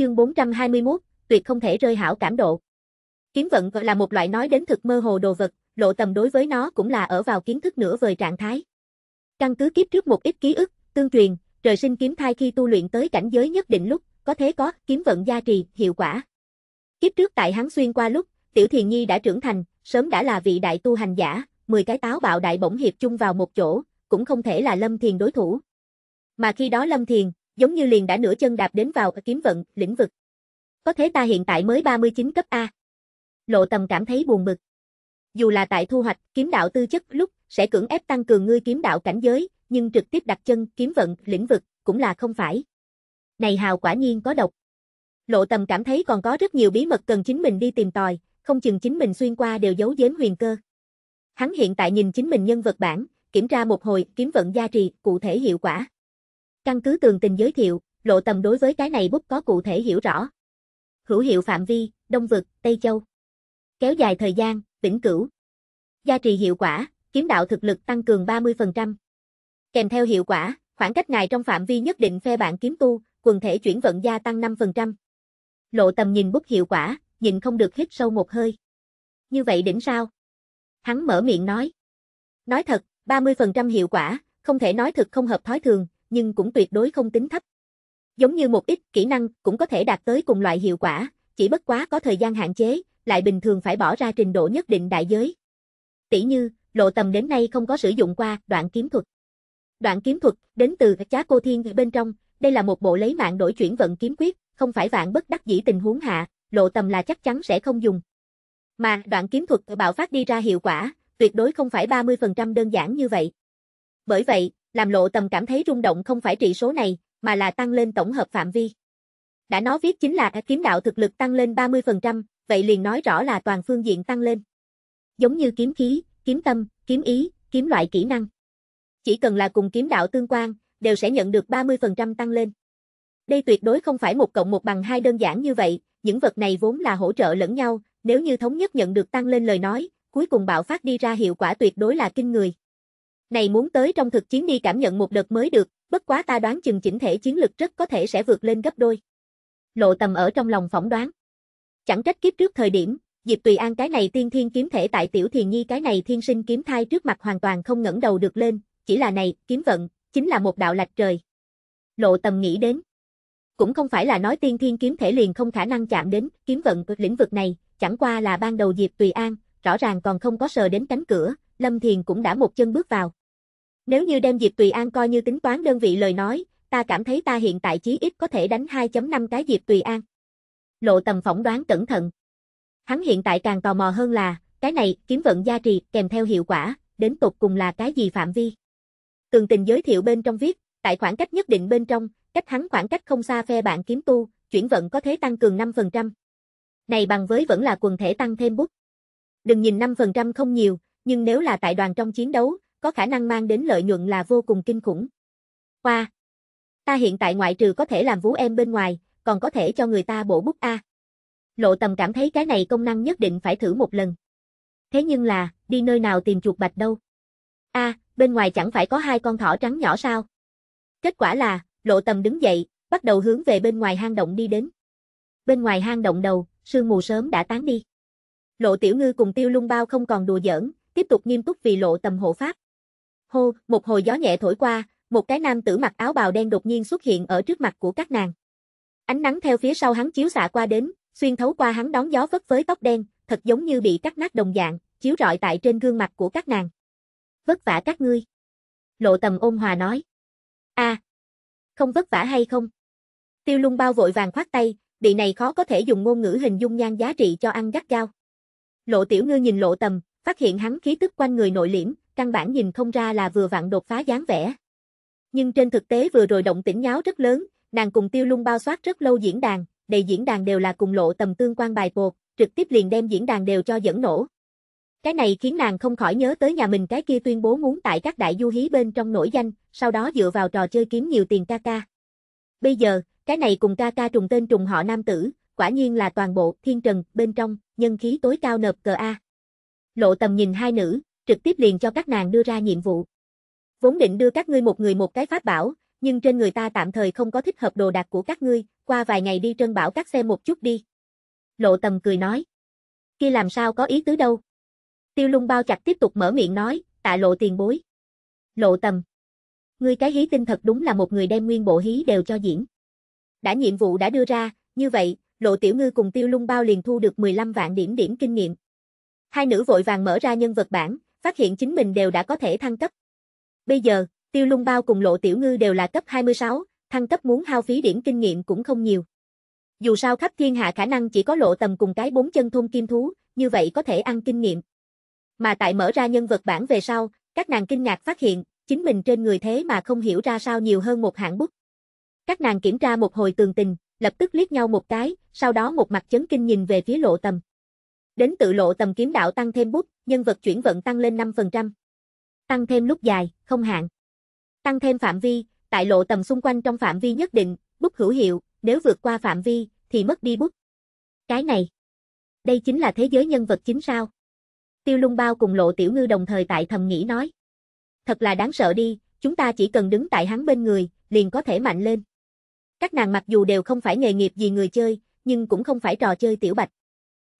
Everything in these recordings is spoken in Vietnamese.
chương 421, tuyệt không thể rơi hảo cảm độ. Kiếm vận là một loại nói đến thực mơ hồ đồ vật, lộ tầm đối với nó cũng là ở vào kiến thức nửa vời trạng thái. Căn cứ kiếp trước một ít ký ức, tương truyền, trời sinh kiếm thai khi tu luyện tới cảnh giới nhất định lúc, có thế có kiếm vận gia trì, hiệu quả. Kiếp trước tại hắn xuyên qua lúc, Tiểu Thiền Nhi đã trưởng thành, sớm đã là vị đại tu hành giả, 10 cái táo bạo đại bổng hiệp chung vào một chỗ, cũng không thể là Lâm Thiền đối thủ. Mà khi đó Lâm Thiền, giống như liền đã nửa chân đạp đến vào kiếm vận, lĩnh vực. Có thế ta hiện tại mới 39 cấp A. Lộ tầm cảm thấy buồn bực. Dù là tại thu hoạch kiếm đạo tư chất lúc sẽ cưỡng ép tăng cường ngươi kiếm đạo cảnh giới, nhưng trực tiếp đặt chân kiếm vận, lĩnh vực cũng là không phải. Này hào quả nhiên có độc. Lộ tầm cảm thấy còn có rất nhiều bí mật cần chính mình đi tìm tòi, không chừng chính mình xuyên qua đều giấu giếm huyền cơ. Hắn hiện tại nhìn chính mình nhân vật bản, kiểm tra một hồi kiếm vận gia trì, cụ thể hiệu quả. Căn cứ tường tình giới thiệu, lộ tầm đối với cái này bút có cụ thể hiểu rõ. Hữu hiệu phạm vi, Đông Vực, Tây Châu. Kéo dài thời gian, vĩnh cửu. Gia trì hiệu quả, kiếm đạo thực lực tăng cường 30%. Kèm theo hiệu quả, khoảng cách ngài trong phạm vi nhất định phe bạn kiếm tu, quần thể chuyển vận gia tăng 5%. Lộ tầm nhìn bút hiệu quả, nhìn không được hít sâu một hơi. Như vậy đỉnh sao? Hắn mở miệng nói. Nói thật, 30% hiệu quả, không thể nói thực không hợp thói thường, nhưng cũng tuyệt đối không tính thấp. Giống như một ít kỹ năng cũng có thể đạt tới cùng loại hiệu quả, chỉ bất quá có thời gian hạn chế, lại bình thường phải bỏ ra trình độ nhất định đại giới. Tỷ như, lộ tầm đến nay không có sử dụng qua đoạn kiếm thuật. Đoạn kiếm thuật đến từ chá Cô Thiên bên trong, đây là một bộ lấy mạng đổi chuyển vận kiếm quyết, không phải vạn bất đắc dĩ tình huống hạ, lộ tầm là chắc chắn sẽ không dùng. Mà đoạn kiếm thuật bạo phát đi ra hiệu quả, tuyệt đối không phải 30% đơn giản như vậy. Bởi vậy, làm lộ tầm cảm thấy rung động không phải trị số này, mà là tăng lên tổng hợp phạm vi. Đã nói viết chính là kiếm đạo thực lực tăng lên 30%, vậy liền nói rõ là toàn phương diện tăng lên. Giống như kiếm khí, kiếm tâm, kiếm ý, kiếm loại kỹ năng. Chỉ cần là cùng kiếm đạo tương quan, đều sẽ nhận được 30% tăng lên. Đây tuyệt đối không phải một cộng một bằng hai đơn giản như vậy, những vật này vốn là hỗ trợ lẫn nhau, nếu như thống nhất nhận được tăng lên lời nói, cuối cùng bạo phát đi ra hiệu quả tuyệt đối là kinh người. Này muốn tới trong thực chiến đi cảm nhận một đợt mới được, bất quá ta đoán chừng chỉnh thể chiến lực rất có thể sẽ vượt lên gấp đôi. Lộ tầm ở trong lòng phỏng đoán. Chẳng trách kiếp trước thời điểm, Diệp Tùy An cái này tiên thiên kiếm thể tại tiểu thiền nhi cái này thiên sinh kiếm thai trước mặt hoàn toàn không ngẩng đầu được lên, chỉ là này, kiếm vận, chính là một đạo lạch trời. Lộ tầm nghĩ đến. Cũng không phải là nói tiên thiên kiếm thể liền không khả năng chạm đến kiếm vận lĩnh vực này, chẳng qua là ban đầu Diệp Tùy An, rõ ràng còn không có sờ đến cánh cửa, Lâm Thiền cũng đã một chân bước vào. Nếu như đem Diệp Tùy An coi như tính toán đơn vị lời nói, ta cảm thấy ta hiện tại chí ít có thể đánh 2.5 cái Diệp Tùy An. Lộ tầm phỏng đoán cẩn thận. Hắn hiện tại càng tò mò hơn là, cái này, kiếm vận gia trì, kèm theo hiệu quả, đến tột cùng là cái gì phạm vi. Cường tình giới thiệu bên trong viết, tại khoảng cách nhất định bên trong, cách hắn khoảng cách không xa phe bạn kiếm tu, chuyển vận có thể tăng cường 5%. Này bằng với vẫn là quần thể tăng thêm bút. Đừng nhìn 5% không nhiều, nhưng nếu là tại đoàn trong chiến đấu, có khả năng mang đến lợi nhuận là vô cùng kinh khủng. Qua! Ta hiện tại ngoại trừ có thể làm vú em bên ngoài, còn có thể cho người ta bổ bút A. Lộ tầm cảm thấy cái này công năng nhất định phải thử một lần. Thế nhưng là, đi nơi nào tìm chuột bạch đâu? A, bên ngoài chẳng phải có hai con thỏ trắng nhỏ sao? Kết quả là, lộ tầm đứng dậy, bắt đầu hướng về bên ngoài hang động đi đến. Bên ngoài hang động đầu, sương mù sớm đã tán đi. Lộ tiểu ngư cùng tiêu lung bao không còn đùa giỡn, tiếp tục nghiêm túc vì lộ tầm hộ pháp. Hô, một hồi gió nhẹ thổi qua, một cái nam tử mặc áo bào đen đột nhiên xuất hiện ở trước mặt của các nàng. Ánh nắng theo phía sau hắn chiếu xạ qua đến, xuyên thấu qua hắn đón gió vất với tóc đen, thật giống như bị cắt nát đồng dạng, chiếu rọi tại trên gương mặt của các nàng. Vất vả các ngươi. Lộ tầm ôn hòa nói. a à, không vất vả hay không? Tiêu lung bao vội vàng khoát tay, bị này khó có thể dùng ngôn ngữ hình dung nhan giá trị cho ăn gắt gao. Lộ tiểu ngư nhìn lộ tầm, phát hiện hắn khí tức quanh người nội liễm, căn bản nhìn không ra là vừa vặn đột phá dáng vẻ. Nhưng trên thực tế vừa rồi động tĩnh nháo rất lớn, nàng cùng Tiêu Lung bao soát rất lâu diễn đàn, đầy diễn đàn đều là cùng lộ tầm tương quan bài bột, trực tiếp liền đem diễn đàn đều cho dẫn nổ. Cái này khiến nàng không khỏi nhớ tới nhà mình cái kia tuyên bố muốn tại các đại du hí bên trong nổi danh, sau đó dựa vào trò chơi kiếm nhiều tiền ca ca. Bây giờ, cái này cùng ca ca trùng tên trùng họ nam tử, quả nhiên là toàn bộ thiên trần bên trong, nhân khí tối cao nộp cờ A. Lộ tầm nhìn hai nữ, trực tiếp liền cho các nàng đưa ra nhiệm vụ. Vốn định đưa các ngươi một người một cái pháp bảo, nhưng trên người ta tạm thời không có thích hợp đồ đạc của các ngươi, qua vài ngày đi trân bảo các xem một chút đi. Lộ tầm cười nói. Kia làm sao có ý tứ đâu. Tiêu lung bao chặt tiếp tục mở miệng nói, tạ lộ tiền bối. Lộ tầm. Ngươi cái hí tinh thật đúng là một người đem nguyên bộ hí đều cho diễn. Đã nhiệm vụ đã đưa ra, như vậy, lộ tiểu ngư cùng tiêu lung bao liền thu được 15 vạn điểm điểm kinh nghiệm. Hai nữ vội vàng mở ra nhân vật bản, phát hiện chính mình đều đã có thể thăng cấp. Bây giờ, Tiêu Lung Bao cùng Lộ Tiểu Ngư đều là cấp 26, thăng cấp muốn hao phí điểm kinh nghiệm cũng không nhiều. Dù sao khắp thiên hạ khả năng chỉ có lộ tầm cùng cái bốn chân thôn kim thú, như vậy có thể ăn kinh nghiệm. Mà tại mở ra nhân vật bản về sau, các nàng kinh ngạc phát hiện, chính mình trên người thế mà không hiểu ra sao nhiều hơn một hạng bút. Các nàng kiểm tra một hồi tường tình, lập tức liếc nhau một cái, sau đó một mặt chấn kinh nhìn về phía lộ tầm. Đến tự lộ tầm kiếm đạo tăng thêm bút, nhân vật chuyển vận tăng lên 5%. Tăng thêm lúc dài, không hạn. Tăng thêm phạm vi, tại lộ tầm xung quanh trong phạm vi nhất định, bút hữu hiệu, nếu vượt qua phạm vi, thì mất đi bút. Cái này. Đây chính là thế giới nhân vật chính sao. Tiêu lung bao cùng lộ tiểu ngư đồng thời tại thầm nghĩ nói. Thật là đáng sợ đi, chúng ta chỉ cần đứng tại hắn bên người, liền có thể mạnh lên. Các nàng mặc dù đều không phải nghề nghiệp gì người chơi, nhưng cũng không phải trò chơi tiểu bạch.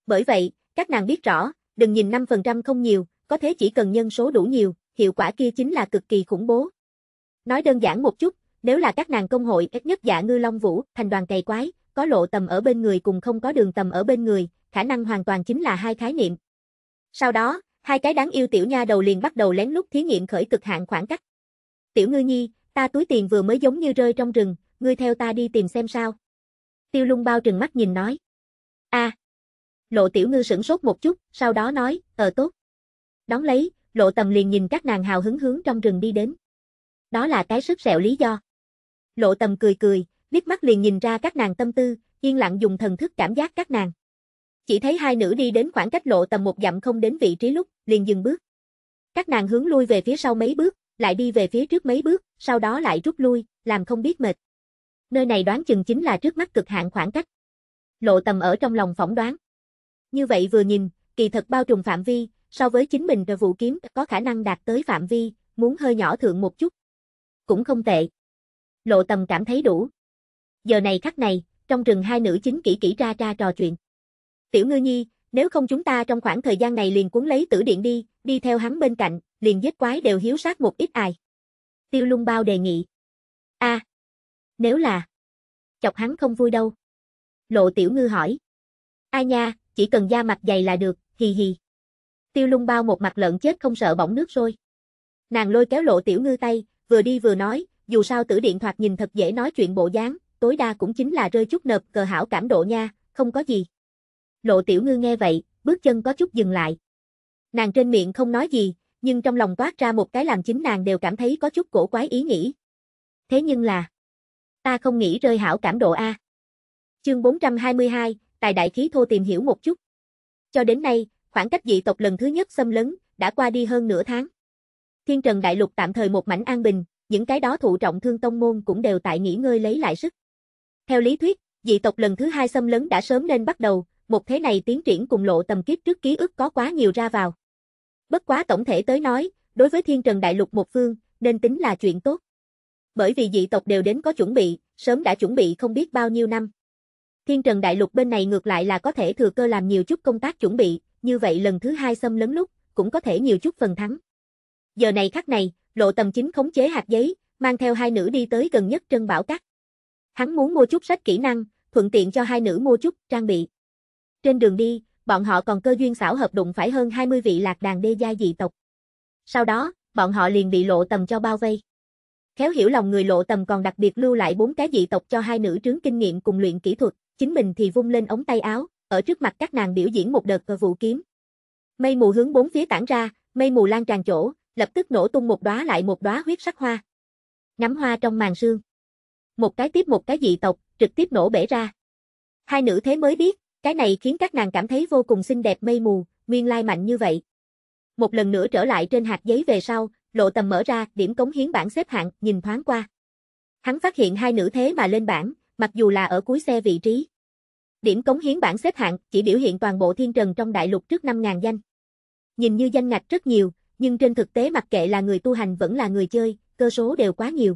Bởi vậy, các nàng biết rõ, đừng nhìn 5% không nhiều, có thế chỉ cần nhân số đủ nhiều, hiệu quả kia chính là cực kỳ khủng bố. Nói đơn giản một chút, nếu là các nàng công hội ít nhất giả ngư long vũ, thành đoàn cày quái, có lộ tầm ở bên người cùng không có đường tầm ở bên người, khả năng hoàn toàn chính là hai khái niệm. Sau đó, hai cái đáng yêu tiểu nha đầu liền bắt đầu lén lút thí nghiệm khởi cực hạn khoảng cách. Tiểu ngư nhi, ta túi tiền vừa mới giống như rơi trong rừng, ngươi theo ta đi tìm xem sao. Tiêu lung bao trừng mắt nhìn nói. a à, Lộ Tiểu Ngư sửng sốt một chút, sau đó nói, ờ tốt. Đón lấy, Lộ Tầm liền nhìn các nàng hào hứng hướng trong rừng đi đến. Đó là cái sức sẹo lý do. Lộ Tầm cười cười, liếc mắt liền nhìn ra các nàng tâm tư, yên lặng dùng thần thức cảm giác các nàng. Chỉ thấy hai nữ đi đến khoảng cách Lộ Tầm một dặm không đến vị trí lúc, liền dừng bước. Các nàng hướng lui về phía sau mấy bước, lại đi về phía trước mấy bước, sau đó lại rút lui, làm không biết mệt. Nơi này đoán chừng chính là trước mắt cực hạn khoảng cách. Lộ Tầm ở trong lòng phỏng đoán. Như vậy vừa nhìn, kỳ thật bao trùm phạm vi, so với chính mình và vũ kiếm có khả năng đạt tới phạm vi, muốn hơi nhỏ thượng một chút. Cũng không tệ. Lộ tầm cảm thấy đủ. Giờ này khắc này, trong rừng hai nữ chính kỹ kỹ ra ra trò chuyện. Tiểu ngư nhi, nếu không chúng ta trong khoảng thời gian này liền cuốn lấy tử điện đi, đi theo hắn bên cạnh, liền giết quái đều hiếu sát một ít ai. Tiêu lung bao đề nghị. a à, nếu là chọc hắn không vui đâu. Lộ tiểu ngư hỏi. Ai nha, chỉ cần da mặt dày là được, hì hì. Tiêu lung bao một mặt lợn chết không sợ bỏng nước sôi. Nàng lôi kéo lộ tiểu ngư tay, vừa đi vừa nói, dù sao tử điện thoạt nhìn thật dễ nói chuyện bộ dáng, tối đa cũng chính là rơi chút nợp cờ hảo cảm độ nha, không có gì. Lộ tiểu ngư nghe vậy, bước chân có chút dừng lại. Nàng trên miệng không nói gì, nhưng trong lòng toát ra một cái làm chính nàng đều cảm thấy có chút cổ quái ý nghĩ. Thế nhưng là, ta không nghĩ rơi hảo cảm độ A. Chương 422, tài đại khí thô tìm hiểu một chút. Cho đến nay, khoảng cách dị tộc lần thứ nhất xâm lấn, đã qua đi hơn nửa tháng. Thiên trần đại lục tạm thời một mảnh an bình, những cái đó thụ trọng thương tông môn cũng đều tại nghỉ ngơi lấy lại sức. Theo lý thuyết, dị tộc lần thứ hai xâm lấn đã sớm nên bắt đầu, một thế này tiến triển cùng lộ tầm kiếp trước ký ức có quá nhiều ra vào. Bất quá tổng thể tới nói, đối với thiên trần đại lục một phương, nên tính là chuyện tốt. Bởi vì dị tộc đều đến có chuẩn bị, sớm đã chuẩn bị không biết bao nhiêu năm. Thiên Trần Đại Lục bên này ngược lại là có thể thừa cơ làm nhiều chút công tác chuẩn bị, như vậy lần thứ hai xâm lấn lúc, cũng có thể nhiều chút phần thắng. Giờ này khắc này, lộ tầm chính khống chế hạt giấy, mang theo hai nữ đi tới gần nhất Trân Bảo Cát. Hắn muốn mua chút sách kỹ năng, thuận tiện cho hai nữ mua chút trang bị. Trên đường đi, bọn họ còn cơ duyên xảo hợp đụng phải hơn 20 vị lạc đàn đê gia dị tộc. Sau đó, bọn họ liền bị lộ tầm cho bao vây. Khéo hiểu lòng người lộ tầm còn đặc biệt lưu lại bốn cái dị tộc cho hai nữ trướng kinh nghiệm cùng luyện kỹ thuật, chính mình thì vung lên ống tay áo, ở trước mặt các nàng biểu diễn một đợt vụ kiếm. Mây mù hướng bốn phía tản ra, mây mù lan tràn chỗ, lập tức nổ tung một đóa lại một đóa huyết sắc hoa. Ngắm hoa trong màn sương. Một cái tiếp một cái dị tộc, trực tiếp nổ bể ra. Hai nữ thế mới biết, cái này khiến các nàng cảm thấy vô cùng xinh đẹp mây mù, nguyên lai mạnh như vậy. Một lần nữa trở lại trên hạt giấy về sau, lộ tầm mở ra, điểm cống hiến bảng xếp hạng, nhìn thoáng qua. Hắn phát hiện hai nữ thế mà lên bảng, mặc dù là ở cuối xe vị trí, Điểm cống hiến bảng xếp hạng chỉ biểu hiện toàn bộ thiên trần trong đại lục trước 5.000 danh. Nhìn như danh ngạch rất nhiều, nhưng trên thực tế mặc kệ là người tu hành vẫn là người chơi, cơ số đều quá nhiều.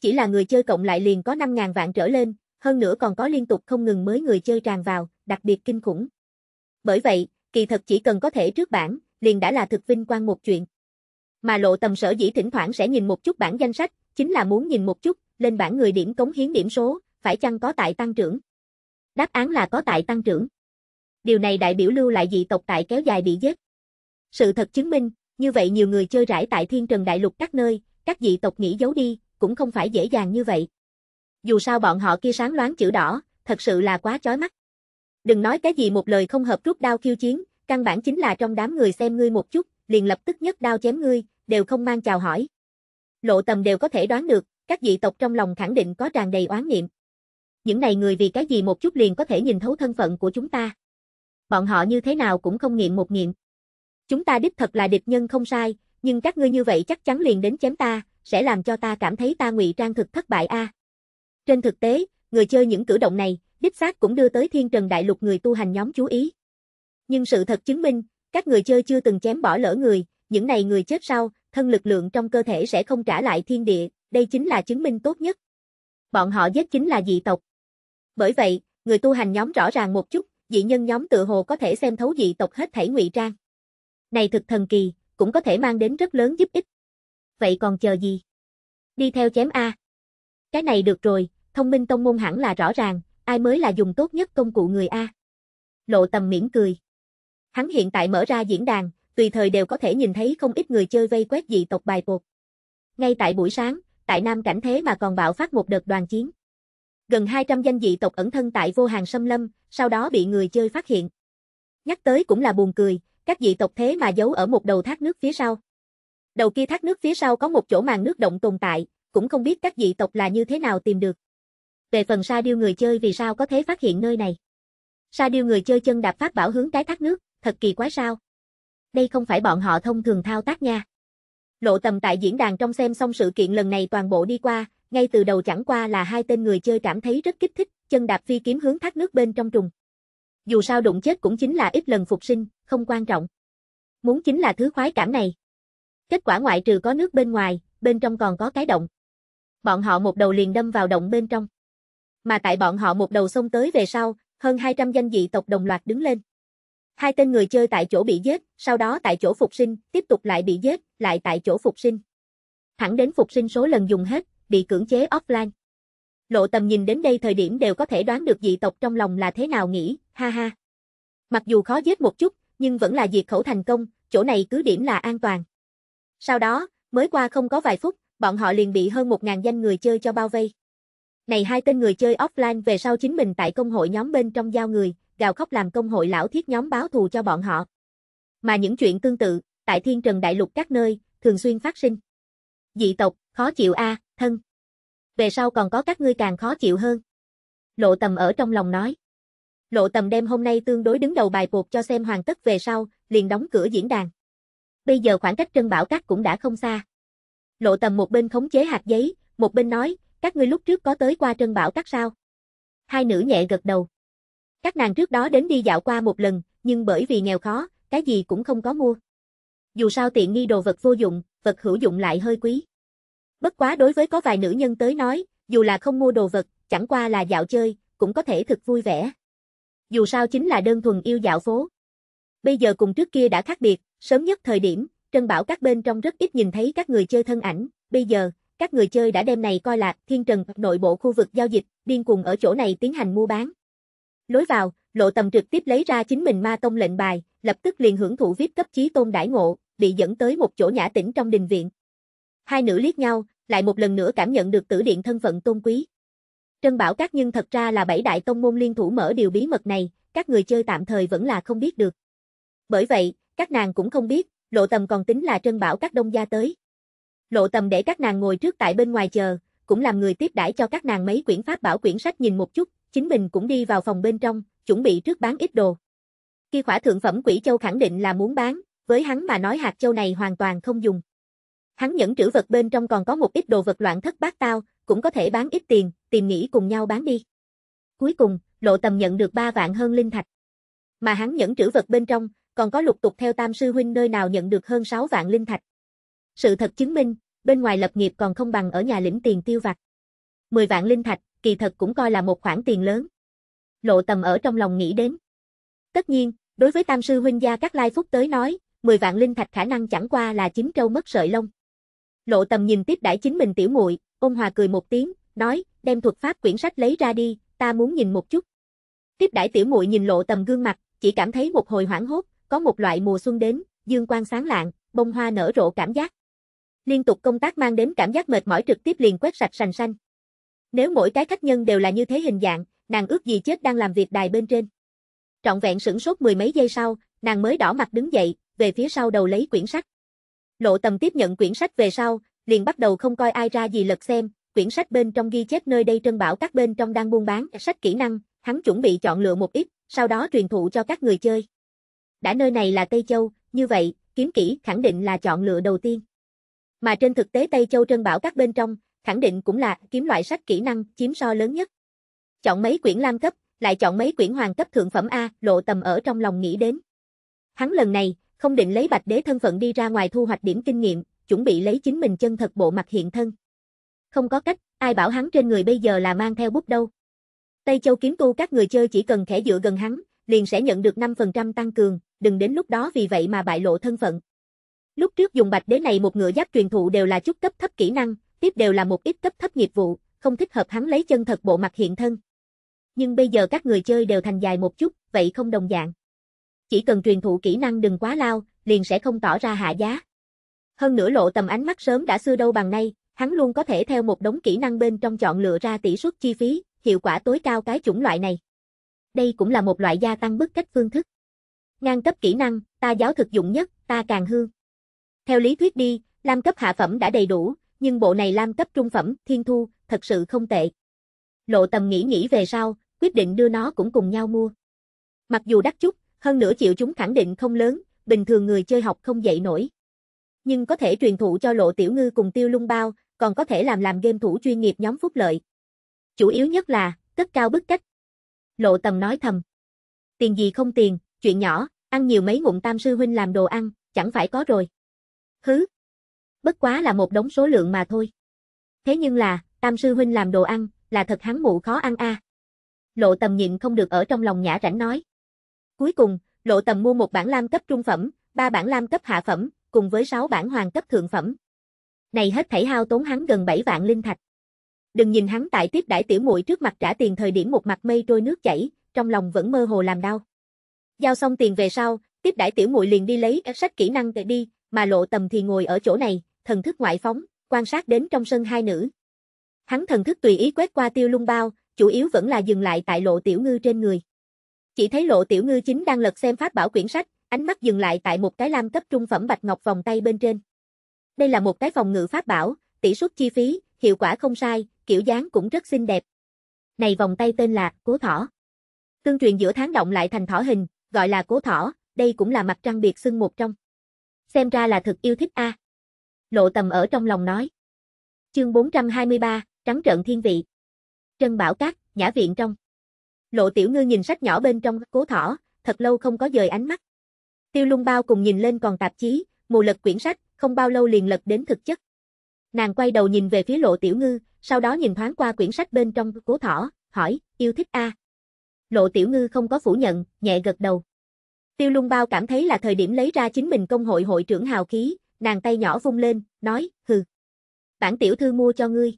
Chỉ là người chơi cộng lại liền có 5.000 vạn trở lên, hơn nữa còn có liên tục không ngừng mới người chơi tràn vào, đặc biệt kinh khủng. Bởi vậy, kỳ thật chỉ cần có thể trước bảng, liền đã là thực vinh quang một chuyện. Mà lộ tầm sở dĩ thỉnh thoảng sẽ nhìn một chút bảng danh sách, chính là muốn nhìn một chút, lên bảng người điểm cống hiến điểm số, phải chăng có tại tăng trưởng. Đáp án là có tại tăng trưởng. Điều này đại biểu lưu lại dị tộc tại kéo dài bị giết. Sự thật chứng minh, như vậy nhiều người chơi rải tại thiên trần đại lục các nơi, các dị tộc nghĩ giấu đi, cũng không phải dễ dàng như vậy. Dù sao bọn họ kia sáng loáng chữ đỏ, thật sự là quá chói mắt. Đừng nói cái gì một lời không hợp rút đao khiêu chiến, căn bản chính là trong đám người xem ngươi một chút, liền lập tức nhất đao chém ngươi, đều không mang chào hỏi. Lộ tầm đều có thể đoán được, các dị tộc trong lòng khẳng định có tràn đầy oán niệm những này người vì cái gì một chút liền có thể nhìn thấu thân phận của chúng ta. Bọn họ như thế nào cũng không nghiệm một nghiệm. Chúng ta đích thật là địch nhân không sai, nhưng các ngươi như vậy chắc chắn liền đến chém ta, sẽ làm cho ta cảm thấy ta ngụy trang thực thất bại a. Trên thực tế, người chơi những cử động này, đích xác cũng đưa tới thiên trần đại lục người tu hành nhóm chú ý. Nhưng sự thật chứng minh, các người chơi chưa từng chém bỏ lỡ người, những này người chết sau, thân lực lượng trong cơ thể sẽ không trả lại thiên địa, đây chính là chứng minh tốt nhất. Bọn họ giết chính là dị tộc, bởi vậy, người tu hành nhóm rõ ràng một chút, dị nhân nhóm tự hồ có thể xem thấu dị tộc hết thảy ngụy trang. Này thực thần kỳ, cũng có thể mang đến rất lớn giúp ích. Vậy còn chờ gì? Đi theo chém A. Cái này được rồi, thông minh tông môn hẳn là rõ ràng, ai mới là dùng tốt nhất công cụ người A. Lộ tầm miễn cười. Hắn hiện tại mở ra diễn đàn, tùy thời đều có thể nhìn thấy không ít người chơi vây quét dị tộc bài bột. Ngay tại buổi sáng, tại Nam Cảnh thế mà còn bạo phát một đợt đoàn chiến gần 200 danh dị tộc ẩn thân tại vô hàng xâm lâm, sau đó bị người chơi phát hiện. Nhắc tới cũng là buồn cười, các dị tộc thế mà giấu ở một đầu thác nước phía sau. Đầu kia thác nước phía sau có một chỗ màn nước động tồn tại, cũng không biết các dị tộc là như thế nào tìm được. Về phần sa điêu người chơi vì sao có thể phát hiện nơi này. Sa điêu người chơi chân đạp phát bảo hướng cái thác nước, thật kỳ quái sao. Đây không phải bọn họ thông thường thao tác nha. Lộ tầm tại diễn đàn trong xem xong sự kiện lần này toàn bộ đi qua, ngay từ đầu chẳng qua là hai tên người chơi cảm thấy rất kích thích, chân đạp phi kiếm hướng thác nước bên trong trùng. Dù sao đụng chết cũng chính là ít lần phục sinh, không quan trọng. Muốn chính là thứ khoái cảm này. Kết quả ngoại trừ có nước bên ngoài, bên trong còn có cái động. Bọn họ một đầu liền đâm vào động bên trong. Mà tại bọn họ một đầu xông tới về sau, hơn 200 danh dị tộc đồng loạt đứng lên. Hai tên người chơi tại chỗ bị giết, sau đó tại chỗ phục sinh, tiếp tục lại bị giết, lại tại chỗ phục sinh. Thẳng đến phục sinh số lần dùng hết, bị cưỡng chế offline. Lộ tầm nhìn đến đây thời điểm đều có thể đoán được dị tộc trong lòng là thế nào nghĩ, ha ha. Mặc dù khó giết một chút, nhưng vẫn là diệt khẩu thành công, chỗ này cứ điểm là an toàn. Sau đó, mới qua không có vài phút, bọn họ liền bị hơn 1.000 danh người chơi cho bao vây. Này hai tên người chơi offline về sau chính mình tại công hội nhóm bên trong giao người, gào khóc làm công hội lão thiết nhóm báo thù cho bọn họ. Mà những chuyện tương tự, tại thiên trần đại lục các nơi, thường xuyên phát sinh. Dị tộc, khó chịu a à thân. Về sau còn có các ngươi càng khó chịu hơn. Lộ tầm ở trong lòng nói. Lộ tầm đêm hôm nay tương đối đứng đầu bài cuộc cho xem hoàn tất về sau, liền đóng cửa diễn đàn. Bây giờ khoảng cách Trân Bảo Các cũng đã không xa. Lộ tầm một bên khống chế hạt giấy, một bên nói, các ngươi lúc trước có tới qua Trân Bảo Các sao? Hai nữ nhẹ gật đầu. Các nàng trước đó đến đi dạo qua một lần, nhưng bởi vì nghèo khó, cái gì cũng không có mua. Dù sao tiện nghi đồ vật vô dụng, vật hữu dụng lại hơi quý. Bất quá đối với có vài nữ nhân tới nói, dù là không mua đồ vật, chẳng qua là dạo chơi, cũng có thể thực vui vẻ. Dù sao chính là đơn thuần yêu dạo phố. Bây giờ cùng trước kia đã khác biệt, sớm nhất thời điểm, Trân Bảo các bên trong rất ít nhìn thấy các người chơi thân ảnh, bây giờ, các người chơi đã đem này coi là thiên trần nội bộ khu vực giao dịch, điên cuồng ở chỗ này tiến hành mua bán. Lối vào, lộ tầm trực tiếp lấy ra chính mình ma tông lệnh bài, lập tức liền hưởng thụ viết cấp trí tôn đại ngộ, bị dẫn tới một chỗ nhã tĩnh trong đình viện. Hai nữ liếc nhau, lại một lần nữa cảm nhận được tử điện thân phận tôn quý. Trân Bảo Các nhưng thật ra là bảy đại tông môn liên thủ mở điều bí mật này, các người chơi tạm thời vẫn là không biết được. Bởi vậy, các nàng cũng không biết, lộ tầm còn tính là Trân Bảo Các đông gia tới. Lộ tầm để các nàng ngồi trước tại bên ngoài chờ, cũng làm người tiếp đãi cho các nàng mấy quyển pháp bảo quyển sách nhìn một chút, chính mình cũng đi vào phòng bên trong, chuẩn bị trước bán ít đồ. Khi khỏa thượng phẩm quỷ châu khẳng định là muốn bán, với hắn mà nói hạt châu này hoàn toàn không dùng. Hắn nhẫn trữ vật bên trong còn có một ít đồ vật loạn thất bát tao, cũng có thể bán ít tiền, tìm nghĩ cùng nhau bán đi. Cuối cùng, lộ tầm nhận được 3 vạn hơn linh thạch. Mà hắn nhẫn trữ vật bên trong, còn có lục tục theo tam sư huynh nơi nào nhận được hơn 6 vạn linh thạch. Sự thật chứng minh, bên ngoài lập nghiệp còn không bằng ở nhà lĩnh tiền tiêu vặt. 10 vạn linh thạch, kỳ thật cũng coi là một khoản tiền lớn. Lộ tầm ở trong lòng nghĩ đến. Tất nhiên, đối với tam sư huynh gia các lai phúc tới nói, 10 vạn linh thạch khả năng chẳng qua là chín trâu mất sợi lông. Lộ Tầm nhìn tiếp đãi chính mình tiểu muội, ôn hòa cười một tiếng, nói, đem thuật pháp quyển sách lấy ra đi, ta muốn nhìn một chút. Tiếp đãi tiểu muội nhìn Lộ Tầm gương mặt, chỉ cảm thấy một hồi hoảng hốt, có một loại mùa xuân đến, dương quang sáng lạng, bông hoa nở rộ cảm giác. Liên tục công tác mang đến cảm giác mệt mỏi trực tiếp liền quét sạch sành xanh. Nếu mỗi cái khách nhân đều là như thế hình dạng, nàng ước gì chết đang làm việc đài bên trên. Trọn vẹn sửng sốt mười mấy giây sau, nàng mới đỏ mặt đứng dậy, về phía sau đầu lấy quyển sách. Lộ tầm tiếp nhận quyển sách về sau, liền bắt đầu không coi ai ra gì lật xem, quyển sách bên trong ghi chép nơi đây trân bảo các bên trong đang buôn bán sách kỹ năng, hắn chuẩn bị chọn lựa một ít, sau đó truyền thụ cho các người chơi. Đã nơi này là Tây Châu, như vậy, kiếm kỹ khẳng định là chọn lựa đầu tiên. Mà trên thực tế Tây Châu trân bảo các bên trong, khẳng định cũng là kiếm loại sách kỹ năng chiếm so lớn nhất. Chọn mấy quyển lam cấp, lại chọn mấy quyển hoàng cấp thượng phẩm A, lộ tầm ở trong lòng nghĩ đến. Hắn lần này, không định lấy bạch đế thân phận đi ra ngoài thu hoạch điểm kinh nghiệm, chuẩn bị lấy chính mình chân thật bộ mặt hiện thân. Không có cách, ai bảo hắn trên người bây giờ là mang theo bút đâu. Tây Châu kiếm tu các người chơi chỉ cần khẽ dựa gần hắn, liền sẽ nhận được 5% tăng cường, đừng đến lúc đó vì vậy mà bại lộ thân phận. Lúc trước dùng bạch đế này một ngựa giáp truyền thụ đều là chút cấp thấp kỹ năng, tiếp đều là một ít cấp thấp nghiệp vụ, không thích hợp hắn lấy chân thật bộ mặt hiện thân. Nhưng bây giờ các người chơi đều thành dài một chút, vậy không đồng dạng chỉ cần truyền thụ kỹ năng đừng quá lao, liền sẽ không tỏ ra hạ giá. Hơn nữa lộ tầm ánh mắt sớm đã xưa đâu bằng nay, hắn luôn có thể theo một đống kỹ năng bên trong chọn lựa ra tỷ suất chi phí, hiệu quả tối cao cái chủng loại này. Đây cũng là một loại gia tăng bức cách phương thức. Ngang cấp kỹ năng, ta giáo thực dụng nhất, ta càng hương. Theo lý thuyết đi, lam cấp hạ phẩm đã đầy đủ, nhưng bộ này lam cấp trung phẩm, thiên thu, thật sự không tệ. Lộ tầm nghĩ nghĩ về sau, quyết định đưa nó cũng cùng nhau mua. Mặc dù đắt chút, hơn nữa chịu chúng khẳng định không lớn, bình thường người chơi học không dậy nổi. Nhưng có thể truyền thụ cho Lộ Tiểu Ngư cùng Tiêu Lung Bao, còn có thể làm làm game thủ chuyên nghiệp nhóm phúc lợi. Chủ yếu nhất là, tất cao bức cách. Lộ Tầm nói thầm. Tiền gì không tiền, chuyện nhỏ, ăn nhiều mấy ngụm tam sư huynh làm đồ ăn, chẳng phải có rồi. Hứ. Bất quá là một đống số lượng mà thôi. Thế nhưng là, tam sư huynh làm đồ ăn, là thật hắn mụ khó ăn a. À. Lộ Tầm nhịn không được ở trong lòng nhã rảnh nói. Cuối cùng, Lộ Tầm mua một bản lam cấp trung phẩm, ba bản lam cấp hạ phẩm, cùng với 6 bản hoàng cấp thượng phẩm. Này hết thảy hao tốn hắn gần 7 vạn linh thạch. Đừng nhìn hắn tại tiếp đãi tiểu muội trước mặt trả tiền thời điểm một mặt mây trôi nước chảy, trong lòng vẫn mơ hồ làm đau. Giao xong tiền về sau, tiếp đãi tiểu muội liền đi lấy sách kỹ năng để đi, mà Lộ Tầm thì ngồi ở chỗ này, thần thức ngoại phóng, quan sát đến trong sân hai nữ. Hắn thần thức tùy ý quét qua Tiêu Lung Bao, chủ yếu vẫn là dừng lại tại Lộ Tiểu Ngư trên người. Chỉ thấy Lộ Tiểu Ngư chính đang lật xem pháp bảo quyển sách, ánh mắt dừng lại tại một cái lam cấp trung phẩm bạch ngọc vòng tay bên trên. Đây là một cái phòng ngự pháp bảo, tỷ suất chi phí, hiệu quả không sai, kiểu dáng cũng rất xinh đẹp. Này vòng tay tên là Cố Thỏ. Tương truyền giữa tháng động lại thành thỏ hình, gọi là Cố Thỏ, đây cũng là mặt trăng biệt xưng một trong. Xem ra là thực yêu thích a. À. Lộ Tầm ở trong lòng nói. Chương 423, trắng trợn thiên vị. Trân Bảo Cát, nhã viện trong. Lộ Tiểu Ngư nhìn sách nhỏ bên trong cố thỏ, thật lâu không có rời ánh mắt. Tiêu lung bao cùng nhìn lên còn tạp chí, mù lật quyển sách, không bao lâu liền lật đến thực chất. Nàng quay đầu nhìn về phía Lộ Tiểu Ngư, sau đó nhìn thoáng qua quyển sách bên trong cố thỏ, hỏi, yêu thích a Lộ Tiểu Ngư không có phủ nhận, nhẹ gật đầu. Tiêu lung bao cảm thấy là thời điểm lấy ra chính mình công hội hội trưởng hào khí, nàng tay nhỏ vung lên, nói, hừ. Bản tiểu thư mua cho ngươi.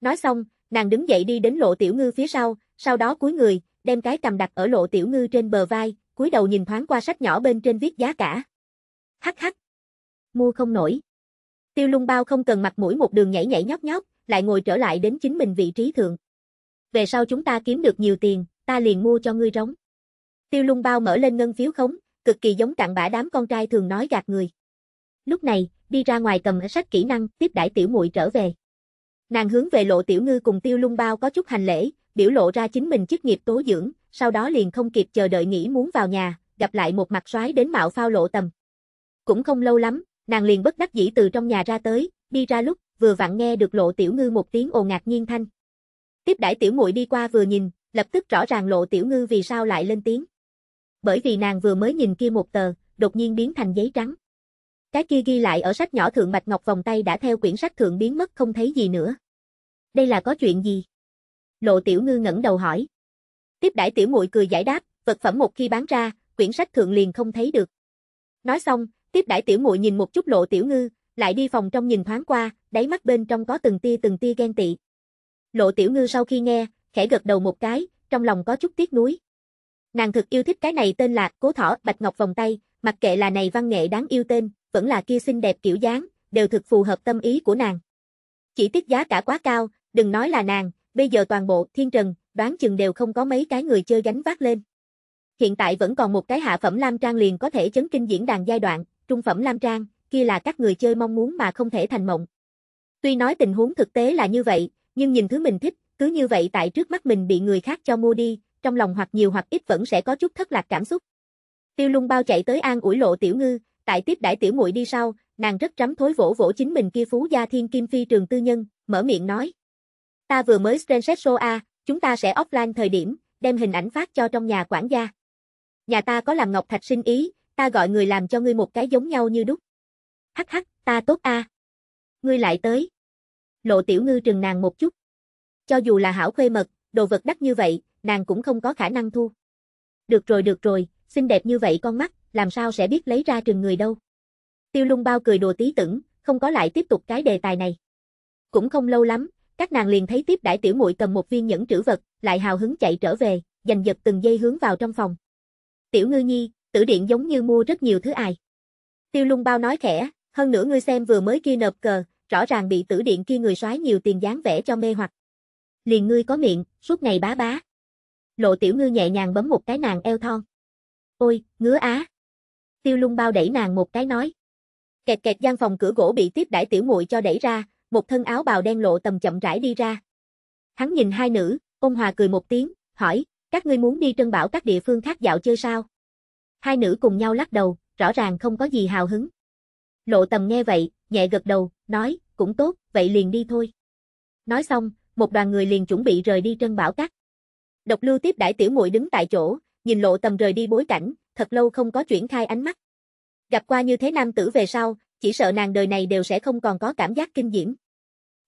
Nói xong, nàng đứng dậy đi đến lộ tiểu ngư phía sau, sau đó cúi người, đem cái cầm đặt ở lộ tiểu ngư trên bờ vai, cúi đầu nhìn thoáng qua sách nhỏ bên trên viết giá cả. Hắc hắc. Mua không nổi. Tiêu lung bao không cần mặt mũi một đường nhảy nhảy nhóc nhóc, lại ngồi trở lại đến chính mình vị trí thượng. Về sau chúng ta kiếm được nhiều tiền, ta liền mua cho ngươi rống. Tiêu lung bao mở lên ngân phiếu khống, cực kỳ giống cặn bã đám con trai thường nói gạt người. Lúc này, đi ra ngoài cầm ở sách kỹ năng, tiếp đãi tiểu muội trở về. Nàng hướng về lộ tiểu ngư cùng tiêu lung bao có chút hành lễ, biểu lộ ra chính mình chức nghiệp tố dưỡng, sau đó liền không kịp chờ đợi nghĩ muốn vào nhà, gặp lại một mặt soái đến mạo phao lộ tầm. Cũng không lâu lắm, nàng liền bất đắc dĩ từ trong nhà ra tới, đi ra lúc, vừa vặn nghe được lộ tiểu ngư một tiếng ồ ngạc nhiên thanh. Tiếp đãi tiểu muội đi qua vừa nhìn, lập tức rõ ràng lộ tiểu ngư vì sao lại lên tiếng. Bởi vì nàng vừa mới nhìn kia một tờ, đột nhiên biến thành giấy trắng. Cái kia ghi lại ở sách nhỏ thượng bạch ngọc vòng tay đã theo quyển sách thượng biến mất không thấy gì nữa. Đây là có chuyện gì? Lộ Tiểu Ngư ngẩng đầu hỏi. Tiếp đãi tiểu muội cười giải đáp, vật phẩm một khi bán ra, quyển sách thượng liền không thấy được. Nói xong, tiếp đãi tiểu muội nhìn một chút Lộ Tiểu Ngư, lại đi phòng trong nhìn thoáng qua, đáy mắt bên trong có từng tia từng tia ghen tị. Lộ Tiểu Ngư sau khi nghe, khẽ gật đầu một cái, trong lòng có chút tiếc nuối. Nàng thực yêu thích cái này tên là Cố Thỏ Bạch Ngọc vòng tay, mặc kệ là này văn nghệ đáng yêu tên, vẫn là kia xinh đẹp kiểu dáng, đều thực phù hợp tâm ý của nàng. Chỉ tiếc giá cả quá cao, đừng nói là nàng, bây giờ toàn bộ thiên trần, đoán chừng đều không có mấy cái người chơi gánh vác lên. Hiện tại vẫn còn một cái hạ phẩm Lam Trang liền có thể chấn kinh diễn đàn giai đoạn, trung phẩm Lam Trang, kia là các người chơi mong muốn mà không thể thành mộng. Tuy nói tình huống thực tế là như vậy, nhưng nhìn thứ mình thích, cứ như vậy tại trước mắt mình bị người khác cho mua đi, trong lòng hoặc nhiều hoặc ít vẫn sẽ có chút thất lạc cảm xúc. Tiêu Lung bao chạy tới an ủi Lộ Tiểu Ngư, tại tiếp đãi tiểu muội đi sau, nàng rất trắm thối vỗ vỗ chính mình kia phú gia thiên kim phi trường tư nhân, mở miệng nói: Ta vừa mới screenshot show A, chúng ta sẽ offline thời điểm, đem hình ảnh phát cho trong nhà quản gia. Nhà ta có làm ngọc thạch sinh ý, ta gọi người làm cho ngươi một cái giống nhau như đúc. Hắc hắc, ta tốt A. Ngươi lại tới. Lộ tiểu ngư trừng nàng một chút. Cho dù là hảo khuê mật, đồ vật đắt như vậy, nàng cũng không có khả năng thu. Được rồi được rồi, xinh đẹp như vậy con mắt, làm sao sẽ biết lấy ra trừng người đâu. Tiêu lung bao cười đùa tí tửng, không có lại tiếp tục cái đề tài này. Cũng không lâu lắm, các nàng liền thấy tiếp đại tiểu muội cầm một viên nhẫn trữ vật, lại hào hứng chạy trở về, giành giật từng giây hướng vào trong phòng. Tiểu ngư nhi, tử điện giống như mua rất nhiều thứ ai. Tiêu lung bao nói khẽ, hơn nữa ngươi xem vừa mới kia nộp cờ, rõ ràng bị tử điện kia người soái nhiều tiền dáng vẽ cho mê hoặc. Liền ngươi có miệng, suốt ngày bá bá. Lộ tiểu ngư nhẹ nhàng bấm một cái nàng eo thon. Ôi, ngứa á. Tiêu lung bao đẩy nàng một cái nói. Kẹt kẹt gian phòng cửa gỗ bị tiếp đại tiểu muội cho đẩy ra, một thân áo bào đen lộ tầm chậm rãi đi ra. Hắn nhìn hai nữ, ôn hòa cười một tiếng, hỏi, các ngươi muốn đi trân bảo các địa phương khác dạo chơi sao? Hai nữ cùng nhau lắc đầu, rõ ràng không có gì hào hứng. Lộ tầm nghe vậy, nhẹ gật đầu, nói, cũng tốt, vậy liền đi thôi. Nói xong, một đoàn người liền chuẩn bị rời đi trân bảo các. Độc lưu tiếp đãi tiểu muội đứng tại chỗ, nhìn lộ tầm rời đi bối cảnh, thật lâu không có chuyển khai ánh mắt. Gặp qua như thế nam tử về sau, chỉ sợ nàng đời này đều sẽ không còn có cảm giác kinh diễm.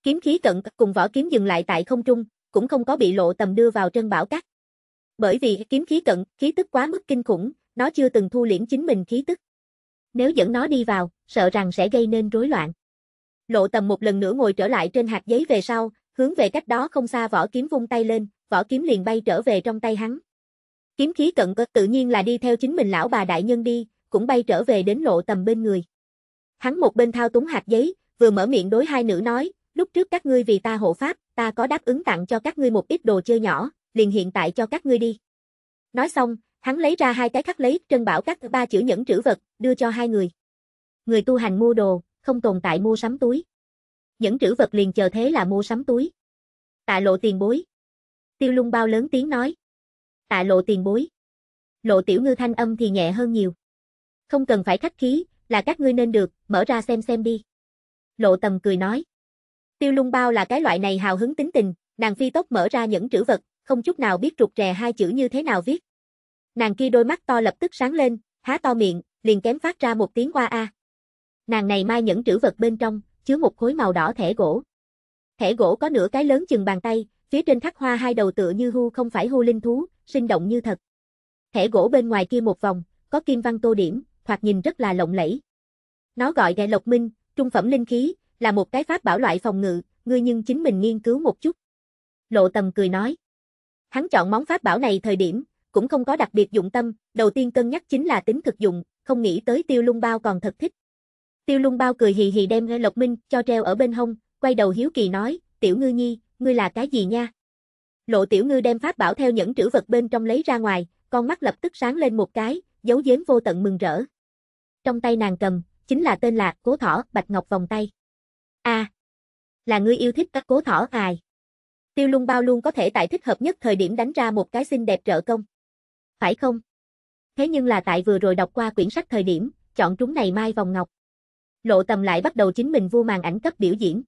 Kiếm khí cận cùng võ kiếm dừng lại tại không trung, cũng không có bị lộ tầm đưa vào trân bảo cát. Bởi vì kiếm khí cận, khí tức quá mức kinh khủng, nó chưa từng thu liễm chính mình khí tức. Nếu dẫn nó đi vào, sợ rằng sẽ gây nên rối loạn. Lộ tầm một lần nữa ngồi trở lại trên hạt giấy về sau, hướng về cách đó không xa võ kiếm vung tay lên, võ kiếm liền bay trở về trong tay hắn. Kiếm khí cận tự nhiên là đi theo chính mình lão bà đại nhân đi, cũng bay trở về đến lộ tầm bên người. Hắn một bên thao túng hạt giấy, vừa mở miệng đối hai nữ nói, lúc trước các ngươi vì ta hộ pháp, ta có đáp ứng tặng cho các ngươi một ít đồ chơi nhỏ, liền hiện tại cho các ngươi đi. Nói xong, hắn lấy ra hai cái khắc lấy trân bảo các ba chữ nhẫn trữ vật, đưa cho hai người. Người tu hành mua đồ, không tồn tại mua sắm túi. Nhẫn trữ vật liền chờ thế là mua sắm túi. Tạ lộ tiền bối. Tiêu lung bao lớn tiếng nói. Tạ lộ tiền bối. Lộ tiểu ngư thanh âm thì nhẹ hơn nhiều. Không cần phải khách khí, là các ngươi nên được, mở ra xem xem đi. Lộ tầm cười nói. Tiêu lung bao là cái loại này hào hứng tính tình, nàng phi tốc mở ra những chữ vật, không chút nào biết trục rè hai chữ như thế nào viết. Nàng kia đôi mắt to lập tức sáng lên, há to miệng, liền kém phát ra một tiếng qua a. Nàng này mai những chữ vật bên trong, chứa một khối màu đỏ thẻ gỗ. Thẻ gỗ có nửa cái lớn chừng bàn tay, phía trên khắc hoa hai đầu tựa như hưu không phải hưu linh thú, sinh động như thật. Thẻ gỗ bên ngoài kia một vòng, có kim văn tô điểm, thoạt nhìn rất là lộng lẫy. Nó gọi đại lộc minh, trung phẩm linh khí, là một cái pháp bảo loại phòng ngự, ngươi nhưng chính mình nghiên cứu một chút. Lộ tầm cười nói. Hắn chọn món pháp bảo này thời điểm, cũng không có đặc biệt dụng tâm, đầu tiên cân nhắc chính là tính thực dụng, không nghĩ tới tiêu lung bao còn thật thích. Tiêu lung bao cười hì hì đem Lộc Minh cho treo ở bên hông, quay đầu hiếu kỳ nói, tiểu ngư nhi, ngươi là cái gì nha? Lộ tiểu ngư đem pháp bảo theo những trữ vật bên trong lấy ra ngoài, con mắt lập tức sáng lên một cái, giấu giếm vô tận mừng rỡ trong tay nàng cầm, chính là tên là Cố Thỏ Bạch Ngọc vòng tay. A, à, là ngươi yêu thích các Cố Thỏ hài. Tiêu Lung Bao luôn có thể tại thích hợp nhất thời điểm đánh ra một cái xinh đẹp trợ công. Phải không? Thế nhưng là tại vừa rồi đọc qua quyển sách thời điểm, chọn trúng này mai vòng ngọc. Lộ Tầm lại bắt đầu chính mình vua màn ảnh cấp biểu diễn.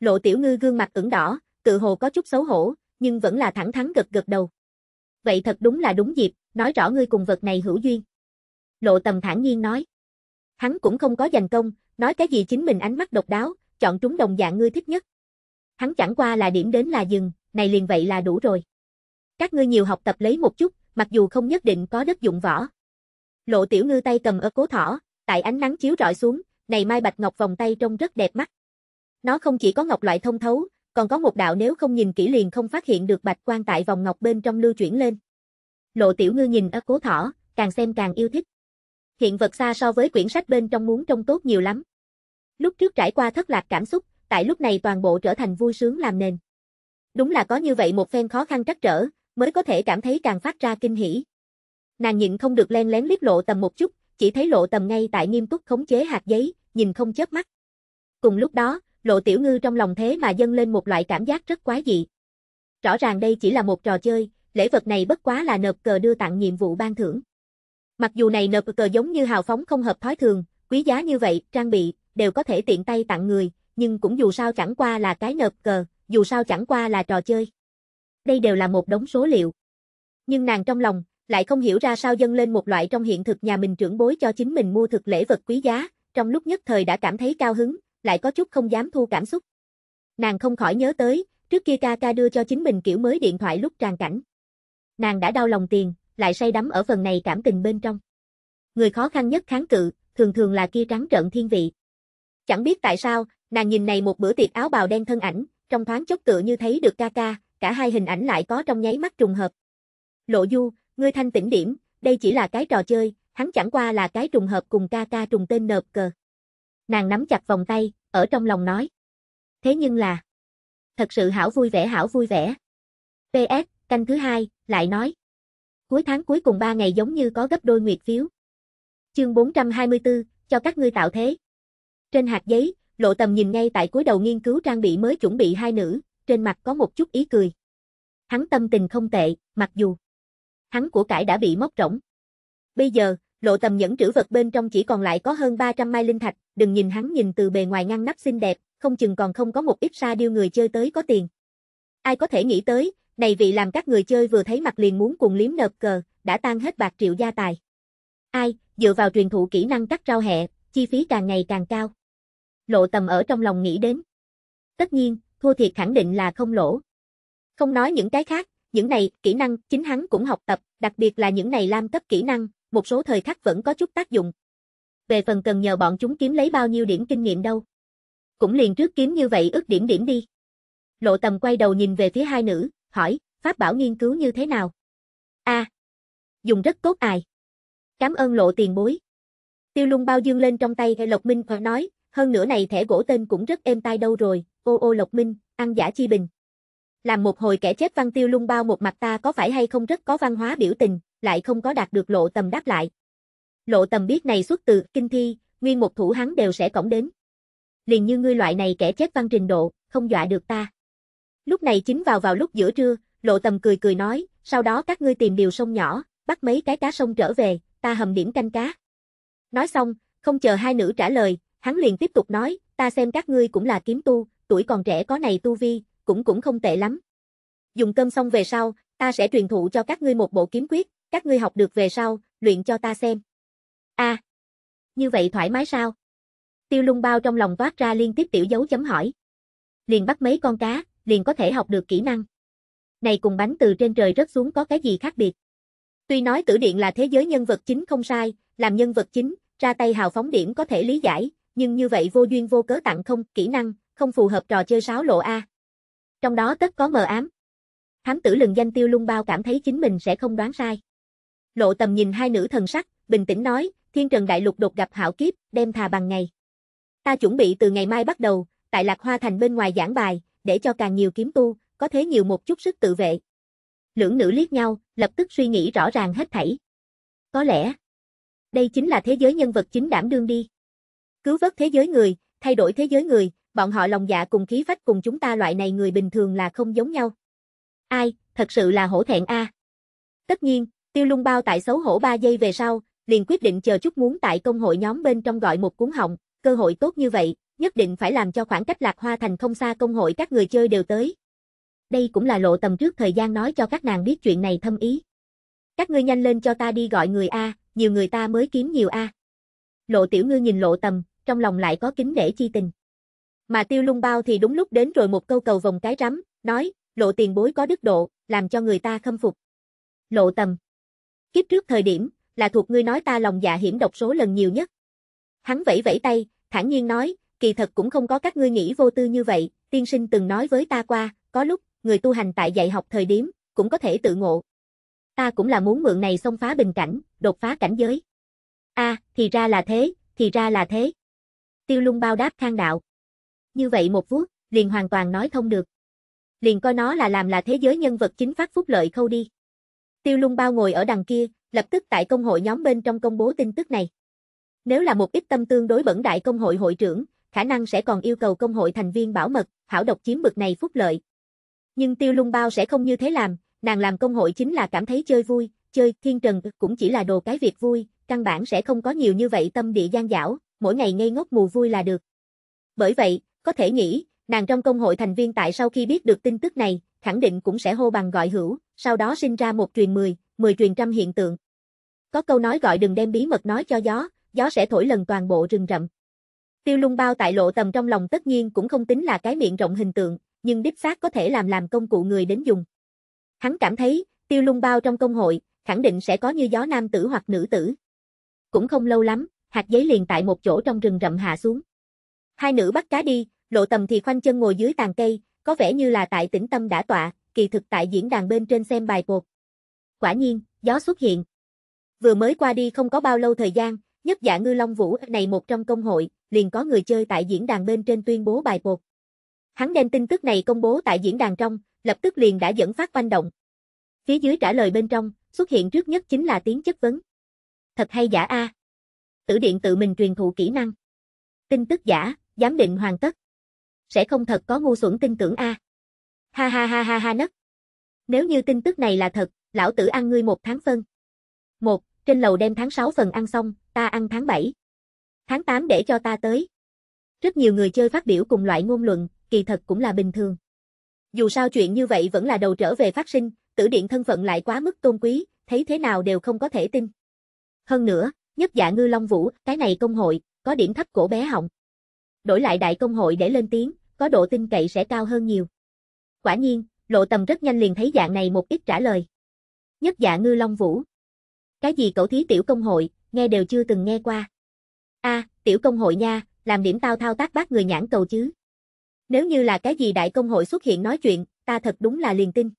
Lộ Tiểu Ngư gương mặt ửng đỏ, tự hồ có chút xấu hổ, nhưng vẫn là thẳng thắn gật gật đầu. Vậy thật đúng là đúng dịp, nói rõ ngươi cùng vật này hữu duyên. Lộ Tầm thản nhiên nói hắn cũng không có giành công, nói cái gì chính mình ánh mắt độc đáo, chọn trúng đồng dạng ngươi thích nhất. Hắn chẳng qua là điểm đến là dừng, này liền vậy là đủ rồi. Các ngươi nhiều học tập lấy một chút, mặc dù không nhất định có đất dụng võ. Lộ tiểu ngư tay cầm ở cố thỏ, tại ánh nắng chiếu rọi xuống, này mai bạch ngọc vòng tay trông rất đẹp mắt. Nó không chỉ có ngọc loại thông thấu, còn có một đạo nếu không nhìn kỹ liền không phát hiện được bạch quan tại vòng ngọc bên trong lưu chuyển lên. Lộ tiểu ngư nhìn ở cố thỏ, càng xem càng yêu thích hiện vật xa so với quyển sách bên trong muốn trông tốt nhiều lắm. Lúc trước trải qua thất lạc cảm xúc, tại lúc này toàn bộ trở thành vui sướng làm nền. Đúng là có như vậy một phen khó khăn trắc trở, mới có thể cảm thấy càng phát ra kinh hỉ. Nàng nhịn không được len lén liếc lộ tầm một chút, chỉ thấy lộ tầm ngay tại nghiêm túc khống chế hạt giấy, nhìn không chớp mắt. Cùng lúc đó, lộ tiểu ngư trong lòng thế mà dâng lên một loại cảm giác rất quá dị. Rõ ràng đây chỉ là một trò chơi, lễ vật này bất quá là nộp cờ đưa tặng nhiệm vụ ban thưởng. Mặc dù này nợp cờ giống như hào phóng không hợp thói thường, quý giá như vậy, trang bị, đều có thể tiện tay tặng người, nhưng cũng dù sao chẳng qua là cái nợp cờ, dù sao chẳng qua là trò chơi. Đây đều là một đống số liệu. Nhưng nàng trong lòng, lại không hiểu ra sao dâng lên một loại trong hiện thực nhà mình trưởng bối cho chính mình mua thực lễ vật quý giá, trong lúc nhất thời đã cảm thấy cao hứng, lại có chút không dám thu cảm xúc. Nàng không khỏi nhớ tới, trước kia ca ca đưa cho chính mình kiểu mới điện thoại lúc tràn cảnh. Nàng đã đau lòng tiền, lại say đắm ở phần này cảm tình bên trong. Người khó khăn nhất kháng cự, thường thường là kia trắng trợn thiên vị. Chẳng biết tại sao, nàng nhìn này một bữa tiệc áo bào đen thân ảnh, trong thoáng chốc tựa như thấy được ca ca, cả hai hình ảnh lại có trong nháy mắt trùng hợp. Lộ Du, ngươi thanh tỉnh điểm, đây chỉ là cái trò chơi, hắn chẳng qua là cái trùng hợp cùng ca ca trùng tên nợp cờ. Nàng nắm chặt vòng tay, ở trong lòng nói. Thế nhưng là, thật sự hảo vui vẻ hảo vui vẻ. PS, canh thứ hai, lại nói. Cuối tháng cuối cùng 3 ngày giống như có gấp đôi nguyệt phiếu. Chương 424, cho các ngươi tạo thế. Trên hạt giấy, Lộ Tầm nhìn ngay tại cuối đầu nghiên cứu trang bị mới chuẩn bị hai nữ, trên mặt có một chút ý cười. Hắn tâm tình không tệ, mặc dù hắn của cải đã bị móc rỗng. Bây giờ, Lộ Tầm nhẫn trữ vật bên trong chỉ còn lại có hơn 300 mai linh thạch, đừng nhìn hắn nhìn từ bề ngoài ngăn nắp xinh đẹp, không chừng còn không có một ít ra điêu người chơi tới có tiền. Ai có thể nghĩ tới, này vị làm các người chơi vừa thấy mặt liền muốn cùng liếm nợp cờ, đã tan hết bạc triệu gia tài. Ai, dựa vào truyền thụ kỹ năng cắt rau hẹ, chi phí càng ngày càng cao. Lộ tầm ở trong lòng nghĩ đến. Tất nhiên, thua thiệt khẳng định là không lỗ. Không nói những cái khác, những này, kỹ năng, chính hắn cũng học tập, đặc biệt là những này lam cấp kỹ năng, một số thời khắc vẫn có chút tác dụng. Về phần cần nhờ bọn chúng kiếm lấy bao nhiêu điểm kinh nghiệm đâu. Cũng liền trước kiếm như vậy ước điểm điểm đi. Lộ tầm quay đầu nhìn về phía hai nữ, hỏi, pháp bảo nghiên cứu như thế nào? A. À, dùng rất tốt ài. Cảm ơn lộ tiền bối. Tiêu lung bao dương lên trong tay Lộc Minh và nói, hơn nữa này thẻ gỗ tên cũng rất êm tai đâu rồi, ô ô Lộc Minh, ăn giả chi bình. Làm một hồi kẻ chép văn tiêu lung bao một mặt ta có phải hay không rất có văn hóa biểu tình, lại không có đạt được lộ tầm đáp lại. Lộ tầm biết này xuất từ kinh thi, nguyên một thủ hắn đều sẽ cổng đến. Liền như ngươi loại này kẻ chép văn trình độ, không dọa được ta. Lúc này chính vào vào lúc giữa trưa, lộ tầm cười cười nói, sau đó các ngươi tìm điều sông nhỏ, bắt mấy cái cá sông trở về, ta hầm điểm canh cá. Nói xong, không chờ hai nữ trả lời, hắn liền tiếp tục nói, ta xem các ngươi cũng là kiếm tu, tuổi còn trẻ có này tu vi, cũng cũng không tệ lắm. Dùng cơm xong về sau, ta sẽ truyền thụ cho các ngươi một bộ kiếm quyết, các ngươi học được về sau, luyện cho ta xem. A, à, như vậy thoải mái sao? Tiêu lung bao trong lòng toát ra liên tiếp tiểu dấu chấm hỏi. Liền bắt mấy con cá, liền có thể học được kỹ năng. Này cùng bánh từ trên trời rớt xuống có cái gì khác biệt? Tuy nói tử điện là thế giới nhân vật chính không sai, làm nhân vật chính, ra tay hào phóng điểm có thể lý giải, nhưng như vậy vô duyên vô cớ tặng không, kỹ năng, không phù hợp trò chơi sáo lộ A. Trong đó tất có mờ ám. Thám tử lừng danh tiêu lung bao cảm thấy chính mình sẽ không đoán sai. Lộ tầm nhìn hai nữ thần sắc, bình tĩnh nói, thiên trần đại lục đột gặp hảo kiếp, đem thà bằng ngày. Ta chuẩn bị từ ngày mai bắt đầu, tại Lạc Hoa Thành bên ngoài giảng bài, để cho càng nhiều kiếm tu, có thế nhiều một chút sức tự vệ. Lưỡng nữ liếc nhau, lập tức suy nghĩ rõ ràng hết thảy. Có lẽ, đây chính là thế giới nhân vật chính đảm đương đi. Cứu vớt thế giới người, thay đổi thế giới người, bọn họ lòng dạ cùng khí phách cùng chúng ta loại này người bình thường là không giống nhau. Ai, thật sự là hổ thẹn a. Tất nhiên, Tiêu Lung Bao tại xấu hổ 3 giây về sau, liền quyết định chờ chút muốn tại công hội nhóm bên trong gọi một cuốn họng, cơ hội tốt như vậy, nhất định phải làm cho khoảng cách Lạc Hoa Thành không xa công hội các người chơi đều tới. Đây cũng là lộ tầm trước thời gian nói cho các nàng biết chuyện này thâm ý. Các ngươi nhanh lên cho ta đi gọi người A, nhiều người ta mới kiếm nhiều A. Lộ tiểu ngư nhìn lộ tầm, trong lòng lại có kính để chi tình. Mà tiêu lung bao thì đúng lúc đến rồi một câu cầu vòng cái rắm, nói, lộ tiền bối có đức độ, làm cho người ta khâm phục. Lộ tầm. Kiếp trước thời điểm, là thuộc ngươi nói ta lòng dạ hiểm độc số lần nhiều nhất. Hắn vẫy vẫy tay, thản nhiên nói, kỳ thật cũng không có các ngươi nghĩ vô tư như vậy, tiên sinh từng nói với ta qua, có lúc, người tu hành tại dạy học thời điểm, cũng có thể tự ngộ. Ta cũng là muốn mượn này xông phá bình cảnh, đột phá cảnh giới. a à, thì ra là thế, thì ra là thế. Tiêu lung bao đáp khang đạo. Như vậy một vuốt, liền hoàn toàn nói thông được. Liền coi nó là làm là thế giới nhân vật chính phát phúc lợi khâu đi. Tiêu lung bao ngồi ở đằng kia, lập tức tại công hội nhóm bên trong công bố tin tức này. Nếu là một ít tâm tương đối bẩn đại công hội hội trưởng, khả năng sẽ còn yêu cầu công hội thành viên bảo mật, hảo độc chiếm bực này phúc lợi. Nhưng Tiêu Lung Bao sẽ không như thế làm, nàng làm công hội chính là cảm thấy chơi vui, chơi thiên trần cũng chỉ là đồ cái việc vui, căn bản sẽ không có nhiều như vậy tâm địa gian dảo, mỗi ngày ngây ngốc mù vui là được. Bởi vậy, có thể nghĩ, nàng trong công hội thành viên tại sau khi biết được tin tức này, khẳng định cũng sẽ hô bằng gọi hữu, sau đó sinh ra một truyền mười, mười truyền trăm hiện tượng. Có câu nói gọi đừng đem bí mật nói cho gió, gió sẽ thổi lần toàn bộ rừng rậm. Tiêu lung bao tại lộ tầm trong lòng tất nhiên cũng không tính là cái miệng rộng hình tượng, nhưng đích xác có thể làm làm công cụ người đến dùng. Hắn cảm thấy, tiêu lung bao trong công hội, khẳng định sẽ có như gió nam tử hoặc nữ tử. Cũng không lâu lắm, hạt giấy liền tại một chỗ trong rừng rậm hạ xuống. Hai nữ bắt cá đi, lộ tầm thì khoanh chân ngồi dưới tàn cây, có vẻ như là tại tĩnh tâm đã tọa, kỳ thực tại diễn đàn bên trên xem bài cuộc. Quả nhiên, gió xuất hiện. Vừa mới qua đi không có bao lâu thời gian, Nhất giả dạ ngư long vũ này một trong công hội, liền có người chơi tại diễn đàn bên trên tuyên bố bài bột. Hắn đem tin tức này công bố tại diễn đàn trong, lập tức liền đã dẫn phát oanh động. Phía dưới trả lời bên trong, xuất hiện trước nhất chính là tiếng chất vấn. Thật hay giả a? Tử điện tự mình truyền thụ kỹ năng. Tin tức giả, giám định hoàn tất. Sẽ không thật có ngu xuẩn tin tưởng a. Ha ha ha ha ha nấc. Nếu như tin tức này là thật, lão tử ăn ngươi một tháng phân. Một, trên lầu đem tháng 6 phần ăn xong, ta ăn tháng 7. Tháng 8 để cho ta tới. Rất nhiều người chơi phát biểu cùng loại ngôn luận, kỳ thật cũng là bình thường. Dù sao chuyện như vậy vẫn là đầu trở về phát sinh, tử điện thân phận lại quá mức tôn quý, thấy thế nào đều không có thể tin. Hơn nữa, nhất dạ ngư long vũ, cái này công hội, có điểm thấp cổ bé họng. Đổi lại đại công hội để lên tiếng, có độ tin cậy sẽ cao hơn nhiều. Quả nhiên, lộ tầm rất nhanh liền thấy dạng này một ít trả lời. Nhất dạ ngư long vũ. Cái gì cậu thí tiểu công hội, nghe đều chưa từng nghe qua. A, tiểu công hội nha, làm điểm tao thao tác bác người nhãn cầu chứ. Nếu như là cái gì đại công hội xuất hiện nói chuyện, ta thật đúng là liền tin.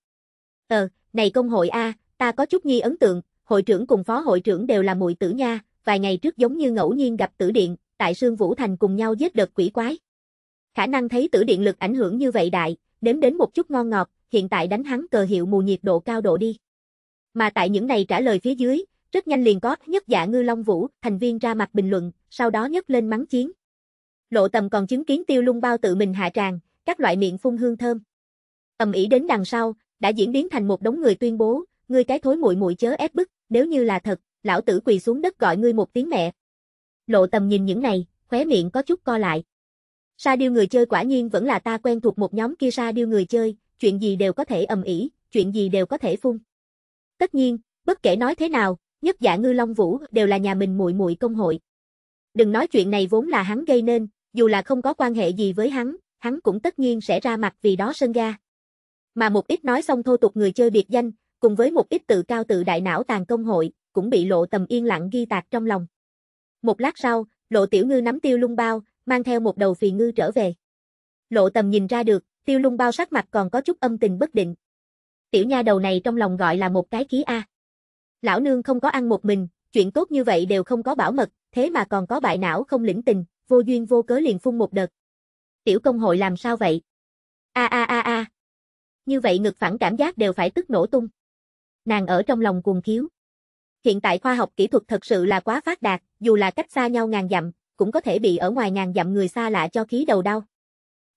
Ờ, này công hội A, ta có chút nghi ấn tượng, hội trưởng cùng phó hội trưởng đều là muội tử nha, vài ngày trước giống như ngẫu nhiên gặp tử điện, tại Sương Vũ Thành cùng nhau giết đợt quỷ quái. Khả năng thấy tử điện lực ảnh hưởng như vậy đại, đến đến một chút ngon ngọt, hiện tại đánh hắn cờ hiệu mù nhiệt độ cao độ đi. Mà tại những này trả lời phía dưới, rất nhanh liền có nhất giả ngư long vũ, thành viên ra mặt bình luận, sau đó nhấc lên mắng chiến. Lộ tầm còn chứng kiến tiêu lung bao tự mình hạ tràng, các loại miệng phun hương thơm. ầm ý đến đằng sau, đã diễn biến thành một đống người tuyên bố, ngươi cái thối muội muội chớ ép bức, nếu như là thật, lão tử quỳ xuống đất gọi ngươi một tiếng mẹ. Lộ tầm nhìn những này, khóe miệng có chút co lại. Sa điêu người chơi quả nhiên vẫn là ta quen thuộc một nhóm kia sa điêu người chơi, chuyện gì đều có thể ầm ĩ, chuyện gì đều có thể phun. Tất nhiên, bất kể nói thế nào, Nhất giả dạ Ngư Long Vũ đều là nhà mình muội muội công hội. Đừng nói chuyện này vốn là hắn gây nên, dù là không có quan hệ gì với hắn, hắn cũng tất nhiên sẽ ra mặt vì đó sân ga. Mà một ít nói xong thô tục người chơi biệt danh, cùng với một ít tự cao tự đại não tàn công hội, cũng bị Lộ Tầm yên lặng ghi tạc trong lòng. Một lát sau, Lộ Tiểu Ngư nắm Tiêu Lung Bao, mang theo một đầu phì ngư trở về. Lộ Tầm nhìn ra được, Tiêu Lung Bao sắc mặt còn có chút âm tình bất định. Tiểu nha đầu này trong lòng gọi là một cái khí a lão nương không có ăn một mình, chuyện tốt như vậy đều không có bảo mật, thế mà còn có bại não không lĩnh tình, vô duyên vô cớ liền phun một đợt. Tiểu công hội làm sao vậy? A a a a. Như vậy ngực phản cảm giác đều phải tức nổ tung. Nàng ở trong lòng cuồng khiếu. Hiện tại khoa học kỹ thuật thật sự là quá phát đạt, dù là cách xa nhau ngàn dặm, cũng có thể bị ở ngoài ngàn dặm người xa lạ cho khí đầu đau.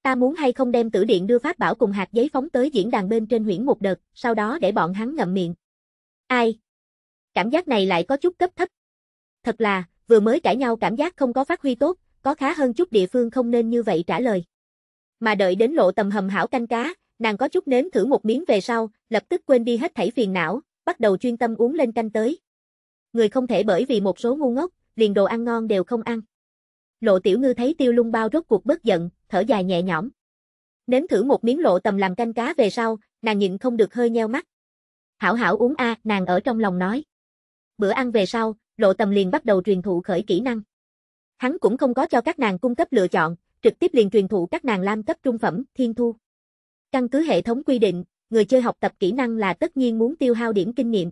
Ta muốn hay không đem tử điện đưa pháp bảo cùng hạt giấy phóng tới diễn đàn bên trên huyển một đợt, sau đó để bọn hắn ngậm miệng. Ai, cảm giác này lại có chút cấp thấp. Thật là, vừa mới cãi nhau cảm giác không có phát huy tốt, có khá hơn chút địa phương không nên như vậy trả lời. Mà đợi đến lộ tầm hầm hảo canh cá, nàng có chút nếm thử một miếng về sau, lập tức quên đi hết thảy phiền não, bắt đầu chuyên tâm uống lên canh tới. Người không thể bởi vì một số ngu ngốc, liền đồ ăn ngon đều không ăn. Lộ tiểu ngư thấy tiêu lung bao rốt cuộc bất giận, thở dài nhẹ nhõm. Nếm thử một miếng lộ tầm làm canh cá về sau, nàng nhịn không được hơi nheo mắt. Hảo hảo uống a, nàng ở trong lòng nói bữa ăn về sau, Lộ Tầm liền bắt đầu truyền thụ khởi kỹ năng. Hắn cũng không có cho các nàng cung cấp lựa chọn, trực tiếp liền truyền thụ các nàng lam cấp trung phẩm, thiên thu. Căn cứ hệ thống quy định, người chơi học tập kỹ năng là tất nhiên muốn tiêu hao điểm kinh nghiệm.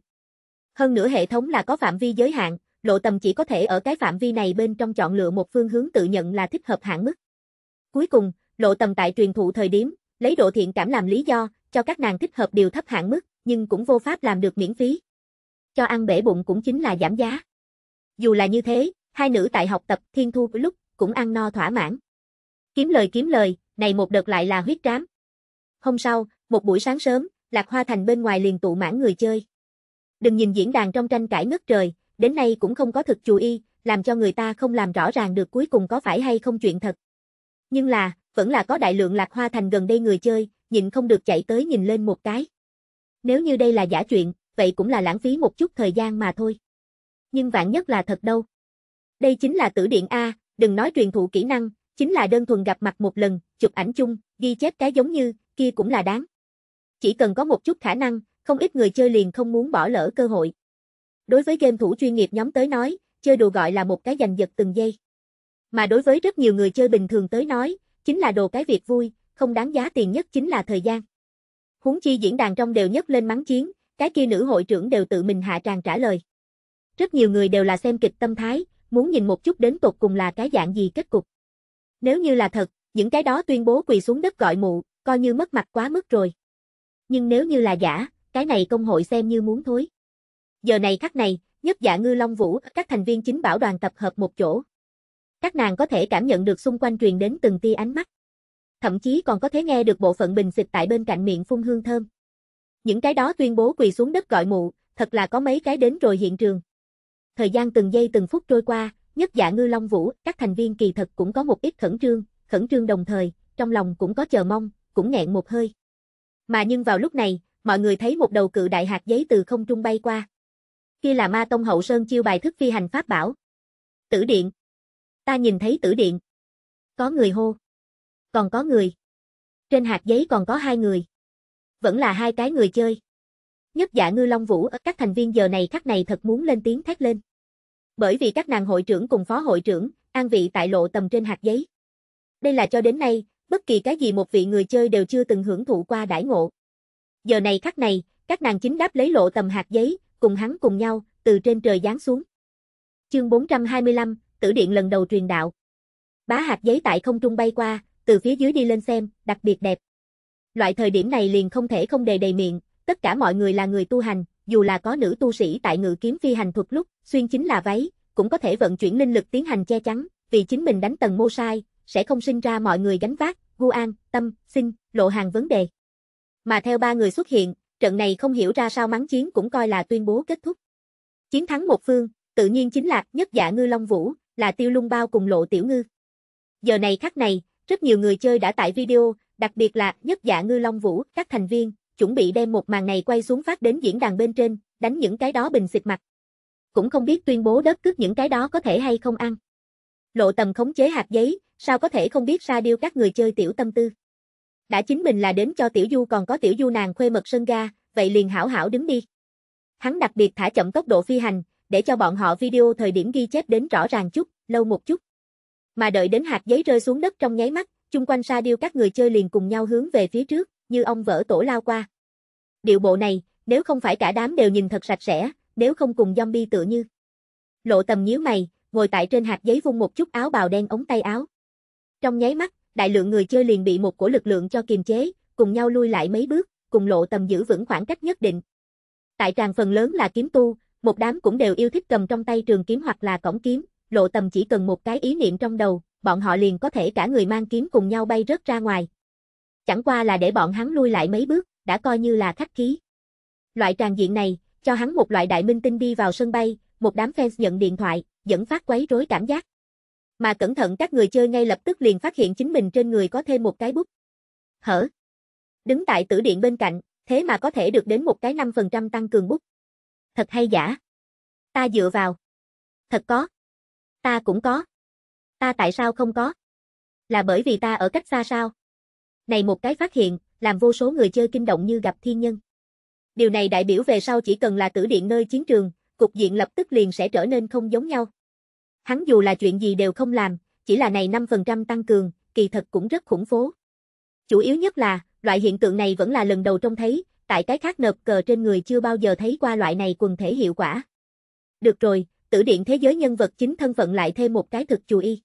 Hơn nữa hệ thống là có phạm vi giới hạn, Lộ Tầm chỉ có thể ở cái phạm vi này bên trong chọn lựa một phương hướng tự nhận là thích hợp hạn mức. Cuối cùng, Lộ Tầm tại truyền thụ thời điểm, lấy độ thiện cảm làm lý do, cho các nàng thích hợp điều thấp hạn mức, nhưng cũng vô pháp làm được miễn phí, cho ăn bể bụng cũng chính là giảm giá. Dù là như thế, hai nữ tại học tập thiên thu lúc cũng ăn no thỏa mãn. Kiếm lời kiếm lời, này một đợt lại là huyết trám. Hôm sau, một buổi sáng sớm, Lạc Hoa Thành bên ngoài liền tụ mãn người chơi. Đừng nhìn diễn đàn trong tranh cãi ngất trời, đến nay cũng không có thực chú y, làm cho người ta không làm rõ ràng được cuối cùng có phải hay không chuyện thật. Nhưng là, vẫn là có đại lượng Lạc Hoa Thành gần đây người chơi, nhịn không được chạy tới nhìn lên một cái. Nếu như đây là giả chuyện, vậy cũng là lãng phí một chút thời gian mà thôi. Nhưng vạn nhất là thật đâu. Đây chính là tử điện A, đừng nói truyền thụ kỹ năng, chính là đơn thuần gặp mặt một lần, chụp ảnh chung, ghi chép cái giống như, kia cũng là đáng. Chỉ cần có một chút khả năng, không ít người chơi liền không muốn bỏ lỡ cơ hội. Đối với game thủ chuyên nghiệp nhóm tới nói, chơi đồ gọi là một cái giành giật từng giây. Mà đối với rất nhiều người chơi bình thường tới nói, chính là đồ cái việc vui, không đáng giá tiền nhất chính là thời gian. Huống chi diễn đàn trong đều nhất lên mắng chiến, cái kia nữ hội trưởng đều tự mình hạ tràng trả lời. Rất nhiều người đều là xem kịch tâm thái, muốn nhìn một chút đến tột cùng là cái dạng gì kết cục. Nếu như là thật, những cái đó tuyên bố quỳ xuống đất gọi mụ, coi như mất mặt quá mức rồi. Nhưng nếu như là giả, cái này công hội xem như muốn thối. Giờ này khắc này, nhất giả ngư Long Vũ, các thành viên chính bảo đoàn tập hợp một chỗ. Các nàng có thể cảm nhận được xung quanh truyền đến từng tia ánh mắt. Thậm chí còn có thể nghe được bộ phận bình xịt tại bên cạnh miệng phun hương thơm. Những cái đó tuyên bố quỳ xuống đất gọi mụ, thật là có mấy cái đến rồi hiện trường. Thời gian từng giây từng phút trôi qua, nhất giả ngư long vũ, các thành viên kỳ thật cũng có một ít khẩn trương, khẩn trương đồng thời, trong lòng cũng có chờ mong, cũng nghẹn một hơi. Mà nhưng vào lúc này, mọi người thấy một đầu cự đại hạt giấy từ không trung bay qua. Kia là ma tông hậu sơn chiêu bài thức phi hành pháp bảo. Tử điện. Ta nhìn thấy tử điện. Có người hô. Còn có người. Trên hạt giấy còn có hai người vẫn là hai cái người chơi. Nhất giả dạ ngư long vũ ở các thành viên giờ này khắc này thật muốn lên tiếng thét lên. Bởi vì các nàng hội trưởng cùng phó hội trưởng, an vị tại lộ tầm trên hạt giấy. Đây là cho đến nay, bất kỳ cái gì một vị người chơi đều chưa từng hưởng thụ qua đãi ngộ. Giờ này khắc này, các nàng chính đáp lấy lộ tầm hạt giấy, cùng hắn cùng nhau, từ trên trời giáng xuống. Chương 425, Tử điện lần đầu truyền đạo. Bá hạt giấy tại không trung bay qua, từ phía dưới đi lên xem, đặc biệt đẹp. Loại thời điểm này liền không thể không đề đầy miệng, tất cả mọi người là người tu hành, dù là có nữ tu sĩ tại ngự kiếm phi hành thuật lúc, xuyên chính là váy, cũng có thể vận chuyển linh lực tiến hành che chắn, vì chính mình đánh tầng mô sai, sẽ không sinh ra mọi người gánh vác, gu an, tâm, sinh, lộ hàng vấn đề. Mà theo ba người xuất hiện, trận này không hiểu ra sao mắng chiến cũng coi là tuyên bố kết thúc. Chiến thắng một phương, tự nhiên chính là nhất giả dạ ngư long vũ, là tiêu lung bao cùng lộ tiểu ngư. Giờ này khắc này, rất nhiều người chơi đã tải video, đặc biệt là nhất dạ ngư long vũ, các thành viên, chuẩn bị đem một màn này quay xuống phát đến diễn đàn bên trên, đánh những cái đó bình xịt mặt. Cũng không biết tuyên bố đất cướp những cái đó có thể hay không ăn. Lộ tầm khống chế hạt giấy, sao có thể không biết ra điêu các người chơi tiểu tâm tư. Đã chính mình là đến cho tiểu du còn có tiểu du nàng khuê mật sân ga, vậy liền hảo hảo đứng đi. Hắn đặc biệt thả chậm tốc độ phi hành, để cho bọn họ video thời điểm ghi chép đến rõ ràng chút, lâu một chút. Mà đợi đến hạt giấy rơi xuống đất trong nháy mắt, chung quanh Sa Điêu các người chơi liền cùng nhau hướng về phía trước, như ông vỡ tổ lao qua. Điệu bộ này, nếu không phải cả đám đều nhìn thật sạch sẽ, nếu không cùng zombie tựa như. Lộ tầm nhíu mày, ngồi tại trên hạt giấy vung một chút áo bào đen ống tay áo. Trong nháy mắt, đại lượng người chơi liền bị một cổ lực lượng cho kiềm chế, cùng nhau lui lại mấy bước, cùng lộ tầm giữ vững khoảng cách nhất định. Tại tràng phần lớn là kiếm tu, một đám cũng đều yêu thích cầm trong tay trường kiếm hoặc là cổng kiếm, lộ tầm chỉ cần một cái ý niệm trong đầu, bọn họ liền có thể cả người mang kiếm cùng nhau bay rớt ra ngoài. Chẳng qua là để bọn hắn lui lại mấy bước, đã coi như là khách khí. Loại tràn diện này, cho hắn một loại đại minh tinh đi vào sân bay, một đám fans nhận điện thoại, dẫn phát quấy rối cảm giác. Mà cẩn thận các người chơi ngay lập tức liền phát hiện chính mình trên người có thêm một cái bút. Hở? Đứng tại tử điện bên cạnh, thế mà có thể được đến một cái 5% tăng cường bút. Thật hay giả? Ta dựa vào. Thật có. Ta cũng có. Ta tại sao không có? Là bởi vì ta ở cách xa sao? Này một cái phát hiện, làm vô số người chơi kinh động như gặp thiên nhân. Điều này đại biểu về sau chỉ cần là tử điện nơi chiến trường, cục diện lập tức liền sẽ trở nên không giống nhau. Hắn dù là chuyện gì đều không làm, chỉ là này 5% tăng cường, kỳ thật cũng rất khủng phố. Chủ yếu nhất là, loại hiện tượng này vẫn là lần đầu trông thấy, tại cái khác nộp cờ trên người chưa bao giờ thấy qua loại này quần thể hiệu quả. Được rồi, tử điện thế giới nhân vật chính thân phận lại thêm một cái thực chú ý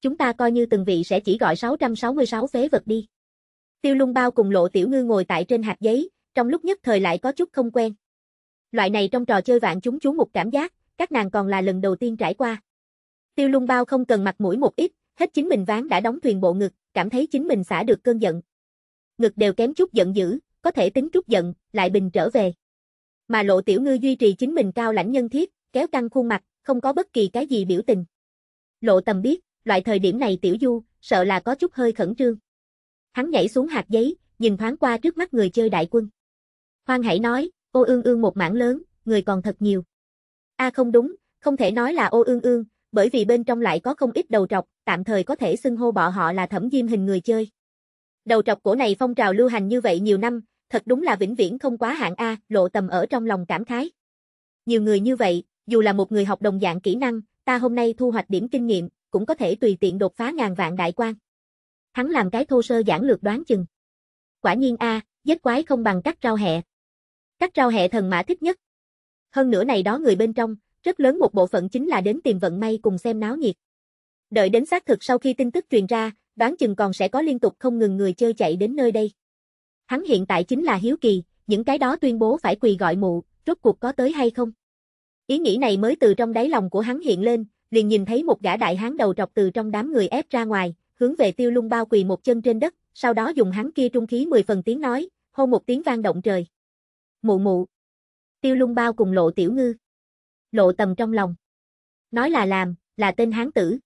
chúng ta coi như từng vị sẽ chỉ gọi 666 phế vật đi. Tiêu lung bao cùng lộ tiểu ngư ngồi tại trên hạt giấy, trong lúc nhất thời lại có chút không quen. Loại này trong trò chơi vạn chúng chú một cảm giác, các nàng còn là lần đầu tiên trải qua. Tiêu lung bao không cần mặt mũi một ít, hết chính mình ván đã đóng thuyền bộ ngực, cảm thấy chính mình xả được cơn giận. Ngực đều kém chút giận dữ, có thể tính chút giận, lại bình trở về. Mà lộ tiểu ngư duy trì chính mình cao lãnh nhân thiết, kéo căng khuôn mặt, không có bất kỳ cái gì biểu tình. Lộ tầm biết, loại thời điểm này Tiểu Du, sợ là có chút hơi khẩn trương. Hắn nhảy xuống hạt giấy, nhìn thoáng qua trước mắt người chơi đại quân. Hoang hãy nói, ô ương ương một mảng lớn, người còn thật nhiều. A à không đúng, không thể nói là ô ương ương, bởi vì bên trong lại có không ít đầu trọc, tạm thời có thể xưng hô bọ họ là thẩm diêm hình người chơi. Đầu trọc cổ này phong trào lưu hành như vậy nhiều năm, thật đúng là vĩnh viễn không quá hạng A, lộ tầm ở trong lòng cảm khái. Nhiều người như vậy, dù là một người học đồng dạng kỹ năng, ta hôm nay thu hoạch điểm kinh nghiệm, cũng có thể tùy tiện đột phá ngàn vạn đại quan. Hắn làm cái thô sơ giản lược đoán chừng. Quả nhiên a, à, giết quái không bằng cắt rau hẹ. Cắt rau hẹ thần mã thích nhất. Hơn nữa này đó người bên trong, rất lớn một bộ phận chính là đến tìm vận may cùng xem náo nhiệt. Đợi đến xác thực sau khi tin tức truyền ra, đoán chừng còn sẽ có liên tục không ngừng người chơi chạy đến nơi đây. Hắn hiện tại chính là hiếu kỳ, những cái đó tuyên bố phải quỳ gọi mụ, rốt cuộc có tới hay không. Ý nghĩ này mới từ trong đáy lòng của hắn hiện lên, liền nhìn thấy một gã đại hán đầu trọc từ trong đám người ép ra ngoài, hướng về tiêu lung bao quỳ một chân trên đất, sau đó dùng hắn kia trung khí mười phần tiếng nói, hô một tiếng vang động trời. Mụ mụ. Tiêu lung bao cùng lộ tiểu ngư. Lộ tầm trong lòng. Nói là làm, là tên hán tử.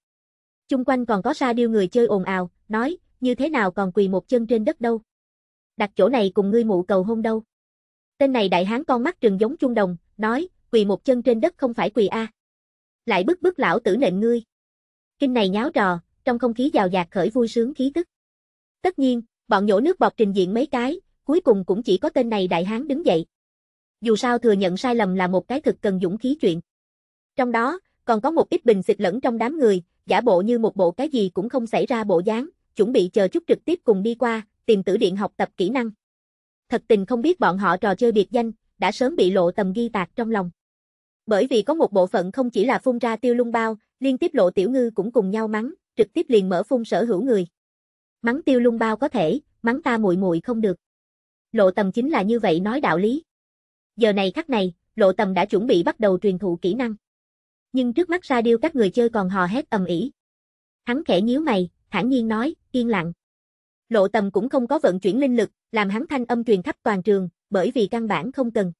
Chung quanh còn có sa điêu người chơi ồn ào, nói, như thế nào còn quỳ một chân trên đất đâu. Đặt chỗ này cùng ngươi mụ cầu hôn đâu. Tên này đại hán con mắt trừng giống trung đồng, nói, quỳ một chân trên đất không phải quỳ A lại bức bức lão tử nệm ngươi. Kinh này nháo trò, trong không khí giàu dạt khởi vui sướng khí tức. Tất nhiên, bọn nhổ nước bọt trình diện mấy cái, cuối cùng cũng chỉ có tên này đại hán đứng dậy. Dù sao thừa nhận sai lầm là một cái thực cần dũng khí chuyện. Trong đó, còn có một ít bình xịt lẫn trong đám người, giả bộ như một bộ cái gì cũng không xảy ra bộ dáng, chuẩn bị chờ chút trực tiếp cùng đi qua, tìm tử điện học tập kỹ năng. Thật tình không biết bọn họ trò chơi biệt danh, đã sớm bị lộ tầm ghi tạc trong lòng. Bởi vì có một bộ phận không chỉ là phun ra tiêu lung bao, liên tiếp lộ tiểu ngư cũng cùng nhau mắng, trực tiếp liền mở phun sở hữu người. Mắng tiêu lung bao có thể, mắng ta muội muội không được. Lộ tầm chính là như vậy nói đạo lý. Giờ này khắc này, lộ tầm đã chuẩn bị bắt đầu truyền thụ kỹ năng. Nhưng trước mắt ra điêu các người chơi còn hò hét ầm ĩ. Hắn khẽ nhíu mày, thản nhiên nói, yên lặng. Lộ tầm cũng không có vận chuyển linh lực, làm hắn thanh âm truyền khắp toàn trường, bởi vì căn bản không cần.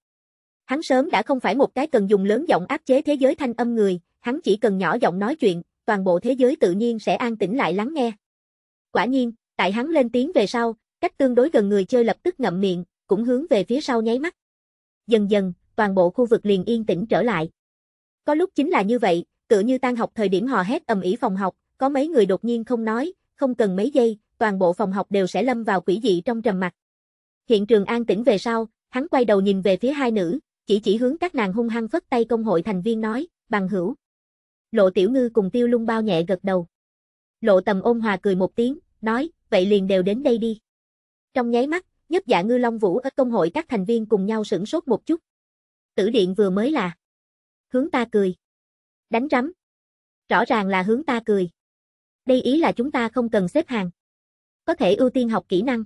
Hắn sớm đã không phải một cái cần dùng lớn giọng áp chế thế giới thanh âm người, hắn chỉ cần nhỏ giọng nói chuyện, toàn bộ thế giới tự nhiên sẽ an tĩnh lại lắng nghe. Quả nhiên, tại hắn lên tiếng về sau, cách tương đối gần người chơi lập tức ngậm miệng, cũng hướng về phía sau nháy mắt. Dần dần, toàn bộ khu vực liền yên tĩnh trở lại. Có lúc chính là như vậy, tựa như tan học thời điểm hò hét ầm ĩ phòng học, có mấy người đột nhiên không nói, không cần mấy giây, toàn bộ phòng học đều sẽ lâm vào quỷ dị trong trầm mặc. Hiện trường an tĩnh về sau, hắn quay đầu nhìn về phía hai nữ, chỉ chỉ hướng các nàng hung hăng phất tay công hội thành viên nói, bằng hữu. Lộ Tiểu Ngư cùng Tiêu Lung Bao nhẹ gật đầu. Lộ Tầm ôn hòa cười một tiếng, nói, vậy liền đều đến đây đi. Trong nháy mắt, nhất dạ ngư long vũ ở công hội các thành viên cùng nhau sửng sốt một chút. Tử điện vừa mới là. Hướng ta cười. Đánh rắm. Rõ ràng là hướng ta cười. Đây ý là chúng ta không cần xếp hàng. Có thể ưu tiên học kỹ năng.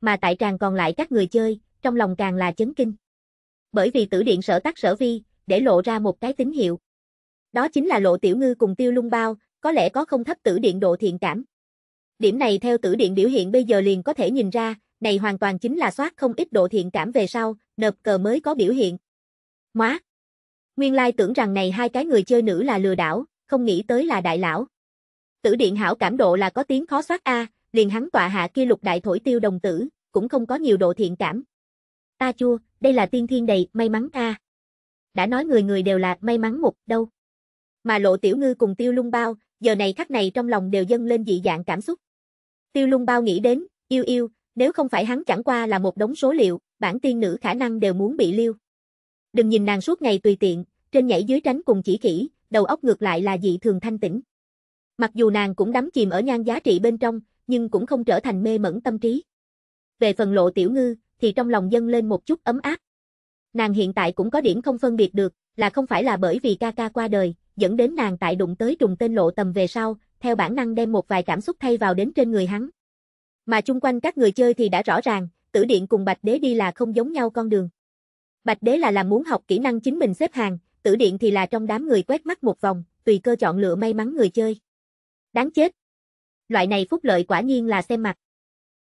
Mà tại tràng còn lại các người chơi, trong lòng càng là chấn kinh bởi vì tử điện sở tác sở vi, để lộ ra một cái tín hiệu. Đó chính là lộ tiểu ngư cùng tiêu lung bao, có lẽ có không thấp tử điện độ thiện cảm. Điểm này theo tử điện biểu hiện bây giờ liền có thể nhìn ra, này hoàn toàn chính là soát không ít độ thiện cảm về sau, nộp cờ mới có biểu hiện. Móa! Nguyên lai tưởng rằng này hai cái người chơi nữ là lừa đảo, không nghĩ tới là đại lão. Tử điện hảo cảm độ là có tiếng khó soát A, liền hắn tọa hạ kia lục đại thổi tiêu đồng tử, cũng không có nhiều độ thiện cảm. Ta chua, đây là tiên thiên đầy, may mắn a. Đã nói người người đều là may mắn một đâu. Mà Lộ Tiểu Ngư cùng Tiêu Lung Bao, giờ này khắc này trong lòng đều dâng lên dị dạng cảm xúc. Tiêu Lung Bao nghĩ đến, yêu yêu, nếu không phải hắn chẳng qua là một đống số liệu, bản tiên nữ khả năng đều muốn bị liêu. Đừng nhìn nàng suốt ngày tùy tiện, trên nhảy dưới tránh cùng chỉ khỉ, đầu óc ngược lại là dị thường thanh tĩnh. Mặc dù nàng cũng đắm chìm ở nhan giá trị bên trong, nhưng cũng không trở thành mê mẩn tâm trí. Về phần lộ tiểu ngư, thì trong lòng dâng lên một chút ấm áp. Nàng hiện tại cũng có điểm không phân biệt được, là không phải là bởi vì ca ca qua đời, dẫn đến nàng tại đụng tới trùng tên lộ tầm về sau, theo bản năng đem một vài cảm xúc thay vào đến trên người hắn. Mà chung quanh các người chơi thì đã rõ ràng, tử điện cùng Bạch Đế đi là không giống nhau con đường. Bạch Đế là làm muốn học kỹ năng chính mình xếp hàng, tử điện thì là trong đám người quét mắt một vòng, tùy cơ chọn lựa may mắn người chơi. Đáng chết. Loại này phúc lợi quả nhiên là xem mặt.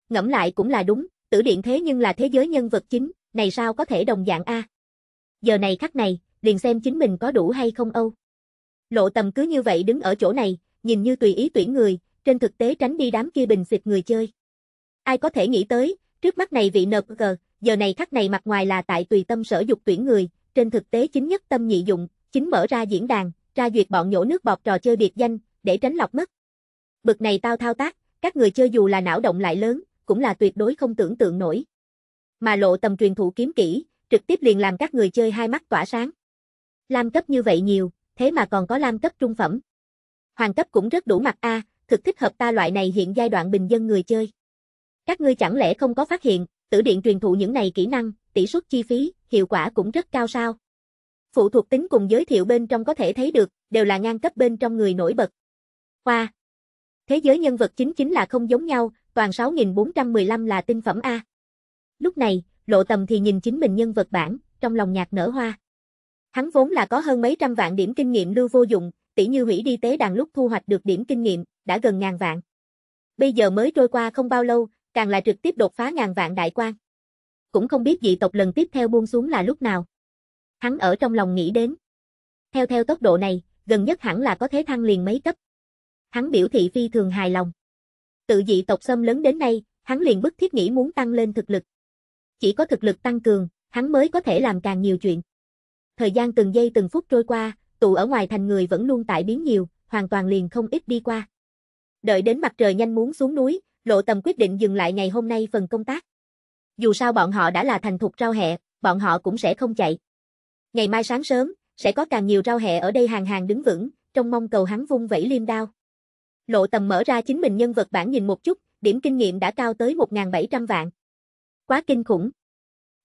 Ngẫm lại cũng là đúng, Tử điện thế nhưng là thế giới nhân vật chính, này sao có thể đồng dạng a? Giờ này khắc này, liền xem chính mình có đủ hay không Âu. Lộ tầm cứ như vậy đứng ở chỗ này, nhìn như tùy ý tuyển người, trên thực tế tránh đi đám kia bình xịt người chơi. Ai có thể nghĩ tới, trước mắt này vị nợp gờ, giờ này khắc này mặt ngoài là tại tùy tâm sở dục tuyển người, trên thực tế chính nhất tâm nhị dụng, chính mở ra diễn đàn, ra duyệt bọn nhổ nước bọt trò chơi biệt danh, để tránh lọc mất. Bực này tao thao tác, các người chơi dù là não động lại lớn, cũng là tuyệt đối không tưởng tượng nổi. Mà lộ tầm truyền thụ kiếm kỹ, trực tiếp liền làm các người chơi hai mắt tỏa sáng. Lam cấp như vậy nhiều, thế mà còn có lam cấp trung phẩm. Hoàng cấp cũng rất đủ mặt a, thực thích hợp ta loại này hiện giai đoạn bình dân người chơi. Các ngươi chẳng lẽ không có phát hiện, tử điện truyền thụ những này kỹ năng, tỷ suất chi phí, hiệu quả cũng rất cao sao? Phụ thuộc tính cùng giới thiệu bên trong có thể thấy được, đều là ngang cấp bên trong người nổi bật. Hoa. Thế giới nhân vật chính chính là không giống nhau, toàn 6415 là tinh phẩm A. Lúc này, lộ tầm thì nhìn chính mình nhân vật bản, trong lòng nhạc nở hoa. Hắn vốn là có hơn mấy trăm vạn điểm kinh nghiệm lưu vô dụng, tỷ như hủy đi tế đàn lúc thu hoạch được điểm kinh nghiệm, đã gần ngàn vạn. Bây giờ mới trôi qua không bao lâu, càng là trực tiếp đột phá ngàn vạn đại quan. Cũng không biết dị tộc lần tiếp theo buông xuống là lúc nào. Hắn ở trong lòng nghĩ đến. Theo theo tốc độ này, gần nhất hẳn là có thế thăng liền mấy cấp. Hắn biểu thị phi thường hài lòng. Tự dị tộc xâm lớn đến nay, hắn liền bức thiết nghĩ muốn tăng lên thực lực. Chỉ có thực lực tăng cường, hắn mới có thể làm càng nhiều chuyện. Thời gian từng giây từng phút trôi qua, tụ ở ngoài thành người vẫn luôn tại biến nhiều, hoàn toàn liền không ít đi qua. Đợi đến mặt trời nhanh muốn xuống núi, lộ tầm quyết định dừng lại ngày hôm nay phần công tác. Dù sao bọn họ đã là thành thục rau hẹ, bọn họ cũng sẽ không chạy. Ngày mai sáng sớm, sẽ có càng nhiều rau hẹ ở đây hàng hàng đứng vững, trong mong cầu hắn vung vẫy liêm đao lộ tầm mở ra chính mình nhân vật bản nhìn một chút, điểm kinh nghiệm đã cao tới 1.700 vạn. Quá kinh khủng.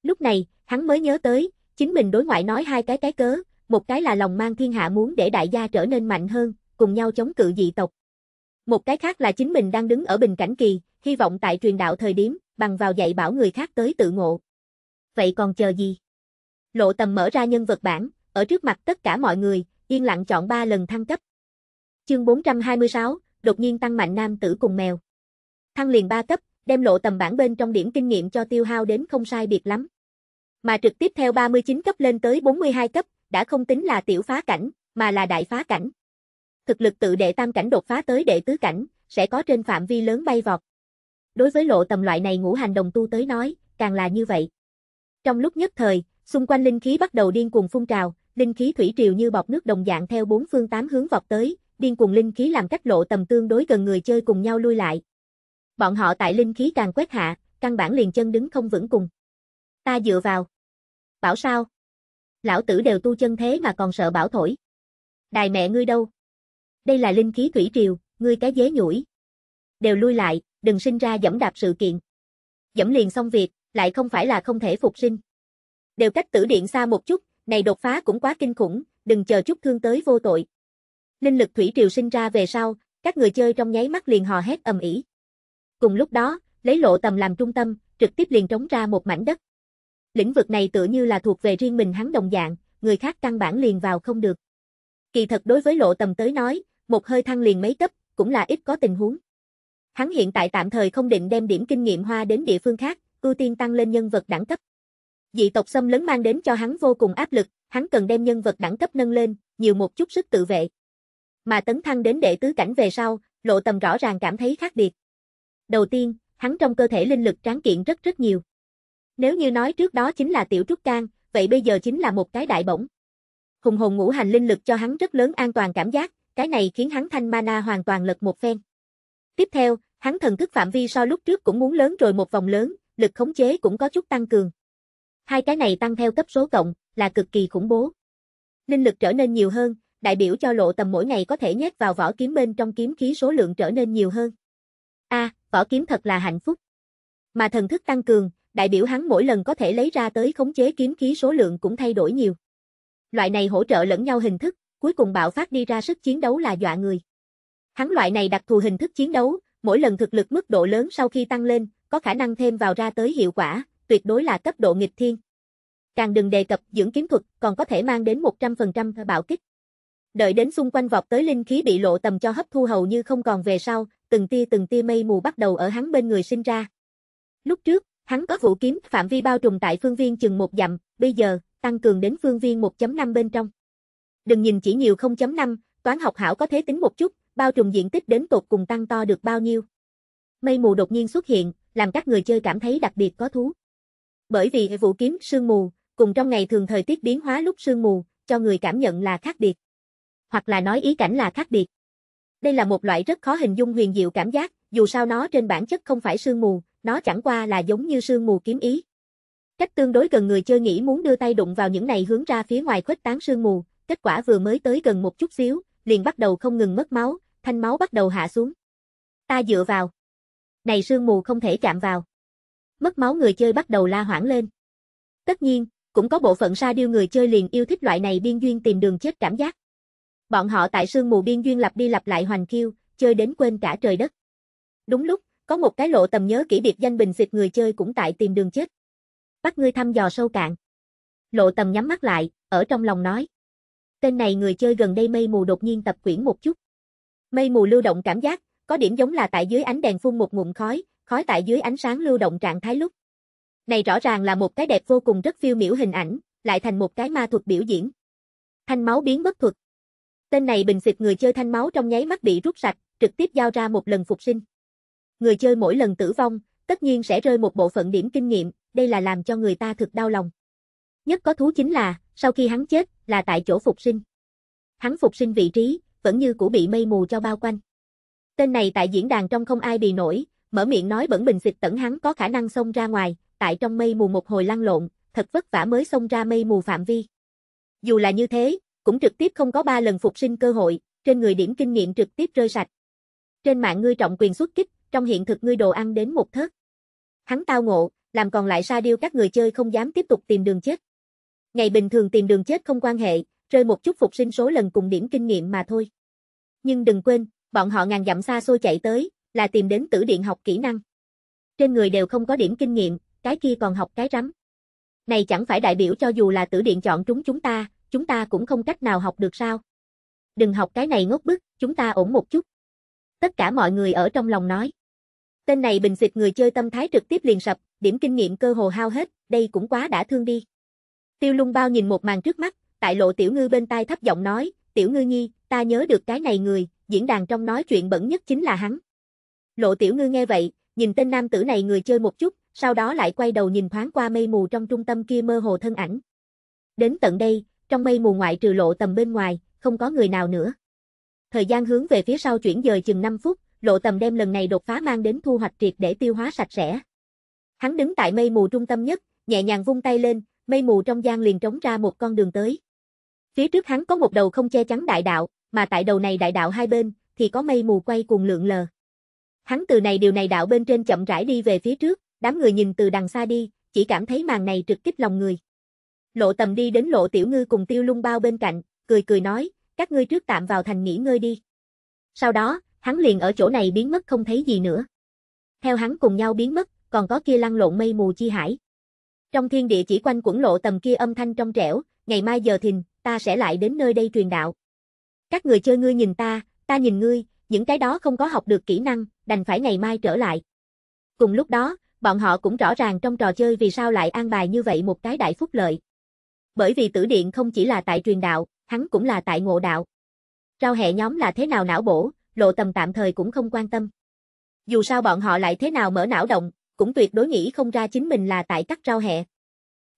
Lúc này, hắn mới nhớ tới, chính mình đối ngoại nói hai cái cái cớ, một cái là lòng mang thiên hạ muốn để đại gia trở nên mạnh hơn, cùng nhau chống cự dị tộc. Một cái khác là chính mình đang đứng ở bình cảnh kỳ, hy vọng tại truyền đạo thời điểm, bằng vào dạy bảo người khác tới tự ngộ. Vậy còn chờ gì? Lộ tầm mở ra nhân vật bản, ở trước mặt tất cả mọi người, yên lặng chọn ba lần thăng cấp. Chương 426, đột nhiên tăng mạnh nam tử cùng mèo. Thăng liền ba cấp, đem lộ tầm bản bên trong điểm kinh nghiệm cho tiêu hao đến không sai biệt lắm. Mà trực tiếp theo 39 cấp lên tới 42 cấp, đã không tính là tiểu phá cảnh, mà là đại phá cảnh. Thực lực tự đệ tam cảnh đột phá tới đệ tứ cảnh, sẽ có trên phạm vi lớn bay vọt. Đối với lộ tầm loại này ngũ hành đồng tu tới nói, càng là như vậy. Trong lúc nhất thời, xung quanh linh khí bắt đầu điên cuồng phun trào, linh khí thủy triều như bọc nước đồng dạng theo bốn phương tám hướng vọt tới, điên cuồng linh khí làm cách lộ tầm tương đối gần người chơi cùng nhau lui lại. Bọn họ tại linh khí càng quét hạ, căn bản liền chân đứng không vững cùng. Ta dựa vào. Bảo sao? Lão tử đều tu chân thế mà còn sợ bảo thổi. Đài mẹ ngươi đâu? Đây là linh khí thủy triều, ngươi cái dế nhủi. Đều lui lại, đừng sinh ra dẫm đạp sự kiện. Dẫm liền xong việc, lại không phải là không thể phục sinh. Đều cách tử điện xa một chút, này đột phá cũng quá kinh khủng, đừng chờ chút thương tới vô tội. Linh lực thủy triều sinh ra về sau, các người chơi trong nháy mắt liền hò hét ầm ĩ. Cùng lúc đó, lấy lộ tầm làm trung tâm, trực tiếp liền trống ra một mảnh đất. Lĩnh vực này tựa như là thuộc về riêng mình hắn đồng dạng, người khác căn bản liền vào không được. Kỳ thật đối với lộ tầm tới nói, một hơi thăng liền mấy cấp, cũng là ít có tình huống. Hắn hiện tại tạm thời không định đem điểm kinh nghiệm hoa đến địa phương khác, ưu tiên tăng lên nhân vật đẳng cấp. Dị tộc xâm lấn mang đến cho hắn vô cùng áp lực, hắn cần đem nhân vật đẳng cấp nâng lên, nhiều một chút sức tự vệ mà tấn thăng đến đệ tứ cảnh về sau, lộ tầm rõ ràng cảm thấy khác biệt. Đầu tiên, hắn trong cơ thể linh lực tráng kiện rất rất nhiều. Nếu như nói trước đó chính là tiểu trúc can, vậy bây giờ chính là một cái đại bổng. Hùng hồn ngũ hành linh lực cho hắn rất lớn an toàn cảm giác, cái này khiến hắn thanh mana hoàn toàn lật một phen. Tiếp theo, hắn thần thức phạm vi so lúc trước cũng muốn lớn rồi một vòng lớn, lực khống chế cũng có chút tăng cường. Hai cái này tăng theo cấp số cộng, là cực kỳ khủng bố. Linh lực trở nên nhiều hơn, đại biểu cho lộ tầm mỗi ngày có thể nhét vào vỏ kiếm bên trong kiếm khí số lượng trở nên nhiều hơn. A, à, vỏ kiếm thật là hạnh phúc. Mà thần thức tăng cường, đại biểu hắn mỗi lần có thể lấy ra tới khống chế kiếm khí số lượng cũng thay đổi nhiều. Loại này hỗ trợ lẫn nhau hình thức, cuối cùng bạo phát đi ra sức chiến đấu là dọa người. Hắn loại này đặc thù hình thức chiến đấu, mỗi lần thực lực mức độ lớn sau khi tăng lên, có khả năng thêm vào ra tới hiệu quả, tuyệt đối là cấp độ nghịch thiên. Càng đừng đề cập dưỡng kiếm thuật còn có thể mang đến 100% bạo kích đợi đến xung quanh vọt tới linh khí bị lộ tầm cho hấp thu hầu như không còn về sau, từng tia từng tia mây mù bắt đầu ở hắn bên người sinh ra. Lúc trước, hắn có vũ kiếm phạm vi bao trùm tại phương viên chừng một dặm, bây giờ, tăng cường đến phương viên 1.5 bên trong. Đừng nhìn chỉ nhiều 0.5, toán học hảo có thể tính một chút, bao trùm diện tích đến tột cùng tăng to được bao nhiêu. Mây mù đột nhiên xuất hiện, làm các người chơi cảm thấy đặc biệt có thú. Bởi vì vũ kiếm sương mù, cùng trong ngày thường thời tiết biến hóa lúc sương mù, cho người cảm nhận là khác biệt hoặc là nói ý cảnh là khác biệt. Đây là một loại rất khó hình dung huyền diệu cảm giác, dù sao nó trên bản chất không phải sương mù, nó chẳng qua là giống như sương mù kiếm ý. Cách tương đối gần người chơi nghĩ muốn đưa tay đụng vào những này hướng ra phía ngoài khuếch tán sương mù, kết quả vừa mới tới gần một chút xíu, liền bắt đầu không ngừng mất máu, thanh máu bắt đầu hạ xuống. Ta dựa vào. Này sương mù không thể chạm vào. Mất máu người chơi bắt đầu la hoảng lên. Tất nhiên, cũng có bộ phận sa điêu người chơi liền yêu thích loại này biên duyên tìm đường chết cảm giác. Bọn họ tại sương mù biên duyên lặp đi lặp lại hoành kiêu chơi đến quên cả trời đất. Đúng lúc, có một cái lộ tầm nhớ kỹ biệt danh bình xịt người chơi cũng tại tìm đường chết. Bắt ngươi thăm dò sâu cạn. Lộ tầm nhắm mắt lại, ở trong lòng nói. Tên này người chơi gần đây mây mù đột nhiên tập quyển một chút. Mây mù lưu động cảm giác, có điểm giống là tại dưới ánh đèn phun một ngụm khói, khói tại dưới ánh sáng lưu động trạng thái lúc. Này rõ ràng là một cái đẹp vô cùng rất phiêu miểu hình ảnh, lại thành một cái ma thuật biểu diễn. Thanh máu biến bất thuật. Tên này bình xịt người chơi thanh máu trong nháy mắt bị rút sạch, trực tiếp giao ra một lần phục sinh. Người chơi mỗi lần tử vong, tất nhiên sẽ rơi một bộ phận điểm kinh nghiệm, đây là làm cho người ta thực đau lòng. Nhất có thú chính là, sau khi hắn chết, là tại chỗ phục sinh. Hắn phục sinh vị trí, vẫn như cũ bị mây mù cho bao quanh. Tên này tại diễn đàn trong không ai bị nổi, mở miệng nói bẩn bình xịt tẩn hắn có khả năng xông ra ngoài, tại trong mây mù một hồi lăn lộn, thật vất vả mới xông ra mây mù phạm vi. Dù là như thế, cũng trực tiếp không có ba lần phục sinh cơ hội, trên người điểm kinh nghiệm trực tiếp rơi sạch. Trên mạng ngươi trọng quyền xuất kích, trong hiện thực ngươi đồ ăn đến một thớt. Hắn tao ngộ, làm còn lại sa điêu các người chơi không dám tiếp tục tìm đường chết. Ngày bình thường tìm đường chết không quan hệ, rơi một chút phục sinh số lần cùng điểm kinh nghiệm mà thôi. Nhưng đừng quên, bọn họ ngàn dặm xa xôi chạy tới, là tìm đến tử điện học kỹ năng. Trên người đều không có điểm kinh nghiệm, cái kia còn học cái rắm. Này chẳng phải đại biểu cho dù là tử điện chọn trúng chúng ta, chúng ta cũng không cách nào học được sao? Đừng học cái này ngốc bức, chúng ta ổn một chút. Tất cả mọi người ở trong lòng nói. Tên này bình xịt người chơi tâm thái trực tiếp liền sập, điểm kinh nghiệm cơ hồ hao hết, đây cũng quá đã thương đi. Tiêu lung bao nhìn một màn trước mắt, tại lộ tiểu ngư bên tai thấp giọng nói, tiểu ngư nhi, ta nhớ được cái này người, diễn đàn trong nói chuyện bẩn nhất chính là hắn. Lộ tiểu ngư nghe vậy, nhìn tên nam tử này người chơi một chút, sau đó lại quay đầu nhìn thoáng qua mây mù trong trung tâm kia mơ hồ thân ảnh. Đến tận đây, trong mây mù ngoại trừ lộ tầm bên ngoài, không có người nào nữa. Thời gian hướng về phía sau chuyển dời chừng 5 phút, lộ tầm đem lần này đột phá mang đến thu hoạch triệt để tiêu hóa sạch sẽ. Hắn đứng tại mây mù trung tâm nhất, nhẹ nhàng vung tay lên, mây mù trong gian liền trống ra một con đường tới. Phía trước hắn có một đầu không che chắn đại đạo, mà tại đầu này đại đạo hai bên, thì có mây mù quay cùng lượn lờ. Hắn từ này điều này đạo bên trên chậm rãi đi về phía trước, đám người nhìn từ đằng xa đi, chỉ cảm thấy màn này trực kích lòng người. Lộ tầm đi đến lộ tiểu ngư cùng tiêu lung bao bên cạnh, cười cười nói, các ngươi trước tạm vào thành nghỉ ngơi đi. Sau đó, hắn liền ở chỗ này biến mất không thấy gì nữa. Theo hắn cùng nhau biến mất, còn có kia lăn lộn mây mù chi hải. Trong thiên địa chỉ quanh quẩn lộ tầm kia âm thanh trong trẻo, ngày mai giờ thìn, ta sẽ lại đến nơi đây truyền đạo. Các người chơi ngươi nhìn ta, ta nhìn ngươi, những cái đó không có học được kỹ năng, đành phải ngày mai trở lại. Cùng lúc đó, bọn họ cũng rõ ràng trong trò chơi vì sao lại an bài như vậy một cái đại phúc lợi bởi vì tử điện không chỉ là tại truyền đạo, hắn cũng là tại ngộ đạo. Rau hẹ nhóm là thế nào não bổ, lộ tầm tạm thời cũng không quan tâm. Dù sao bọn họ lại thế nào mở não động, cũng tuyệt đối nghĩ không ra chính mình là tại cắt rau hẹ.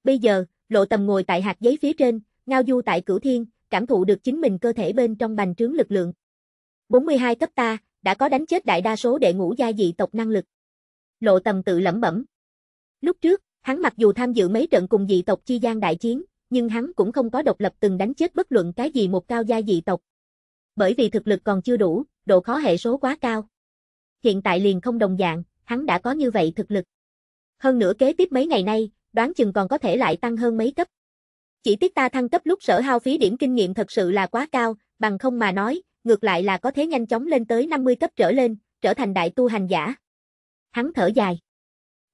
Bây giờ, lộ tầm ngồi tại hạt giấy phía trên, ngao du tại cửu thiên, cảm thụ được chính mình cơ thể bên trong bành trướng lực lượng. 42 cấp ta, đã có đánh chết đại đa số đệ ngũ gia dị tộc năng lực. Lộ tầm tự lẩm bẩm. Lúc trước, hắn mặc dù tham dự mấy trận cùng dị tộc chi gian đại chiến, nhưng hắn cũng không có độc lập từng đánh chết bất luận cái gì một cao gia dị tộc. Bởi vì thực lực còn chưa đủ, độ khó hệ số quá cao. Hiện tại liền không đồng dạng, hắn đã có như vậy thực lực. Hơn nữa kế tiếp mấy ngày nay, đoán chừng còn có thể lại tăng hơn mấy cấp. Chỉ tiếc ta thăng cấp lúc sở hao phí điểm kinh nghiệm thật sự là quá cao, bằng không mà nói, ngược lại là có thế nhanh chóng lên tới 50 cấp trở lên, trở thành đại tu hành giả. Hắn thở dài.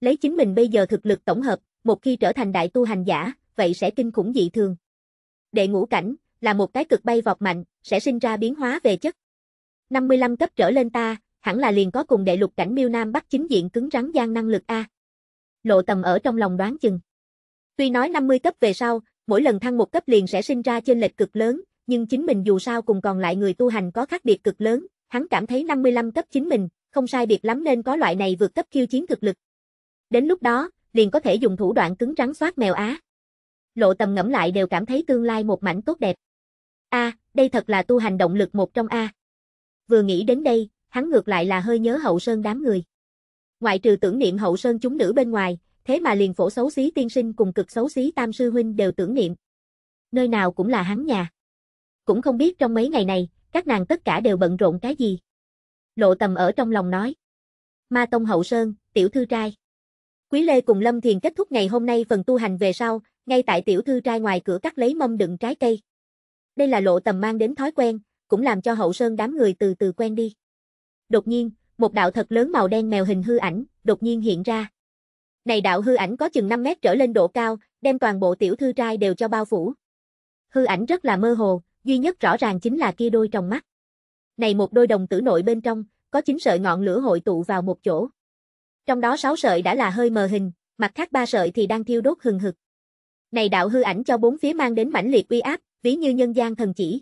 Lấy chính mình bây giờ thực lực tổng hợp, một khi trở thành đại tu hành giả, vậy sẽ kinh khủng dị thường. Đệ ngũ cảnh, là một cái cực bay vọt mạnh, sẽ sinh ra biến hóa về chất. 55 cấp trở lên ta, hẳn là liền có cùng đệ lục cảnh miêu nam bắc chính diện cứng rắn gian năng lực A. Lộ tầm ở trong lòng đoán chừng. Tuy nói 50 cấp về sau, mỗi lần thăng một cấp liền sẽ sinh ra trên lệch cực lớn, nhưng chính mình dù sao cùng còn lại người tu hành có khác biệt cực lớn, hắn cảm thấy 55 cấp chính mình, không sai biệt lắm nên có loại này vượt cấp khiêu chiến cực lực. Đến lúc đó, liền có thể dùng thủ đoạn cứng rắn soát mèo á lộ tầm ngẫm lại đều cảm thấy tương lai một mảnh tốt đẹp. A, à, đây thật là tu hành động lực một trong A. Vừa nghĩ đến đây, hắn ngược lại là hơi nhớ hậu sơn đám người. Ngoại trừ tưởng niệm hậu sơn chúng nữ bên ngoài, thế mà liền phổ xấu xí tiên sinh cùng cực xấu xí tam sư huynh đều tưởng niệm. Nơi nào cũng là hắn nhà. Cũng không biết trong mấy ngày này, các nàng tất cả đều bận rộn cái gì. Lộ tầm ở trong lòng nói. Ma Tông Hậu Sơn, Tiểu Thư Trai. Quý Lê cùng Lâm Thiền kết thúc ngày hôm nay phần tu hành về sau, ngay tại tiểu thư trai ngoài cửa cắt lấy mâm đựng trái cây. Đây là lộ tầm mang đến thói quen, cũng làm cho hậu sơn đám người từ từ quen đi. Đột nhiên, một đạo thật lớn màu đen mèo hình hư ảnh, đột nhiên hiện ra. Này đạo hư ảnh có chừng 5 mét trở lên độ cao, đem toàn bộ tiểu thư trai đều cho bao phủ. Hư ảnh rất là mơ hồ, duy nhất rõ ràng chính là kia đôi trong mắt. Này một đôi đồng tử nội bên trong, có chính sợi ngọn lửa hội tụ vào một chỗ. Trong đó sáu sợi đã là hơi mờ hình, mặt khác ba sợi thì đang thiêu đốt hừng hực. Này đạo hư ảnh cho bốn phía mang đến mãnh liệt uy áp, ví như nhân gian thần chỉ.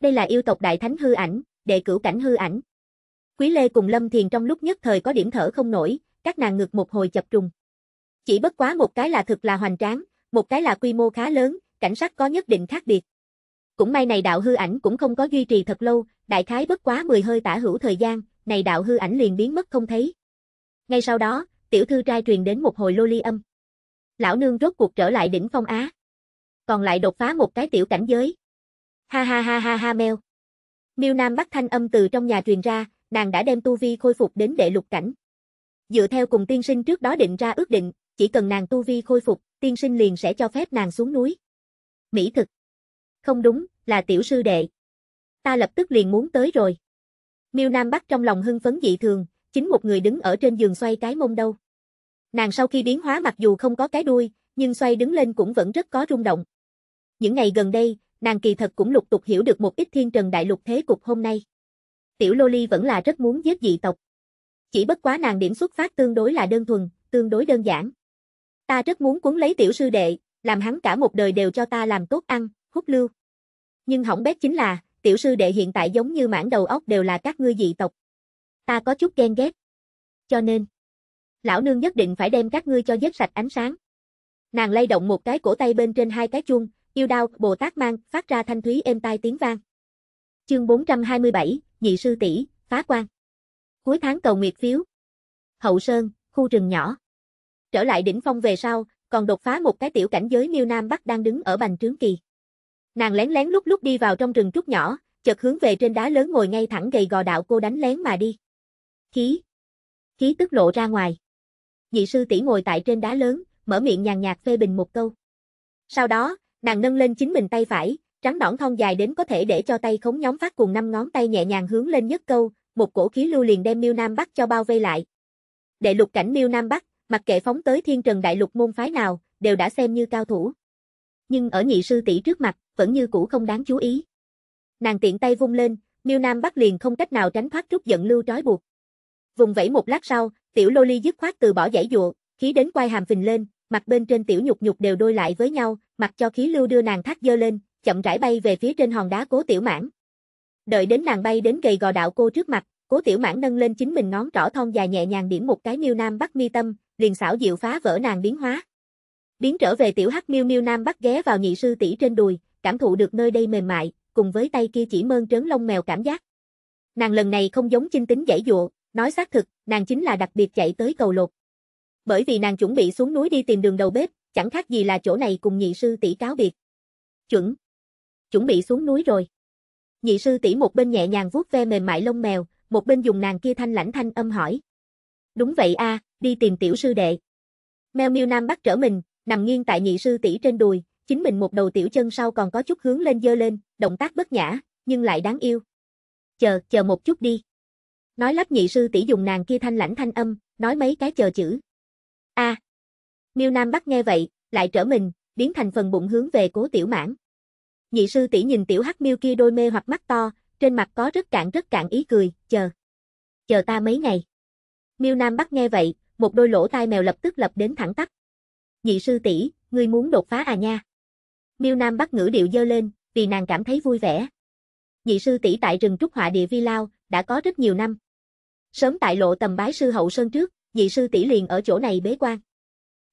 Đây là yêu tộc đại thánh hư ảnh, đệ cửu cảnh hư ảnh. Quý Lê cùng Lâm Thiền trong lúc nhất thời có điểm thở không nổi, các nàng ngực một hồi chập trùng. Chỉ bất quá một cái là thực là hoành tráng, một cái là quy mô khá lớn, cảnh sắc có nhất định khác biệt. Cũng may này đạo hư ảnh cũng không có duy trì thật lâu, đại khái bất quá 10 hơi tả hữu thời gian, này đạo hư ảnh liền biến mất không thấy. Ngay sau đó, tiểu thư trai truyền đến một hồi lô ly âm lão nương rốt cuộc trở lại đỉnh phong á. Còn lại đột phá một cái tiểu cảnh giới. Ha ha ha ha ha meo. Miêu Nam bắt thanh âm từ trong nhà truyền ra, nàng đã đem tu vi khôi phục đến đệ lục cảnh. Dựa theo cùng tiên sinh trước đó định ra ước định, chỉ cần nàng tu vi khôi phục, tiên sinh liền sẽ cho phép nàng xuống núi. Mỹ thực. Không đúng, là tiểu sư đệ. Ta lập tức liền muốn tới rồi. Miêu Nam bắt trong lòng hưng phấn dị thường, chính một người đứng ở trên giường xoay cái mông đâu. Nàng sau khi biến hóa mặc dù không có cái đuôi, nhưng xoay đứng lên cũng vẫn rất có rung động. Những ngày gần đây, nàng kỳ thật cũng lục tục hiểu được một ít thiên trần đại lục thế cục hôm nay. Tiểu Loli vẫn là rất muốn giết dị tộc. Chỉ bất quá nàng điểm xuất phát tương đối là đơn thuần, tương đối đơn giản. Ta rất muốn cuốn lấy tiểu sư đệ, làm hắn cả một đời đều cho ta làm tốt ăn, hút lưu. Nhưng hỏng bét chính là, tiểu sư đệ hiện tại giống như mảng đầu óc đều là các ngươi dị tộc. Ta có chút ghen ghét. Cho nên lão nương nhất định phải đem các ngươi cho dứt sạch ánh sáng. Nàng lay động một cái cổ tay bên trên hai cái chuông, yêu đao, Bồ Tát mang, phát ra thanh thúy êm tai tiếng vang. Chương 427, Nhị sư tỷ, phá quan. Cuối tháng cầu nguyệt phiếu. Hậu Sơn, khu rừng nhỏ. Trở lại đỉnh phong về sau, còn đột phá một cái tiểu cảnh giới miêu Nam Bắc đang đứng ở bành trướng kỳ. Nàng lén lén lúc lúc đi vào trong rừng trúc nhỏ, chợt hướng về trên đá lớn ngồi ngay thẳng gầy gò đạo cô đánh lén mà đi. Khí. Khí tức lộ ra ngoài. Nhị sư tỷ ngồi tại trên đá lớn, mở miệng nhàn nhạt phê bình một câu. Sau đó, nàng nâng lên chính mình tay phải, trắng nõn thon dài đến có thể để cho tay khống nhóm phát cùng năm ngón tay nhẹ nhàng hướng lên nhất câu, một cổ khí lưu liền đem Miêu Nam Bắc cho bao vây lại. Đệ lục cảnh Miêu Nam Bắc, mặc kệ phóng tới Thiên Trần Đại Lục môn phái nào, đều đã xem như cao thủ. Nhưng ở nhị sư tỷ trước mặt, vẫn như cũ không đáng chú ý. Nàng tiện tay vung lên, Miêu Nam Bắc liền không cách nào tránh thoát trúc giận lưu trói buộc. Vùng vẫy một lát sau, Tiểu Loli dứt khoát từ bỏ giải dụa, khí đến quay hàm phình lên, mặt bên trên tiểu nhục nhục đều đôi lại với nhau, mặc cho khí lưu đưa nàng thác dơ lên, chậm rãi bay về phía trên hòn đá cố tiểu mãn. Đợi đến nàng bay đến gầy gò đạo cô trước mặt, cố tiểu mãn nâng lên chính mình ngón trỏ thon dài nhẹ nhàng điểm một cái miêu nam bắc mi tâm, liền xảo diệu phá vỡ nàng biến hóa. Biến trở về tiểu hắc miêu miêu nam bắc ghé vào nhị sư tỷ trên đùi, cảm thụ được nơi đây mềm mại, cùng với tay kia chỉ mơn trớn lông mèo cảm giác. Nàng lần này không giống chinh tính giải dụa, Nói xác thực, nàng chính là đặc biệt chạy tới cầu lột. Bởi vì nàng chuẩn bị xuống núi đi tìm đường đầu bếp, chẳng khác gì là chỗ này cùng nhị sư tỷ cáo biệt. Chuẩn. Chuẩn bị xuống núi rồi. Nhị sư tỷ một bên nhẹ nhàng vuốt ve mềm mại lông mèo, một bên dùng nàng kia thanh lãnh thanh âm hỏi. Đúng vậy a, đi tìm tiểu sư đệ. Mèo miêu nam bắt trở mình, nằm nghiêng tại nhị sư tỷ trên đùi, chính mình một đầu tiểu chân sau còn có chút hướng lên dơ lên, động tác bất nhã, nhưng lại đáng yêu. Chờ, chờ một chút đi. Nói lắp nhị sư tỷ dùng nàng kia thanh lãnh thanh âm, nói mấy cái chờ chữ. A. Miêu Nam bắt nghe vậy, lại trở mình, biến thành phần bụng hướng về Cố Tiểu Mãn. Nhị sư tỷ nhìn tiểu Hắc Miêu kia đôi mê hoặc mắt to, trên mặt có rất cạn rất cạn ý cười, chờ. Chờ ta mấy ngày. Miêu Nam bắt nghe vậy, một đôi lỗ tai mèo lập tức lập đến thẳng tắp. Nhị sư tỷ, ngươi muốn đột phá à nha? Miêu Nam bắt ngữ điệu dơ lên, vì nàng cảm thấy vui vẻ. Nhị sư tỷ tại rừng trúc họa địa vi lao, đã có rất nhiều năm. Sớm tại lộ tầm bái sư hậu sơn trước, nhị sư tỷ liền ở chỗ này bế quan.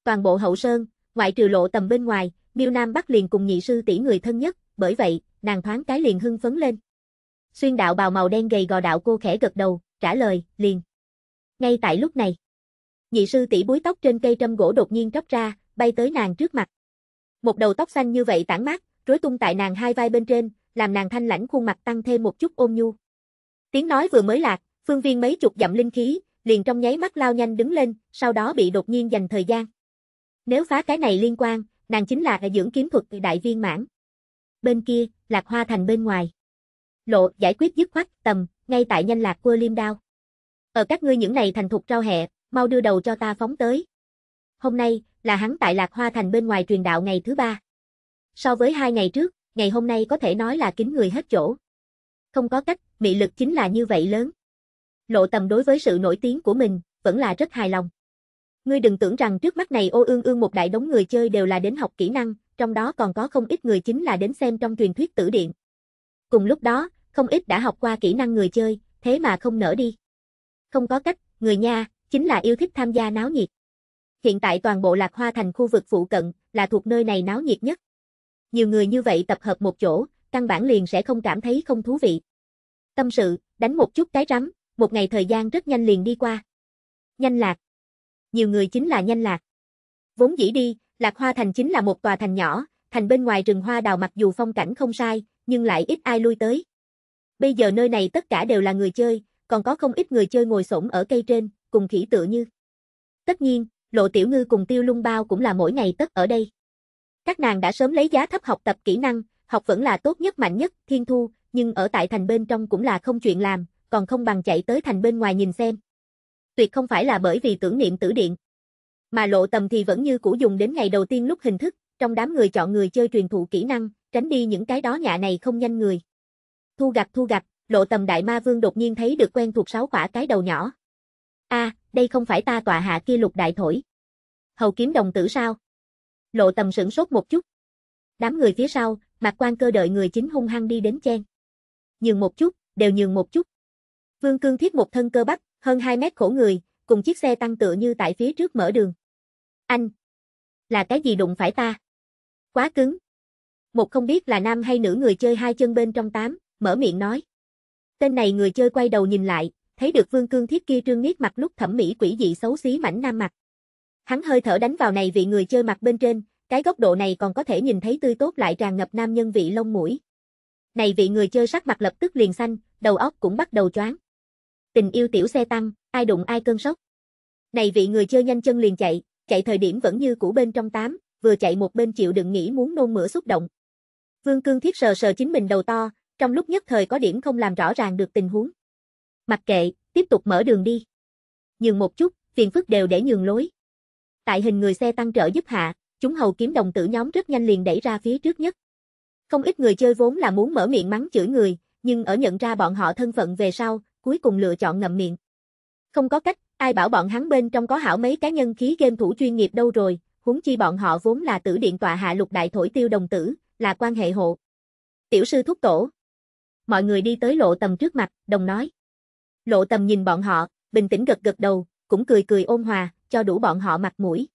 Toàn bộ hậu sơn, ngoại trừ lộ tầm bên ngoài, Miêu Nam Bắc liền cùng nhị sư tỷ người thân nhất, bởi vậy, nàng thoáng cái liền hưng phấn lên. Xuyên đạo bào màu đen gầy gò đạo cô khẽ gật đầu, trả lời, liền. Ngay tại lúc này, nhị sư tỷ búi tóc trên cây trâm gỗ đột nhiên tróc ra, bay tới nàng trước mặt. Một đầu tóc xanh như vậy tản mát, rối tung tại nàng hai vai bên trên, làm nàng thanh lãnh khuôn mặt tăng thêm một chút ôm nhu. Tiếng nói vừa mới lạc, phương viên mấy chục dặm linh khí, liền trong nháy mắt lao nhanh đứng lên, sau đó bị đột nhiên dành thời gian. Nếu phá cái này liên quan, nàng chính là dưỡng kiếm thuật đại viên mãn. Bên kia, Lạc Hoa Thành bên ngoài. Lộ giải quyết dứt khoát tầm, ngay tại nhanh lạc quơ liêm đao. Ở ờ, các ngươi những này thành thục trao hẹ, mau đưa đầu cho ta phóng tới. Hôm nay, là hắn tại Lạc Hoa Thành bên ngoài truyền đạo ngày thứ ba. So với hai ngày trước, ngày hôm nay có thể nói là kính người hết chỗ. Không có cách, mị lực chính là như vậy lớn. Lộ tầm đối với sự nổi tiếng của mình, vẫn là rất hài lòng. Ngươi đừng tưởng rằng trước mắt này ô ương ương một đại đống người chơi đều là đến học kỹ năng, trong đó còn có không ít người chính là đến xem trong truyền thuyết tử điện. Cùng lúc đó, không ít đã học qua kỹ năng người chơi, thế mà không nở đi. Không có cách, người nha, chính là yêu thích tham gia náo nhiệt. Hiện tại toàn bộ Lạc Hoa Thành khu vực phụ cận, là thuộc nơi này náo nhiệt nhất. Nhiều người như vậy tập hợp một chỗ, căn bản liền sẽ không cảm thấy không thú vị. Tâm sự, đánh một chút cái rắm, một ngày thời gian rất nhanh liền đi qua. Nhanh lạc. Nhiều người chính là nhanh lạc. Vốn dĩ đi, Lạc Hoa Thành chính là một tòa thành nhỏ, thành bên ngoài rừng hoa đào mặc dù phong cảnh không sai, nhưng lại ít ai lui tới. Bây giờ nơi này tất cả đều là người chơi, còn có không ít người chơi ngồi xổm ở cây trên, cùng khỉ tựa như. Tất nhiên, Lộ Tiểu Ngư cùng Tiêu Lung Bao cũng là mỗi ngày tất ở đây. Các nàng đã sớm lấy giá thấp học tập kỹ năng, học vẫn là tốt nhất mạnh nhất, thiên thu, nhưng ở tại thành bên trong cũng là không chuyện làm, còn không bằng chạy tới thành bên ngoài nhìn xem. Tuyệt không phải là bởi vì tưởng niệm tử điện. Mà lộ tầm thì vẫn như cũ dùng đến ngày đầu tiên lúc hình thức, trong đám người chọn người chơi truyền thụ kỹ năng, tránh đi những cái đó nhạ này không nhanh người. Thu gặp thu gặp, lộ tầm đại ma vương đột nhiên thấy được quen thuộc sáu quả cái đầu nhỏ. a à, đây không phải ta tọa hạ kia lục đại thổi. Hầu kiếm đồng tử sao? Lộ tầm sửng sốt một chút. Đám người phía sau, mặt quan cơ đợi người chính hung hăng đi đến chen. Nhường một chút, đều nhường một chút. Vương Cương Thiết một thân cơ bắp, hơn 2 mét khổ người, cùng chiếc xe tăng tựa như tại phía trước mở đường. Anh! Là cái gì đụng phải ta? Quá cứng! Một không biết là nam hay nữ người chơi hai chân bên trong tám, mở miệng nói. Tên này người chơi quay đầu nhìn lại, thấy được Vương Cương Thiết kia trương niết mặt lúc thẩm mỹ quỷ dị xấu xí mảnh nam mặt. Hắn hơi thở đánh vào này vị người chơi mặt bên trên, cái góc độ này còn có thể nhìn thấy tươi tốt lại tràn ngập nam nhân vị lông mũi. Này vị người chơi sắc mặt lập tức liền xanh, đầu óc cũng bắt đầu choáng tình yêu tiểu xe tăng, ai đụng ai cơn sốc. Này vị người chơi nhanh chân liền chạy, chạy thời điểm vẫn như cũ bên trong tám, vừa chạy một bên chịu đựng nghĩ muốn nôn mửa xúc động. Vương Cương Thiết sờ sờ chính mình đầu to, trong lúc nhất thời có điểm không làm rõ ràng được tình huống. Mặc kệ, tiếp tục mở đường đi. Nhường một chút, phiền phức đều để nhường lối. Tại hình người xe tăng trợ giúp hạ, chúng hầu kiếm đồng tử nhóm rất nhanh liền đẩy ra phía trước nhất. Không ít người chơi vốn là muốn mở miệng mắng chửi người, nhưng ở nhận ra bọn họ thân phận về sau, cuối cùng lựa chọn ngậm miệng. Không có cách, ai bảo bọn hắn bên trong có hảo mấy cá nhân khí game thủ chuyên nghiệp đâu rồi, huống chi bọn họ vốn là tử điện tòa hạ lục đại thổi tiêu đồng tử, là quan hệ hộ. Tiểu sư thúc tổ. Mọi người đi tới lộ tầm trước mặt, đồng nói. Lộ tầm nhìn bọn họ, bình tĩnh gật gật đầu, cũng cười cười ôn hòa, cho đủ bọn họ mặt mũi.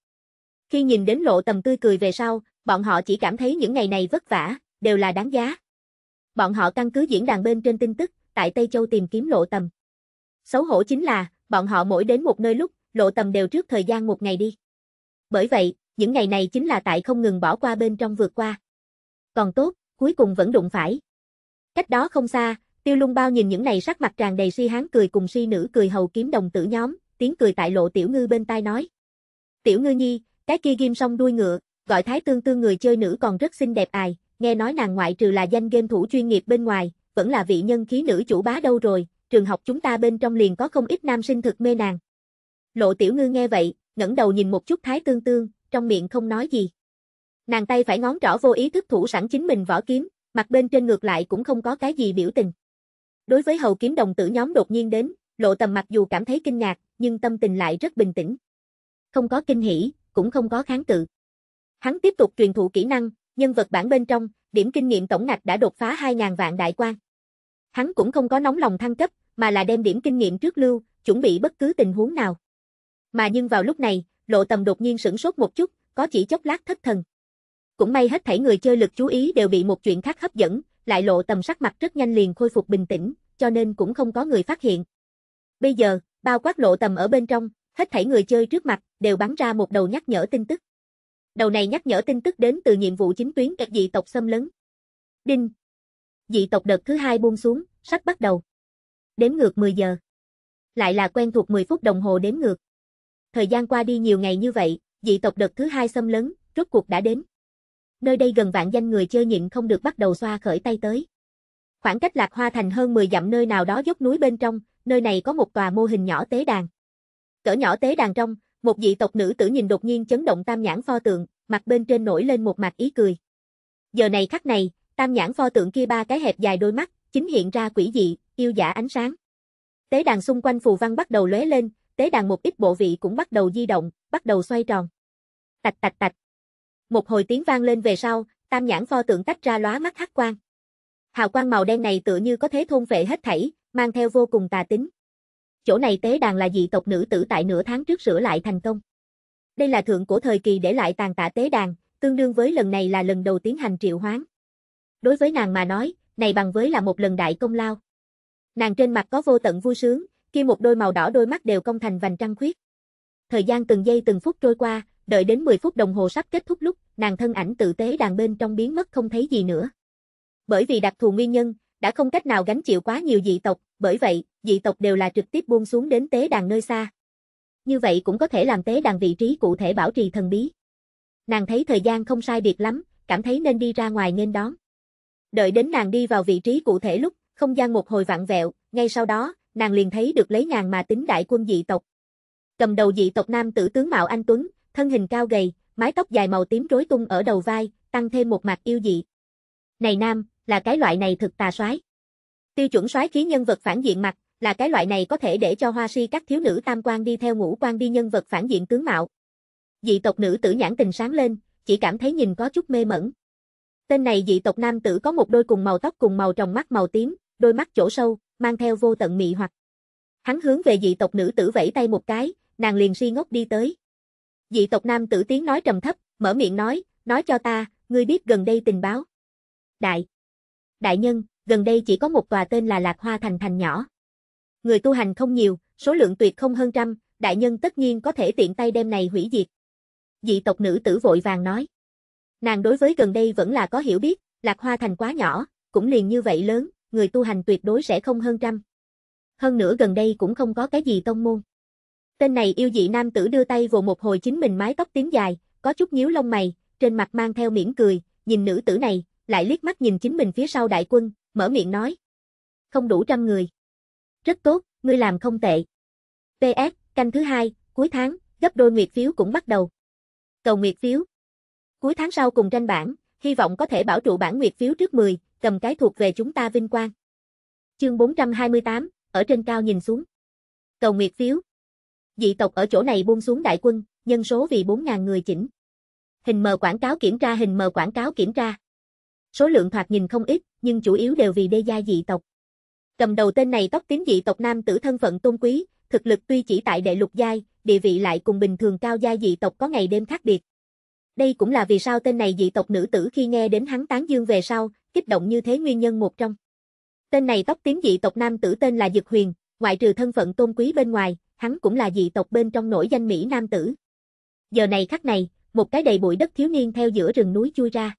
Khi nhìn đến lộ tầm tươi cười về sau, bọn họ chỉ cảm thấy những ngày này vất vả, đều là đáng giá. Bọn họ căn cứ diễn đàn bên trên tin tức, tại Tây Châu tìm kiếm lộ tầm. Xấu hổ chính là, bọn họ mỗi đến một nơi lúc, lộ tầm đều trước thời gian một ngày đi. Bởi vậy, những ngày này chính là tại không ngừng bỏ qua bên trong vượt qua. Còn tốt, cuối cùng vẫn đụng phải. Cách đó không xa, tiêu lung bao nhìn những này sắc mặt tràn đầy si hán cười cùng si nữ cười hầu kiếm đồng tử nhóm, tiếng cười tại lộ tiểu ngư bên tai nói. Tiểu ngư nhi, cái kia ghim xong đuôi ngựa, gọi thái tương tương người chơi nữ còn rất xinh đẹp ai, nghe nói nàng ngoại trừ là danh game thủ chuyên nghiệp bên ngoài, vẫn là vị nhân khí nữ chủ bá đâu rồi, trường học chúng ta bên trong liền có không ít nam sinh thực mê nàng. Lộ Tiểu Ngư nghe vậy, ngẩng đầu nhìn một chút Thái Tương Tương, trong miệng không nói gì. Nàng tay phải ngón trỏ vô ý thức thủ sẵn chính mình võ kiếm, mặt bên trên ngược lại cũng không có cái gì biểu tình. Đối với hầu kiếm đồng tử nhóm đột nhiên đến, Lộ Tầm mặc dù cảm thấy kinh ngạc, nhưng tâm tình lại rất bình tĩnh. Không có kinh hỉ, cũng không có kháng cự. Hắn tiếp tục truyền thụ kỹ năng, nhân vật bản bên trong, điểm kinh nghiệm tổng ngạch đã đột phá 2.000 vạn đại quan. Hắn cũng không có nóng lòng thăng cấp, mà là đem điểm kinh nghiệm trước lưu, chuẩn bị bất cứ tình huống nào. Mà nhưng vào lúc này, lộ tầm đột nhiên sửng sốt một chút, có chỉ chốc lát thất thần. Cũng may hết thảy người chơi lực chú ý đều bị một chuyện khác hấp dẫn, lại lộ tầm sắc mặt rất nhanh liền khôi phục bình tĩnh, cho nên cũng không có người phát hiện. Bây giờ, bao quát lộ tầm ở bên trong, hết thảy người chơi trước mặt đều bắn ra một đầu nhắc nhở tin tức. Đầu này nhắc nhở tin tức đến từ nhiệm vụ chính tuyến các dị tộc xâm lấn. Đinh. Dị tộc đợt thứ hai buông xuống, sắp bắt đầu. Đếm ngược 10 giờ. Lại là quen thuộc 10 phút đồng hồ đếm ngược. Thời gian qua đi nhiều ngày như vậy, dị tộc đợt thứ hai xâm lấn, rốt cuộc đã đến. Nơi đây gần vạn danh người chơi nhịn không được bắt đầu xoa khởi tay tới. Khoảng cách Lạc Hoa Thành hơn 10 dặm nơi nào đó dốc núi bên trong, nơi này có một tòa mô hình nhỏ tế đàn. Cỡ nhỏ tế đàn trong, một dị tộc nữ tử nhìn đột nhiên chấn động tam nhãn pho tượng, mặt bên trên nổi lên một mặt ý cười. Giờ này khắc này, tam nhãn pho tượng kia ba cái hẹp dài đôi mắt, chính hiện ra quỷ dị, yêu giả ánh sáng. Tế đàn xung quanh phù văn bắt đầu lóe lên, tế đàn một ít bộ vị cũng bắt đầu di động, bắt đầu xoay tròn. Tạch tạch tạch. Một hồi tiếng vang lên về sau, tam nhãn pho tượng tách ra lóa mắt hắc quang. Hào quang màu đen này tựa như có thế thôn vệ hết thảy, mang theo vô cùng tà tính chỗ này tế đàn là dị tộc nữ tử tại nửa tháng trước sửa lại thành công. Đây là thượng cổ thời kỳ để lại tàn tạ tế đàn, tương đương với lần này là lần đầu tiến hành triệu hoán. Đối với nàng mà nói, này bằng với là một lần đại công lao. Nàng trên mặt có vô tận vui sướng, khi một đôi màu đỏ đôi mắt đều công thành vành trăng khuyết. Thời gian từng giây từng phút trôi qua, đợi đến 10 phút đồng hồ sắp kết thúc lúc, nàng thân ảnh tự tế đàn bên trong biến mất không thấy gì nữa. Bởi vì đặc thù nguyên nhân, đã không cách nào gánh chịu quá nhiều dị tộc, bởi vậy, dị tộc đều là trực tiếp buông xuống đến tế đàn nơi xa. Như vậy cũng có thể làm tế đàn vị trí cụ thể bảo trì thần bí. Nàng thấy thời gian không sai biệt lắm, cảm thấy nên đi ra ngoài nên đón. Đợi đến nàng đi vào vị trí cụ thể lúc, không gian một hồi vặn vẹo, ngay sau đó, nàng liền thấy được lấy nàng mà tính đại quân dị tộc. Cầm đầu dị tộc nam tử tướng mạo anh tuấn, thân hình cao gầy, mái tóc dài màu tím rối tung ở đầu vai, tăng thêm một mặt yêu dị. Này nam, là cái loại này thực tà soái. Tiêu chuẩn soái khí nhân vật phản diện mặt, là cái loại này có thể để cho hoa si các thiếu nữ tam quan đi theo ngũ quan đi nhân vật phản diện tướng mạo. Dị tộc nữ tử nhãn tình sáng lên, chỉ cảm thấy nhìn có chút mê mẩn. Tên này dị tộc nam tử có một đôi cùng màu tóc cùng màu tròng mắt màu tím, đôi mắt chỗ sâu, mang theo vô tận mị hoặc. Hắn hướng về dị tộc nữ tử vẫy tay một cái, nàng liền si ngốc đi tới. Dị tộc nam tử tiếng nói trầm thấp, mở miệng nói, nói cho ta, ngươi biết gần đây tình báo. Đại Đại nhân, gần đây chỉ có một tòa tên là Lạc Hoa Thành thành nhỏ. Người tu hành không nhiều, số lượng tuyệt không hơn trăm, đại nhân tất nhiên có thể tiện tay đem này hủy diệt. Dị tộc nữ tử vội vàng nói. Nàng đối với gần đây vẫn là có hiểu biết, Lạc Hoa Thành quá nhỏ, cũng liền như vậy lớn, người tu hành tuyệt đối sẽ không hơn trăm. Hơn nữa gần đây cũng không có cái gì tông môn. Tên này yêu dị nam tử đưa tay vồ một hồi chính mình mái tóc tím dài, có chút nhíu lông mày, trên mặt mang theo mỉm cười, nhìn nữ tử này, lại liếc mắt nhìn chính mình phía sau đại quân, mở miệng nói. Không đủ trăm người. Rất tốt, ngươi làm không tệ. PS, canh thứ hai, cuối tháng, gấp đôi nguyệt phiếu cũng bắt đầu. Cầu nguyệt phiếu. Cuối tháng sau cùng tranh bản, hy vọng có thể bảo trụ bản nguyệt phiếu trước 10, cầm cái thuộc về chúng ta vinh quang. Chương 428, ở trên cao nhìn xuống. Cầu nguyệt phiếu. Dị tộc ở chỗ này buông xuống đại quân, nhân số vì 4.000 người chỉnh. Hình mờ quảng cáo kiểm tra hình mờ quảng cáo kiểm tra số lượng thoạt nhìn không ít, nhưng chủ yếu đều vì đê gia dị tộc. Cầm đầu tên này tóc tím dị tộc nam tử thân phận tôn quý, thực lực tuy chỉ tại đệ lục giai, địa vị lại cùng bình thường cao gia dị tộc có ngày đêm khác biệt. Đây cũng là vì sao tên này dị tộc nữ tử khi nghe đến hắn tán dương về sau, kích động như thế nguyên nhân một trong. Tên này tóc tím dị tộc nam tử tên là Dực Huyền, ngoại trừ thân phận tôn quý bên ngoài, hắn cũng là dị tộc bên trong nổi danh Mỹ nam tử. Giờ này khắc này, một cái đầy bụi đất thiếu niên theo giữa rừng núi chui ra.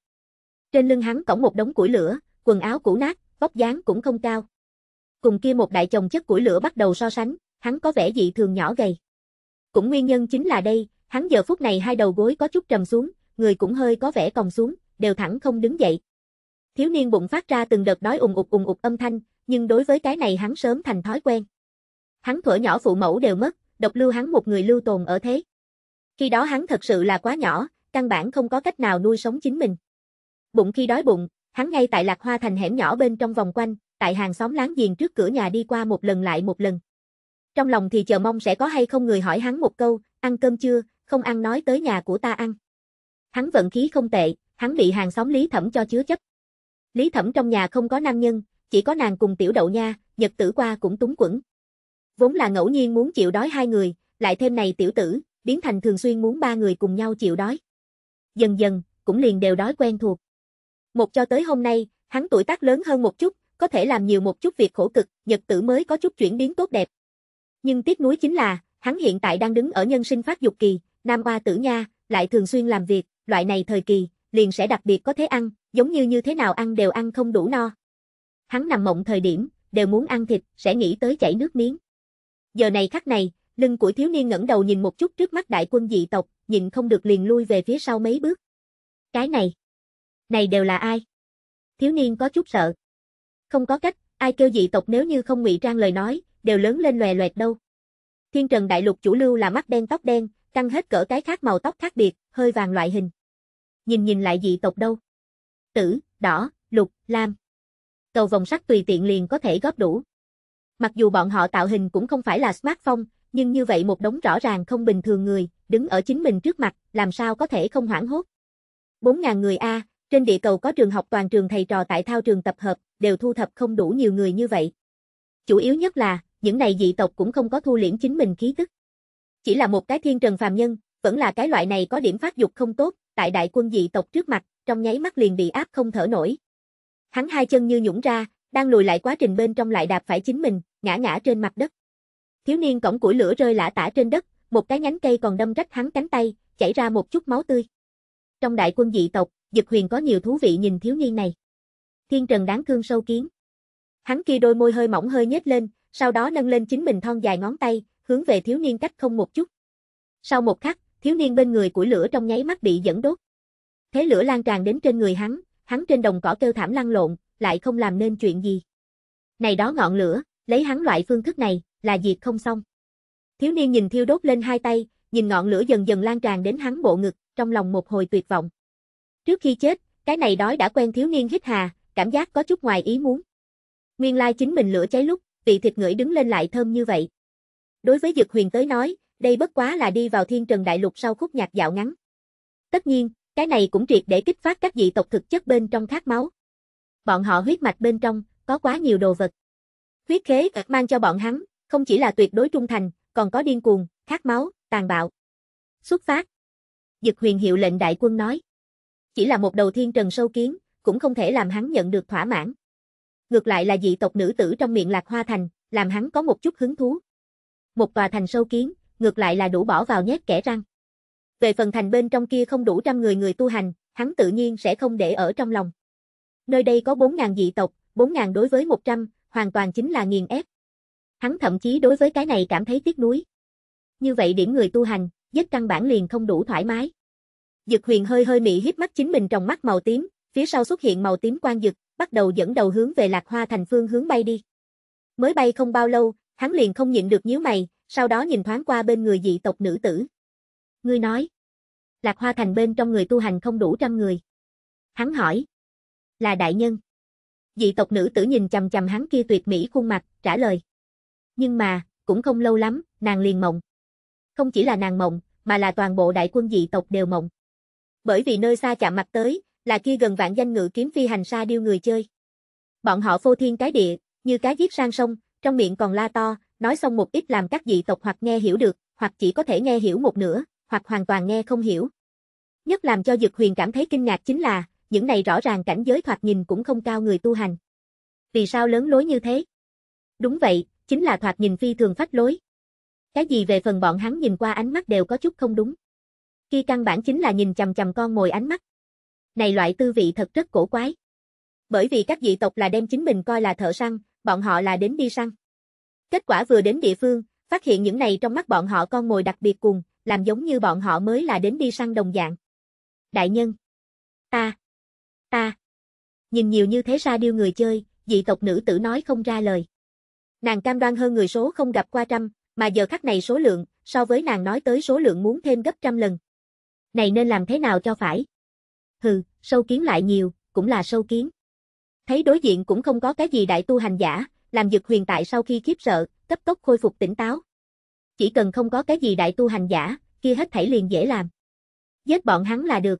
Trên lưng hắn cõng một đống củi lửa, quần áo cũ nát, vóc dáng cũng không cao. Cùng kia một đại chồng chất củi lửa bắt đầu so sánh, hắn có vẻ dị thường nhỏ gầy. Cũng nguyên nhân chính là đây, hắn giờ phút này hai đầu gối có chút trầm xuống, người cũng hơi có vẻ còng xuống, đều thẳng không đứng dậy. Thiếu niên bụng phát ra từng đợt đói ùng ục ùng ục âm thanh, nhưng đối với cái này hắn sớm thành thói quen. Hắn thuở nhỏ phụ mẫu đều mất, độc lưu hắn một người lưu tồn ở thế. Khi đó hắn thật sự là quá nhỏ, căn bản không có cách nào nuôi sống chính mình. Bụng khi đói bụng, hắn ngay tại lạc hoa thành hẻm nhỏ bên trong vòng quanh, tại hàng xóm láng giềng trước cửa nhà đi qua một lần lại một lần. Trong lòng thì chờ mong sẽ có hay không người hỏi hắn một câu, ăn cơm chưa, không ăn nói tới nhà của ta ăn. Hắn vận khí không tệ, hắn bị hàng xóm Lý Thẩm cho chứa chấp. Lý Thẩm trong nhà không có nam nhân, chỉ có nàng cùng tiểu đậu nha, nhật tử qua cũng túng quẩn. Vốn là ngẫu nhiên muốn chịu đói hai người, lại thêm này tiểu tử, biến thành thường xuyên muốn ba người cùng nhau chịu đói. Dần dần, cũng liền đều đói quen thuộc. Một cho tới hôm nay, hắn tuổi tác lớn hơn một chút, có thể làm nhiều một chút việc khổ cực, nhật tử mới có chút chuyển biến tốt đẹp. Nhưng tiếc nuối chính là, hắn hiện tại đang đứng ở nhân sinh phát dục kỳ, nam oa tử nha, lại thường xuyên làm việc, loại này thời kỳ, liền sẽ đặc biệt có thế ăn, giống như như thế nào ăn đều ăn không đủ no. Hắn nằm mộng thời điểm, đều muốn ăn thịt, sẽ nghĩ tới chảy nước miếng. Giờ này khắc này, lưng của thiếu niên ngẩng đầu nhìn một chút trước mắt đại quân dị tộc, nhìn không được liền lui về phía sau mấy bước. Cái này này đều là ai? Thiếu niên có chút sợ. Không có cách, ai kêu dị tộc nếu như không ngụy trang lời nói, đều lớn lên lòe loẹt đâu. Thiên trần đại lục chủ lưu là mắt đen tóc đen, căng hết cỡ cái khác màu tóc khác biệt, hơi vàng loại hình. Nhìn nhìn lại dị tộc đâu? Tử, đỏ, lục, lam. Cầu vòng sắt tùy tiện liền có thể góp đủ. Mặc dù bọn họ tạo hình cũng không phải là smartphone, nhưng như vậy một đống rõ ràng không bình thường người, đứng ở chính mình trước mặt, làm sao có thể không hoảng hốt. 4.000 người A, trên địa cầu có trường học toàn trường thầy trò tại thao trường tập hợp, đều thu thập không đủ nhiều người như vậy. Chủ yếu nhất là, những này dị tộc cũng không có thu liễm chính mình khí tức. Chỉ là một cái thiên trần phàm nhân, vẫn là cái loại này có điểm phát dục không tốt, tại đại quân dị tộc trước mặt, trong nháy mắt liền bị áp không thở nổi. Hắn hai chân như nhũng ra, đang lùi lại quá trình bên trong lại đạp phải chính mình, ngã ngã trên mặt đất. Thiếu niên cổng củi lửa rơi lả tả trên đất, một cái nhánh cây còn đâm rách hắn cánh tay, chảy ra một chút máu tươi. Trong đại quân dị tộc, Dực huyền có nhiều thú vị nhìn thiếu niên này. Thiên trần đáng thương sâu kiến. Hắn kia đôi môi hơi mỏng hơi nhếch lên, sau đó nâng lên chính mình thon dài ngón tay, hướng về thiếu niên cách không một chút. Sau một khắc, thiếu niên bên người củi lửa trong nháy mắt bị dẫn đốt. Thế lửa lan tràn đến trên người hắn, hắn trên đồng cỏ kêu thảm lăn lộn, lại không làm nên chuyện gì. Này đó ngọn lửa, lấy hắn loại phương thức này, là diệt không xong. Thiếu niên nhìn thiêu đốt lên hai tay, nhìn ngọn lửa dần dần lan tràn đến hắn bộ ngực, trong lòng một hồi tuyệt vọng. Trước khi chết, cái này đói đã quen thiếu niên hít hà, cảm giác có chút ngoài ý muốn. Nguyên lai chính mình lửa cháy lúc, vị thịt ngửi đứng lên lại thơm như vậy. Đối với Dực Huyền tới nói, đây bất quá là đi vào thiên trần đại lục sau khúc nhạc dạo ngắn. Tất nhiên, cái này cũng triệt để kích phát các dị tộc thực chất bên trong khát máu. Bọn họ huyết mạch bên trong, có quá nhiều đồ vật. Huyết khế mang cho bọn hắn, không chỉ là tuyệt đối trung thành, còn có điên cuồng, khát máu, tàn bạo. Xuất phát. Dực huyền hiệu lệnh đại quân nói. Chỉ là một đầu thiên trần sâu kiến, cũng không thể làm hắn nhận được thỏa mãn. Ngược lại là dị tộc nữ tử trong miệng Lạc Hoa Thành, làm hắn có một chút hứng thú. Một tòa thành sâu kiến, ngược lại là đủ bỏ vào nhét kẻ răng. Về phần thành bên trong kia không đủ trăm người người tu hành, hắn tự nhiên sẽ không để ở trong lòng. Nơi đây có 4.000 dị tộc, 4.000 đối với 100, hoàn toàn chính là nghiền ép. Hắn thậm chí đối với cái này cảm thấy tiếc nuối. Như vậy điểm người tu hành, giết căn bản liền không đủ thoải mái. Dực huyền hơi hơi mị híp mắt chính mình trong mắt màu tím, phía sau xuất hiện màu tím quang dực, bắt đầu dẫn đầu hướng về lạc hoa thành phương hướng bay đi. Mới bay không bao lâu, hắn liền không nhịn được nhíu mày, sau đó nhìn thoáng qua bên người dị tộc nữ tử. Ngươi nói, lạc hoa thành bên trong người tu hành không đủ trăm người. Hắn hỏi, là đại nhân. Dị tộc nữ tử nhìn chầm chầm hắn kia tuyệt mỹ khuôn mặt, trả lời. Nhưng mà, cũng không lâu lắm, nàng liền mộng. Không chỉ là nàng mộng, mà là toàn bộ đại quân dị tộc đều mộng bởi vì nơi xa chạm mặt tới, là kia gần vạn danh ngự kiếm phi hành xa điêu người chơi. Bọn họ phô thiên cái địa, như cá giết sang sông, trong miệng còn la to, nói xong một ít làm các dị tộc hoặc nghe hiểu được, hoặc chỉ có thể nghe hiểu một nửa, hoặc hoàn toàn nghe không hiểu. Nhất làm cho Dực Huyền cảm thấy kinh ngạc chính là, những này rõ ràng cảnh giới thoạt nhìn cũng không cao người tu hành. Vì sao lớn lối như thế? Đúng vậy, chính là thoạt nhìn phi thường phách lối. Cái gì về phần bọn hắn nhìn qua ánh mắt đều có chút không đúng kia căn bản chính là nhìn chầm chầm con mồi ánh mắt. Này loại tư vị thật rất cổ quái. Bởi vì các dị tộc là đem chính mình coi là thợ săn, bọn họ là đến đi săn. Kết quả vừa đến địa phương, phát hiện những này trong mắt bọn họ con mồi đặc biệt cùng, làm giống như bọn họ mới là đến đi săn đồng dạng. Đại nhân. Ta. Ta. Nhìn nhiều như thế ra điêu người chơi, dị tộc nữ tử nói không ra lời. Nàng cam đoan hơn người số không gặp qua trăm, mà giờ khắc này số lượng, so với nàng nói tới số lượng muốn thêm gấp trăm lần. Này nên làm thế nào cho phải? Hừ, sâu kiến lại nhiều, cũng là sâu kiến. Thấy đối diện cũng không có cái gì đại tu hành giả, làm dực huyền tại sau khi khiếp sợ, cấp tốc khôi phục tỉnh táo. Chỉ cần không có cái gì đại tu hành giả, kia hết thảy liền dễ làm. Giết bọn hắn là được.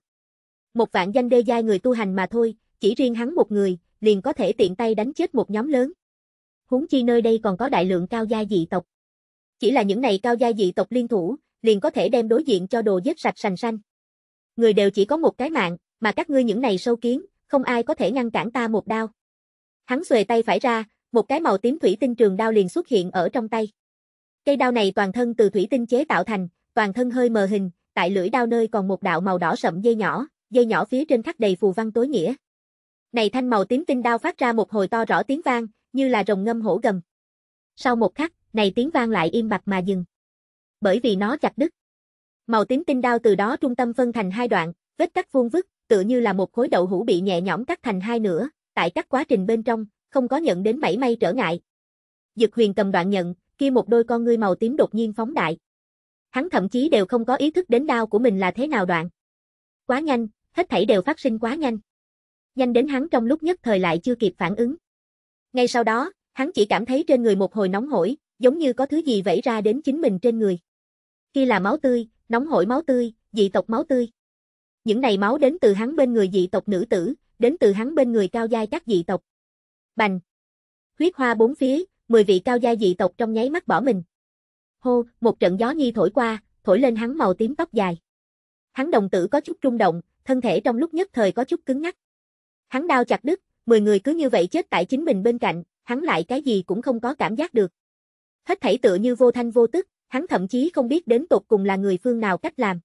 Một vạn danh đê giai người tu hành mà thôi, chỉ riêng hắn một người, liền có thể tiện tay đánh chết một nhóm lớn. Huống chi nơi đây còn có đại lượng cao gia dị tộc. Chỉ là những này cao gia dị tộc liên thủ, liền có thể đem đối diện cho đồ giết sạch sành sanh. Người đều chỉ có một cái mạng, mà các ngươi những này sâu kiến, không ai có thể ngăn cản ta một đao. Hắn xuề tay phải ra, một cái màu tím thủy tinh trường đao liền xuất hiện ở trong tay. Cây đao này toàn thân từ thủy tinh chế tạo thành, toàn thân hơi mờ hình, tại lưỡi đao nơi còn một đạo màu đỏ sậm dây nhỏ, dây nhỏ phía trên khắc đầy phù văn tối nghĩa. Này thanh màu tím tinh đao phát ra một hồi to rõ tiếng vang, như là rồng ngâm hổ gầm. Sau một khắc, này tiếng vang lại im bặt mà dừng bởi vì nó chặt đứt. Màu tím tinh đao từ đó trung tâm phân thành hai đoạn, vết cắt vuông vức, tựa như là một khối đậu hũ bị nhẹ nhõm cắt thành hai nửa, tại các quá trình bên trong, không có nhận đến mảy may trở ngại. Dực huyền cầm đoạn nhận, kia một đôi con ngươi màu tím đột nhiên phóng đại. Hắn thậm chí đều không có ý thức đến đao của mình là thế nào đoạn. Quá nhanh, hết thảy đều phát sinh quá nhanh. Nhanh đến hắn trong lúc nhất thời lại chưa kịp phản ứng. Ngay sau đó, hắn chỉ cảm thấy trên người một hồi nóng hổi, giống như có thứ gì vẫy ra đến chính mình trên người khi là máu tươi, nóng hổi máu tươi, dị tộc máu tươi. Những này máu đến từ hắn bên người dị tộc nữ tử, đến từ hắn bên người cao giai các dị tộc. Bành. Huyết hoa bốn phía, 10 vị cao giai dị tộc trong nháy mắt bỏ mình. Hô, một trận gió nhi thổi qua, thổi lên hắn màu tím tóc dài. Hắn đồng tử có chút rung động, thân thể trong lúc nhất thời có chút cứng ngắc. Hắn đau chặt đứt, 10 người cứ như vậy chết tại chính mình bên cạnh, hắn lại cái gì cũng không có cảm giác được. Hết thảy tựa như vô thanh vô tức, hắn thậm chí không biết đến tột cùng là người phương nào cách làm.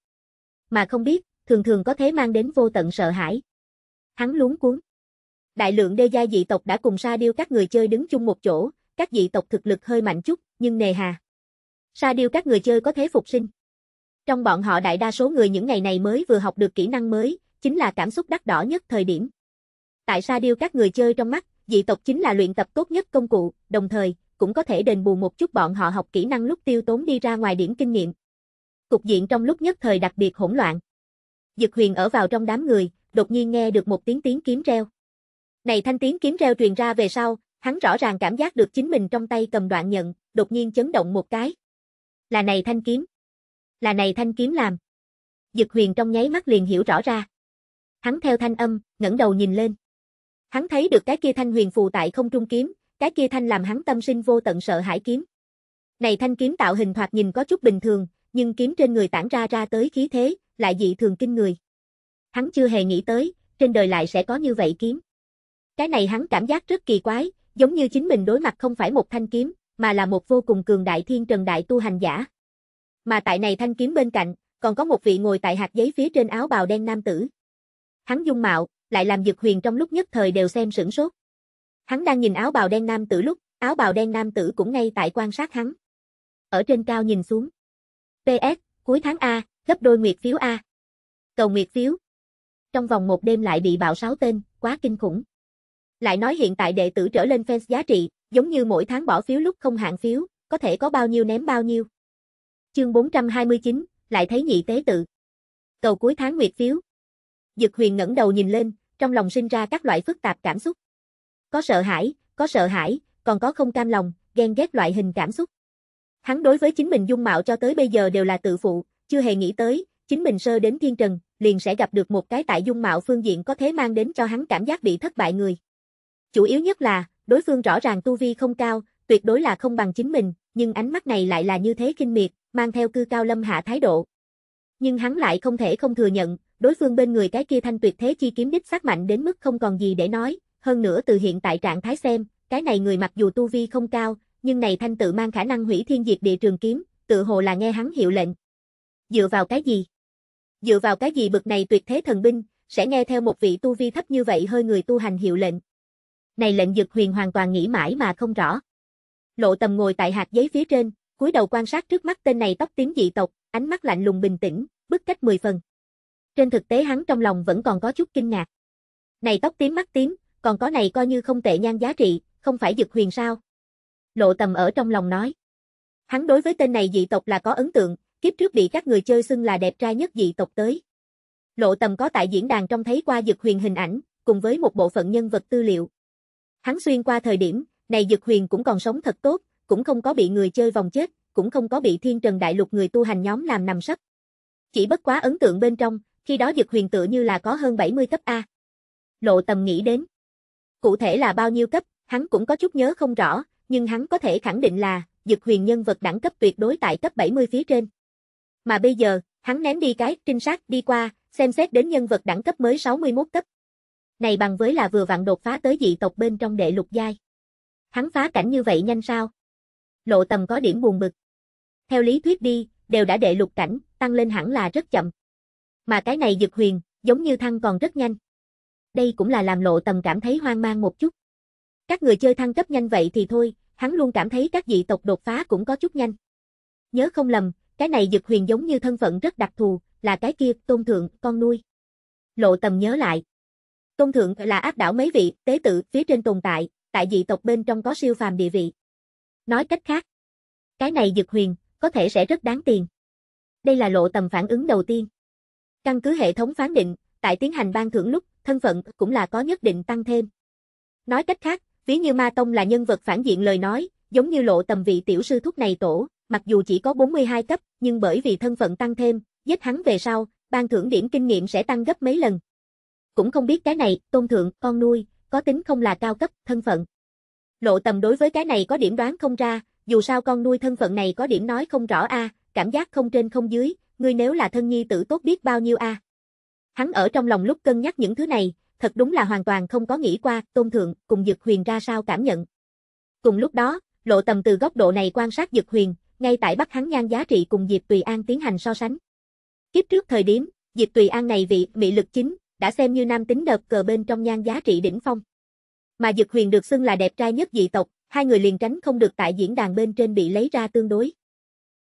Mà không biết, thường thường có thế mang đến vô tận sợ hãi. Hắn luống cuốn. Đại lượng đê gia dị tộc đã cùng Sa Điêu các người chơi đứng chung một chỗ, các dị tộc thực lực hơi mạnh chút, nhưng nề hà. Sa Điêu các người chơi có thế phục sinh. Trong bọn họ đại đa số người những ngày này mới vừa học được kỹ năng mới, chính là cảm xúc đắt đỏ nhất thời điểm. Tại Sa Điêu các người chơi trong mắt, dị tộc chính là luyện tập tốt nhất công cụ, đồng thời, cũng có thể đền bù một chút bọn họ học kỹ năng lúc tiêu tốn đi ra ngoài điểm kinh nghiệm. Cục diện trong lúc nhất thời đặc biệt hỗn loạn. Dực huyền ở vào trong đám người, đột nhiên nghe được một tiếng tiếng kiếm reo. Này thanh tiếng kiếm reo truyền ra về sau, hắn rõ ràng cảm giác được chính mình trong tay cầm đoạn nhận, đột nhiên chấn động một cái. Là này thanh kiếm. Là này thanh kiếm làm. Dực huyền trong nháy mắt liền hiểu rõ ra. Hắn theo thanh âm, ngẩng đầu nhìn lên. Hắn thấy được cái kia thanh huyền phù tại không trung kiếm, cái kia thanh làm hắn tâm sinh vô tận sợ hãi kiếm. Này thanh kiếm tạo hình thoạt nhìn có chút bình thường, nhưng kiếm trên người tản ra ra tới khí thế, lại dị thường kinh người. Hắn chưa hề nghĩ tới, trên đời lại sẽ có như vậy kiếm. Cái này hắn cảm giác rất kỳ quái, giống như chính mình đối mặt không phải một thanh kiếm, mà là một vô cùng cường đại thiên trần đại tu hành giả. Mà tại này thanh kiếm bên cạnh, còn có một vị ngồi tại hạt giấy phía trên áo bào đen nam tử. Hắn dung mạo, lại làm Dực Huyền trong lúc nhất thời đều xem sửng sốt. Hắn đang nhìn áo bào đen nam tử lúc, áo bào đen nam tử cũng ngay tại quan sát hắn. Ở trên cao nhìn xuống. PS, cuối tháng A, gấp đôi nguyệt phiếu A. Cầu nguyệt phiếu. Trong vòng một đêm lại bị bạo sáu tên, quá kinh khủng. Lại nói hiện tại đệ tử trở lên fans giá trị, giống như mỗi tháng bỏ phiếu lúc không hạn phiếu, có thể có bao nhiêu ném bao nhiêu. Chương 429, lại thấy nhị tế tự. Cầu cuối tháng nguyệt phiếu. Dực huyền ngẩng đầu nhìn lên, trong lòng sinh ra các loại phức tạp cảm xúc. Có sợ hãi, có sợ hãi, còn có không cam lòng, ghen ghét loại hình cảm xúc. Hắn đối với chính mình dung mạo cho tới bây giờ đều là tự phụ, chưa hề nghĩ tới, chính mình sơ đến thiên trần, liền sẽ gặp được một cái tại dung mạo phương diện có thể mang đến cho hắn cảm giác bị thất bại người. Chủ yếu nhất là, đối phương rõ ràng tu vi không cao, tuyệt đối là không bằng chính mình, nhưng ánh mắt này lại là như thế kinh miệt, mang theo cư cao lâm hạ thái độ. Nhưng hắn lại không thể không thừa nhận, đối phương bên người cái kia thanh tuyệt thế chi kiếm đích sát mạnh đến mức không còn gì để nói, hơn nữa từ hiện tại trạng thái xem, cái này người mặc dù tu vi không cao, nhưng này thanh tự mang khả năng hủy thiên diệt địa trường kiếm, tự hồ là nghe hắn hiệu lệnh. Dựa vào cái gì? Dựa vào cái gì bực này tuyệt thế thần binh, sẽ nghe theo một vị tu vi thấp như vậy hơi người tu hành hiệu lệnh. Này lệnh dực huyền hoàn toàn nghĩ mãi mà không rõ. Lộ tầm ngồi tại hạt giấy phía trên, cúi đầu quan sát trước mắt tên này tóc tím dị tộc, ánh mắt lạnh lùng bình tĩnh, bức cách mười phần. Trên thực tế hắn trong lòng vẫn còn có chút kinh ngạc. Này tóc tím mắt tím, còn có này coi như không tệ nhan giá trị, không phải dực huyền sao. Lộ tầm ở trong lòng nói. Hắn đối với tên này dị tộc là có ấn tượng, kiếp trước bị các người chơi xưng là đẹp trai nhất dị tộc tới. Lộ tầm có tại diễn đàn trong thấy qua dực huyền hình ảnh, cùng với một bộ phận nhân vật tư liệu. Hắn xuyên qua thời điểm, này dực huyền cũng còn sống thật tốt, cũng không có bị người chơi vòng chết, cũng không có bị thiên trần đại lục người tu hành nhóm làm nằm sấp. Chỉ bất quá ấn tượng bên trong, khi đó dực huyền tựa như là có hơn 70 cấp A. Lộ tầm nghĩ đến cụ thể là bao nhiêu cấp, hắn cũng có chút nhớ không rõ, nhưng hắn có thể khẳng định là, dực huyền nhân vật đẳng cấp tuyệt đối tại cấp 70 phía trên. Mà bây giờ, hắn ném đi cái trinh sát đi qua, xem xét đến nhân vật đẳng cấp mới 61 cấp. Này bằng với là vừa vặn đột phá tới dị tộc bên trong đệ lục giai. Hắn phá cảnh như vậy nhanh sao? Lộ tầm có điểm buồn bực. Theo lý thuyết đi, đều đã đệ lục cảnh, tăng lên hẳn là rất chậm. Mà cái này dực huyền, giống như thăng còn rất nhanh đây cũng là làm lộ tầm cảm thấy hoang mang một chút. Các người chơi thăng cấp nhanh vậy thì thôi, hắn luôn cảm thấy các dị tộc đột phá cũng có chút nhanh. Nhớ không lầm, cái này dực huyền giống như thân phận rất đặc thù, là cái kia, tôn thượng, con nuôi. Lộ tầm nhớ lại. Tôn thượng là áp đảo mấy vị, tế tự, phía trên tồn tại, tại dị tộc bên trong có siêu phàm địa vị. Nói cách khác, cái này dực huyền, có thể sẽ rất đáng tiền. Đây là lộ tầm phản ứng đầu tiên. Căn cứ hệ thống phán định, tại tiến hành ban thưởng lúc, thân phận cũng là có nhất định tăng thêm. Nói cách khác, ví như Ma Tông là nhân vật phản diện lời nói, giống như lộ tầm vị tiểu sư thúc này tổ, mặc dù chỉ có 42 cấp, nhưng bởi vì thân phận tăng thêm, giết hắn về sau, ban thưởng điểm kinh nghiệm sẽ tăng gấp mấy lần. Cũng không biết cái này, tôn thượng, con nuôi, có tính không là cao cấp, thân phận. Lộ tầm đối với cái này có điểm đoán không ra, dù sao con nuôi thân phận này có điểm nói không rõ a, à, cảm giác không trên không dưới, ngươi nếu là thân nhi tử tốt biết bao nhiêu a. À. Hắn ở trong lòng lúc cân nhắc những thứ này, thật đúng là hoàn toàn không có nghĩ qua Tôn Thượng cùng Dực Huyền ra sao cảm nhận. Cùng lúc đó, lộ tầm từ góc độ này quan sát Dực Huyền, ngay tại bắt Hắn Nhan giá trị cùng Diệp Tùy An tiến hành so sánh. Kiếp trước thời điểm, Diệp Tùy An này vị mị lực chính, đã xem như nam tính đợt cờ bên trong nhan giá trị đỉnh phong. Mà Dực Huyền được xưng là đẹp trai nhất dị tộc, hai người liền tránh không được tại diễn đàn bên trên bị lấy ra tương đối.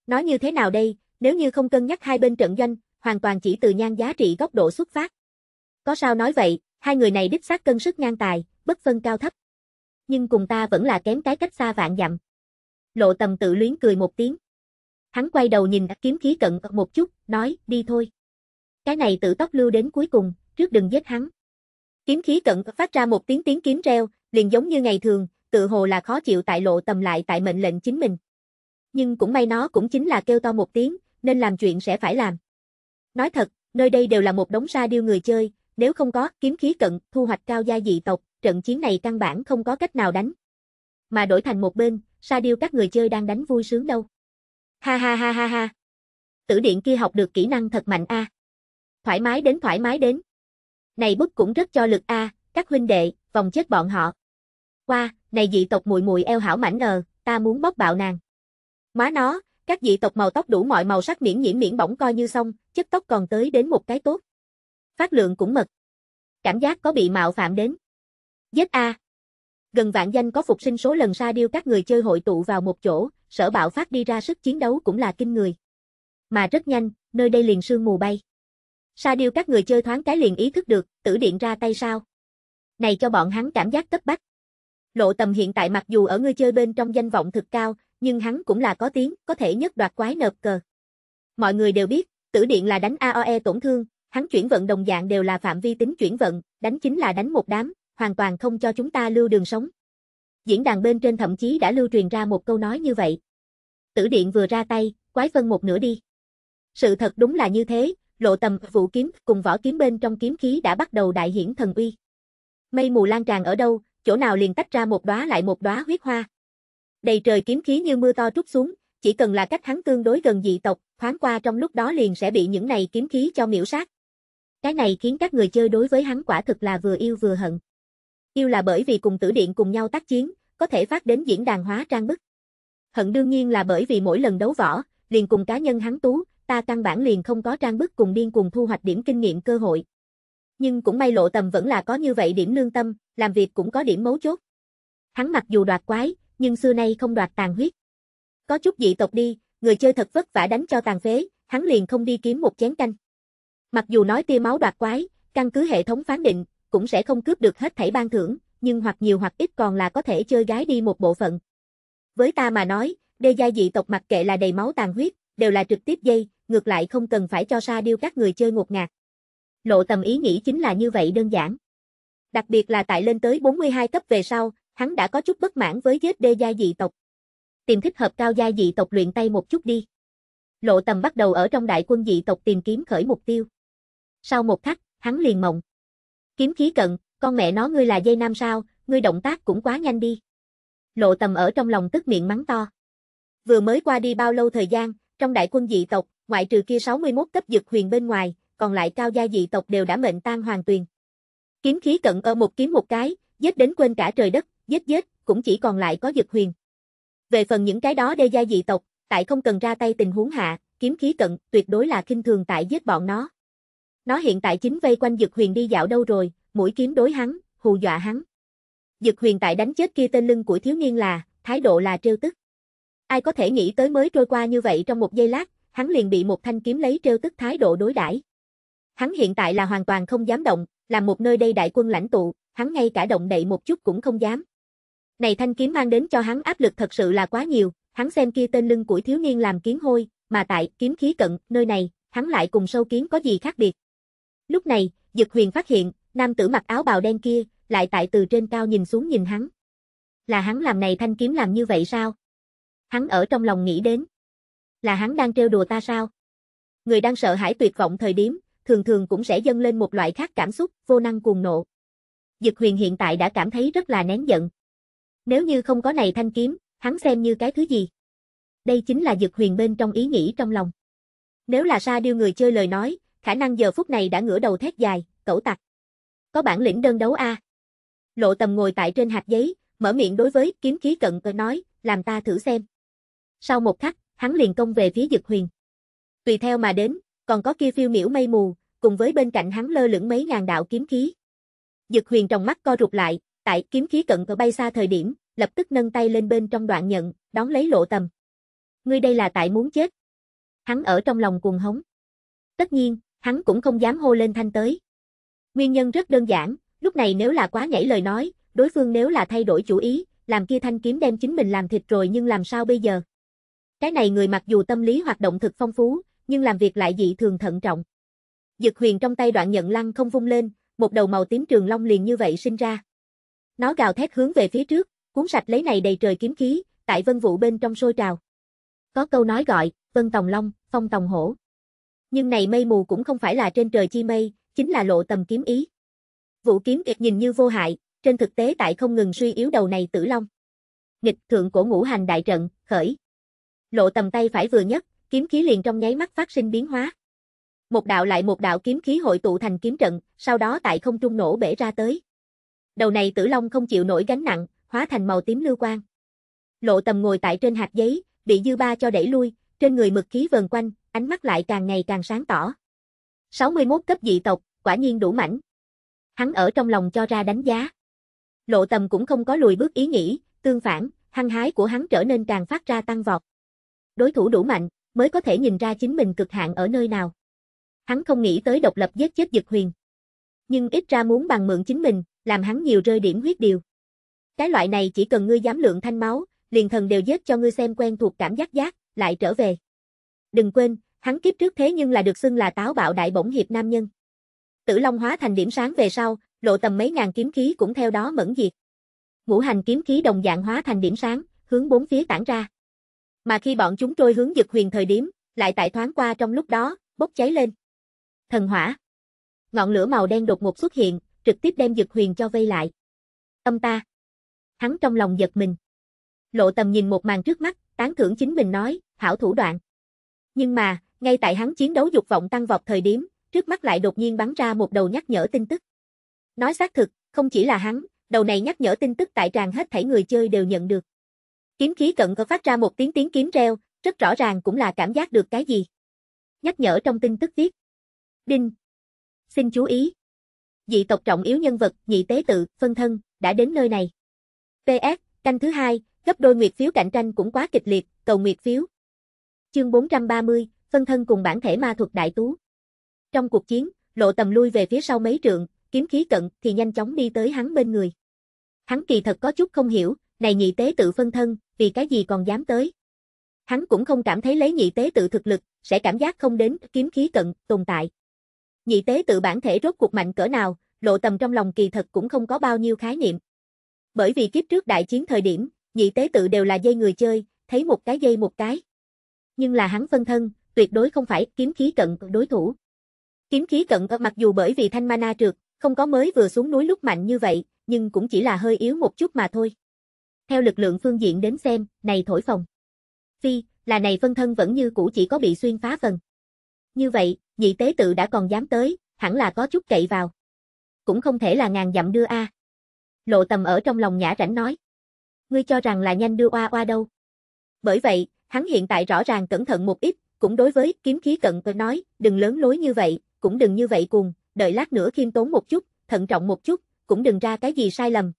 Nói như thế nào đây, nếu như không cân nhắc hai bên trận doanh, hoàn toàn chỉ từ nhan giá trị góc độ xuất phát. Có sao nói vậy, hai người này đích xác cân sức ngang tài, bất phân cao thấp. Nhưng cùng ta vẫn là kém cái cách xa vạn dặm. Lộ tầm tự luyến cười một tiếng. Hắn quay đầu nhìn kiếm khí cận một chút, nói, đi thôi. Cái này tự tóc lưu đến cuối cùng, trước đừng giết hắn. Kiếm khí cận phát ra một tiếng tiếng kiếm reo, liền giống như ngày thường, tự hồ là khó chịu tại lộ tầm lại tại mệnh lệnh chính mình. Nhưng cũng may nó cũng chính là kêu to một tiếng, nên làm chuyện sẽ phải làm. Nói thật, nơi đây đều là một đống ra điêu người chơi, nếu không có kiếm khí cận, thu hoạch cao gia dị tộc, trận chiến này căn bản không có cách nào đánh. Mà đổi thành một bên, sa điêu các người chơi đang đánh vui sướng đâu. Ha ha ha ha ha. Tử điện kia học được kỹ năng thật mạnh a. Thoải mái đến thoải mái đến. Này bức cũng rất cho lực a, các huynh đệ, vòng chết bọn họ. Qua, này dị tộc mùi mùi eo hảo mảnh ờ, ta muốn bóc bạo nàng. Má nó, các dị tộc màu tóc đủ mọi màu sắc miễn nhiễm miễn bỏng coi như xong, chất tóc còn tới đến một cái tốt. Phát lượng cũng mật. Cảm giác có bị mạo phạm đến. Giết a. Gần vạn danh có phục sinh số lần ra điêu các người chơi hội tụ vào một chỗ, sở bạo phát đi ra sức chiến đấu cũng là kinh người. Mà rất nhanh, nơi đây liền sương mù bay. Sa điêu các người chơi thoáng cái liền ý thức được, tử điện ra tay sao. Này cho bọn hắn cảm giác cấp bách. Lộ tầm hiện tại mặc dù ở người chơi bên trong danh vọng thực cao, nhưng hắn cũng là có tiếng, có thể nhất đoạt quái nợp cờ. Mọi người đều biết, tử điện là đánh AOE tổn thương, hắn chuyển vận đồng dạng đều là phạm vi tính chuyển vận, đánh chính là đánh một đám, hoàn toàn không cho chúng ta lưu đường sống. Diễn đàn bên trên thậm chí đã lưu truyền ra một câu nói như vậy. Tử điện vừa ra tay, quái phân một nửa đi. Sự thật đúng là như thế, lộ tầm vũ kiếm cùng võ kiếm bên trong kiếm khí đã bắt đầu đại hiển thần uy. Mây mù lan tràn ở đâu, chỗ nào liền tách ra một đóa lại một đóa huyết hoa. Đầy trời kiếm khí như mưa to trút xuống, chỉ cần là cách hắn tương đối gần dị tộc, thoáng qua trong lúc đó liền sẽ bị những này kiếm khí cho miễu sát. Cái này khiến các người chơi đối với hắn quả thực là vừa yêu vừa hận. Yêu là bởi vì cùng tử điện cùng nhau tác chiến, có thể phát đến diễn đàn hóa trang bức. Hận đương nhiên là bởi vì mỗi lần đấu võ, liền cùng cá nhân hắn tú, ta căn bản liền không có trang bức cùng điên cùng thu hoạch điểm kinh nghiệm cơ hội. Nhưng cũng may lộ tầm vẫn là có như vậy điểm lương tâm, làm việc cũng có điểm mấu chốt. Hắn mặc dù đoạt quái, nhưng xưa nay không đoạt tàn huyết. Có chút dị tộc đi, người chơi thật vất vả đánh cho tàn phế, hắn liền không đi kiếm một chén canh. Mặc dù nói tia máu đoạt quái, căn cứ hệ thống phán định, cũng sẽ không cướp được hết thảy ban thưởng, nhưng hoặc nhiều hoặc ít còn là có thể chơi gái đi một bộ phận. Với ta mà nói, đê gia dị tộc mặc kệ là đầy máu tàn huyết, đều là trực tiếp dây, ngược lại không cần phải cho sa điêu các người chơi ngột ngạt. Lộ tầm ý nghĩ chính là như vậy đơn giản. Đặc biệt là tại lên tới 42 cấp về sau, hắn đã có chút bất mãn với giết đê gia dị tộc. Tìm thích hợp cao gia dị tộc luyện tay một chút đi. Lộ tầm bắt đầu ở trong đại quân dị tộc tìm kiếm khởi mục tiêu. Sau một khắc, hắn liền mộng. Kiếm khí cận, con mẹ nó ngươi là dây nam sao, ngươi động tác cũng quá nhanh đi. Lộ tầm ở trong lòng tức miệng mắng to. Vừa mới qua đi bao lâu thời gian, trong đại quân dị tộc, ngoại trừ kia 61 cấp dực huyền bên ngoài, còn lại cao gia dị tộc đều đã mệnh tan hoàn tuyền. Kiếm khí cận ở một kiếm một cái, giết đến quên cả trời đất, giết giết, cũng chỉ còn lại có dực huyền. Về phần những cái đó đê gia dị tộc, tại không cần ra tay tình huống hạ, kiếm khí cận, tuyệt đối là kinh thường tại giết bọn nó. Nó hiện tại chính vây quanh dực huyền đi dạo đâu rồi, mũi kiếm đối hắn, hù dọa hắn. Dực huyền tại đánh chết kia tên lưng của thiếu niên là, thái độ là trêu tức. Ai có thể nghĩ tới mới trôi qua như vậy trong một giây lát, hắn liền bị một thanh kiếm lấy trêu tức thái độ đối đãi. Hắn hiện tại là hoàn toàn không dám động, là một nơi đây đại quân lãnh tụ, hắn ngay cả động đậy một chút cũng không dám. Này thanh kiếm mang đến cho hắn áp lực thật sự là quá nhiều, hắn xem kia tên lưng của thiếu niên làm kiến hôi, mà tại kiếm khí cận, nơi này, hắn lại cùng sâu kiến có gì khác biệt. Lúc này, Dực Huyền phát hiện, nam tử mặc áo bào đen kia, lại tại từ trên cao nhìn xuống nhìn hắn. Là hắn làm này thanh kiếm làm như vậy sao? Hắn ở trong lòng nghĩ đến. Là hắn đang trêu đùa ta sao? Người đang sợ hãi tuyệt vọng thời điểm, thường thường cũng sẽ dâng lên một loại khác cảm xúc, vô năng cuồng nộ. Dực Huyền hiện tại đã cảm thấy rất là nén giận, nếu như không có này thanh kiếm, hắn xem như cái thứ gì? Đây chính là dực huyền bên trong ý nghĩ trong lòng. Nếu là Sa Điêu người chơi lời nói, khả năng giờ phút này đã ngửa đầu thét dài, cẩu tặc. Có bản lĩnh đơn đấu a. À? Lộ Tầm ngồi tại trên hạt giấy, mở miệng đối với kiếm khí cận cơ nói, làm ta thử xem. Sau một khắc, hắn liền công về phía Dực Huyền. Tùy theo mà đến, còn có kia phiêu miểu mây mù, cùng với bên cạnh hắn lơ lửng mấy ngàn đạo kiếm khí. Dực Huyền trong mắt co rụt lại, Tại kiếm khí cận cỡ bay xa thời điểm, lập tức nâng tay lên bên trong đoạn nhận, đón lấy lộ tầm. Ngươi đây là tại muốn chết. Hắn ở trong lòng cuồng hống. Tất nhiên, hắn cũng không dám hô lên thanh tới. Nguyên nhân rất đơn giản, lúc này nếu là quá nhảy lời nói, đối phương nếu là thay đổi chủ ý, làm kia thanh kiếm đem chính mình làm thịt rồi nhưng làm sao bây giờ? Cái này người mặc dù tâm lý hoạt động thực phong phú, nhưng làm việc lại dị thường thận trọng. Dực huyền trong tay đoạn nhận lăng không vung lên, một đầu màu tím trường long liền như vậy sinh ra. Nó gào thét hướng về phía trước, cuốn sạch lấy này đầy trời kiếm khí, tại vân vụ bên trong sôi trào. Có câu nói gọi, vân tòng long, phong tòng hổ. Nhưng này mây mù cũng không phải là trên trời chi mây, chính là lộ tầm kiếm ý. Vũ kiếm kiệt nhìn như vô hại, trên thực tế tại không ngừng suy yếu đầu này tử long. Nghịch thượng cổ ngũ hành đại trận, khởi. Lộ tầm tay phải vừa nhất, kiếm khí liền trong nháy mắt phát sinh biến hóa. Một đạo lại một đạo kiếm khí hội tụ thành kiếm trận, sau đó tại không trung nổ bể ra tới. Đầu này tử long không chịu nổi gánh nặng, hóa thành màu tím lưu quang. Lộ tầm ngồi tại trên hạt giấy, bị dư ba cho đẩy lui, trên người mực khí vờn quanh, ánh mắt lại càng ngày càng sáng tỏ. 61 cấp dị tộc, quả nhiên đủ mảnh. Hắn ở trong lòng cho ra đánh giá. Lộ tầm cũng không có lùi bước ý nghĩ, tương phản, hăng hái của hắn trở nên càng phát ra tăng vọt. Đối thủ đủ mạnh, mới có thể nhìn ra chính mình cực hạn ở nơi nào. Hắn không nghĩ tới độc lập giết chết Dực Huyền. Nhưng ít ra muốn bằng mượn chính mình, làm hắn nhiều rơi điểm huyết điều. Cái loại này chỉ cần ngươi dám lượng thanh máu, liền thần đều giết cho ngươi xem quen thuộc cảm giác giác, lại trở về. Đừng quên, hắn kiếp trước thế nhưng là được xưng là táo bạo đại bổng hiệp nam nhân. Tử Long hóa thành điểm sáng về sau, lộ tầm mấy ngàn kiếm khí cũng theo đó mẫn diệt. Ngũ hành kiếm khí đồng dạng hóa thành điểm sáng, hướng bốn phía tản ra. Mà khi bọn chúng trôi hướng dực huyền thời điểm, lại tại thoáng qua trong lúc đó, bốc cháy lên. Thần hỏa. Ngọn lửa màu đen đột ngột xuất hiện, trực tiếp đem Dực Huyền cho vây lại. Âm ta. Hắn trong lòng giật mình. Lộ tầm nhìn một màn trước mắt, tán thưởng chính mình nói, hảo thủ đoạn. Nhưng mà, ngay tại hắn chiến đấu dục vọng tăng vọt thời điểm, trước mắt lại đột nhiên bắn ra một đầu nhắc nhở tin tức. Nói xác thực, không chỉ là hắn, đầu này nhắc nhở tin tức tại tràn hết thảy người chơi đều nhận được. Kiếm khí cận có phát ra một tiếng tiếng kiếm reo, rất rõ ràng cũng là cảm giác được cái gì. Nhắc nhở trong tin tức viết. Đinh. Xin chú ý, dị tộc trọng yếu nhân vật, nhị tế tự, phân thân, đã đến nơi này. PS, canh thứ hai, gấp đôi nguyệt phiếu cạnh tranh cũng quá kịch liệt, cầu nguyệt phiếu. Chương 430, phân thân cùng bản thể ma thuật đại tú. Trong cuộc chiến, lộ tầm lui về phía sau mấy trượng, kiếm khí cận thì nhanh chóng đi tới hắn bên người. Hắn kỳ thật có chút không hiểu, này nhị tế tự phân thân, vì cái gì còn dám tới. Hắn cũng không cảm thấy lấy nhị tế tự thực lực, sẽ cảm giác không đến kiếm khí cận tồn tại. Nhị tế tự bản thể rốt cuộc mạnh cỡ nào, lộ tầm trong lòng kỳ thật cũng không có bao nhiêu khái niệm. Bởi vì kiếp trước đại chiến thời điểm, nhị tế tự đều là dây người chơi, thấy một cái dây một cái. Nhưng là hắn phân thân, tuyệt đối không phải kiếm khí cận đối thủ. Kiếm khí cận mặc dù bởi vì thanh mana trượt, không có mới vừa xuống núi lúc mạnh như vậy, nhưng cũng chỉ là hơi yếu một chút mà thôi. Theo lực lượng phương diện đến xem, này thổi phòng. Phi, là này phân thân vẫn như cũ chỉ có bị xuyên phá phần. Như vậy, nhị tế tự đã còn dám tới, hẳn là có chút cậy vào. Cũng không thể là ngàn dặm đưa a. Lộ tầm ở trong lòng nhã rảnh nói. Ngươi cho rằng là nhanh đưa oa oa đâu. Bởi vậy, hắn hiện tại rõ ràng cẩn thận một ít, cũng đối với kiếm khí cận tôi nói, đừng lớn lối như vậy, cũng đừng như vậy cuồng, đợi lát nữa khiêm tốn một chút, thận trọng một chút, cũng đừng ra cái gì sai lầm.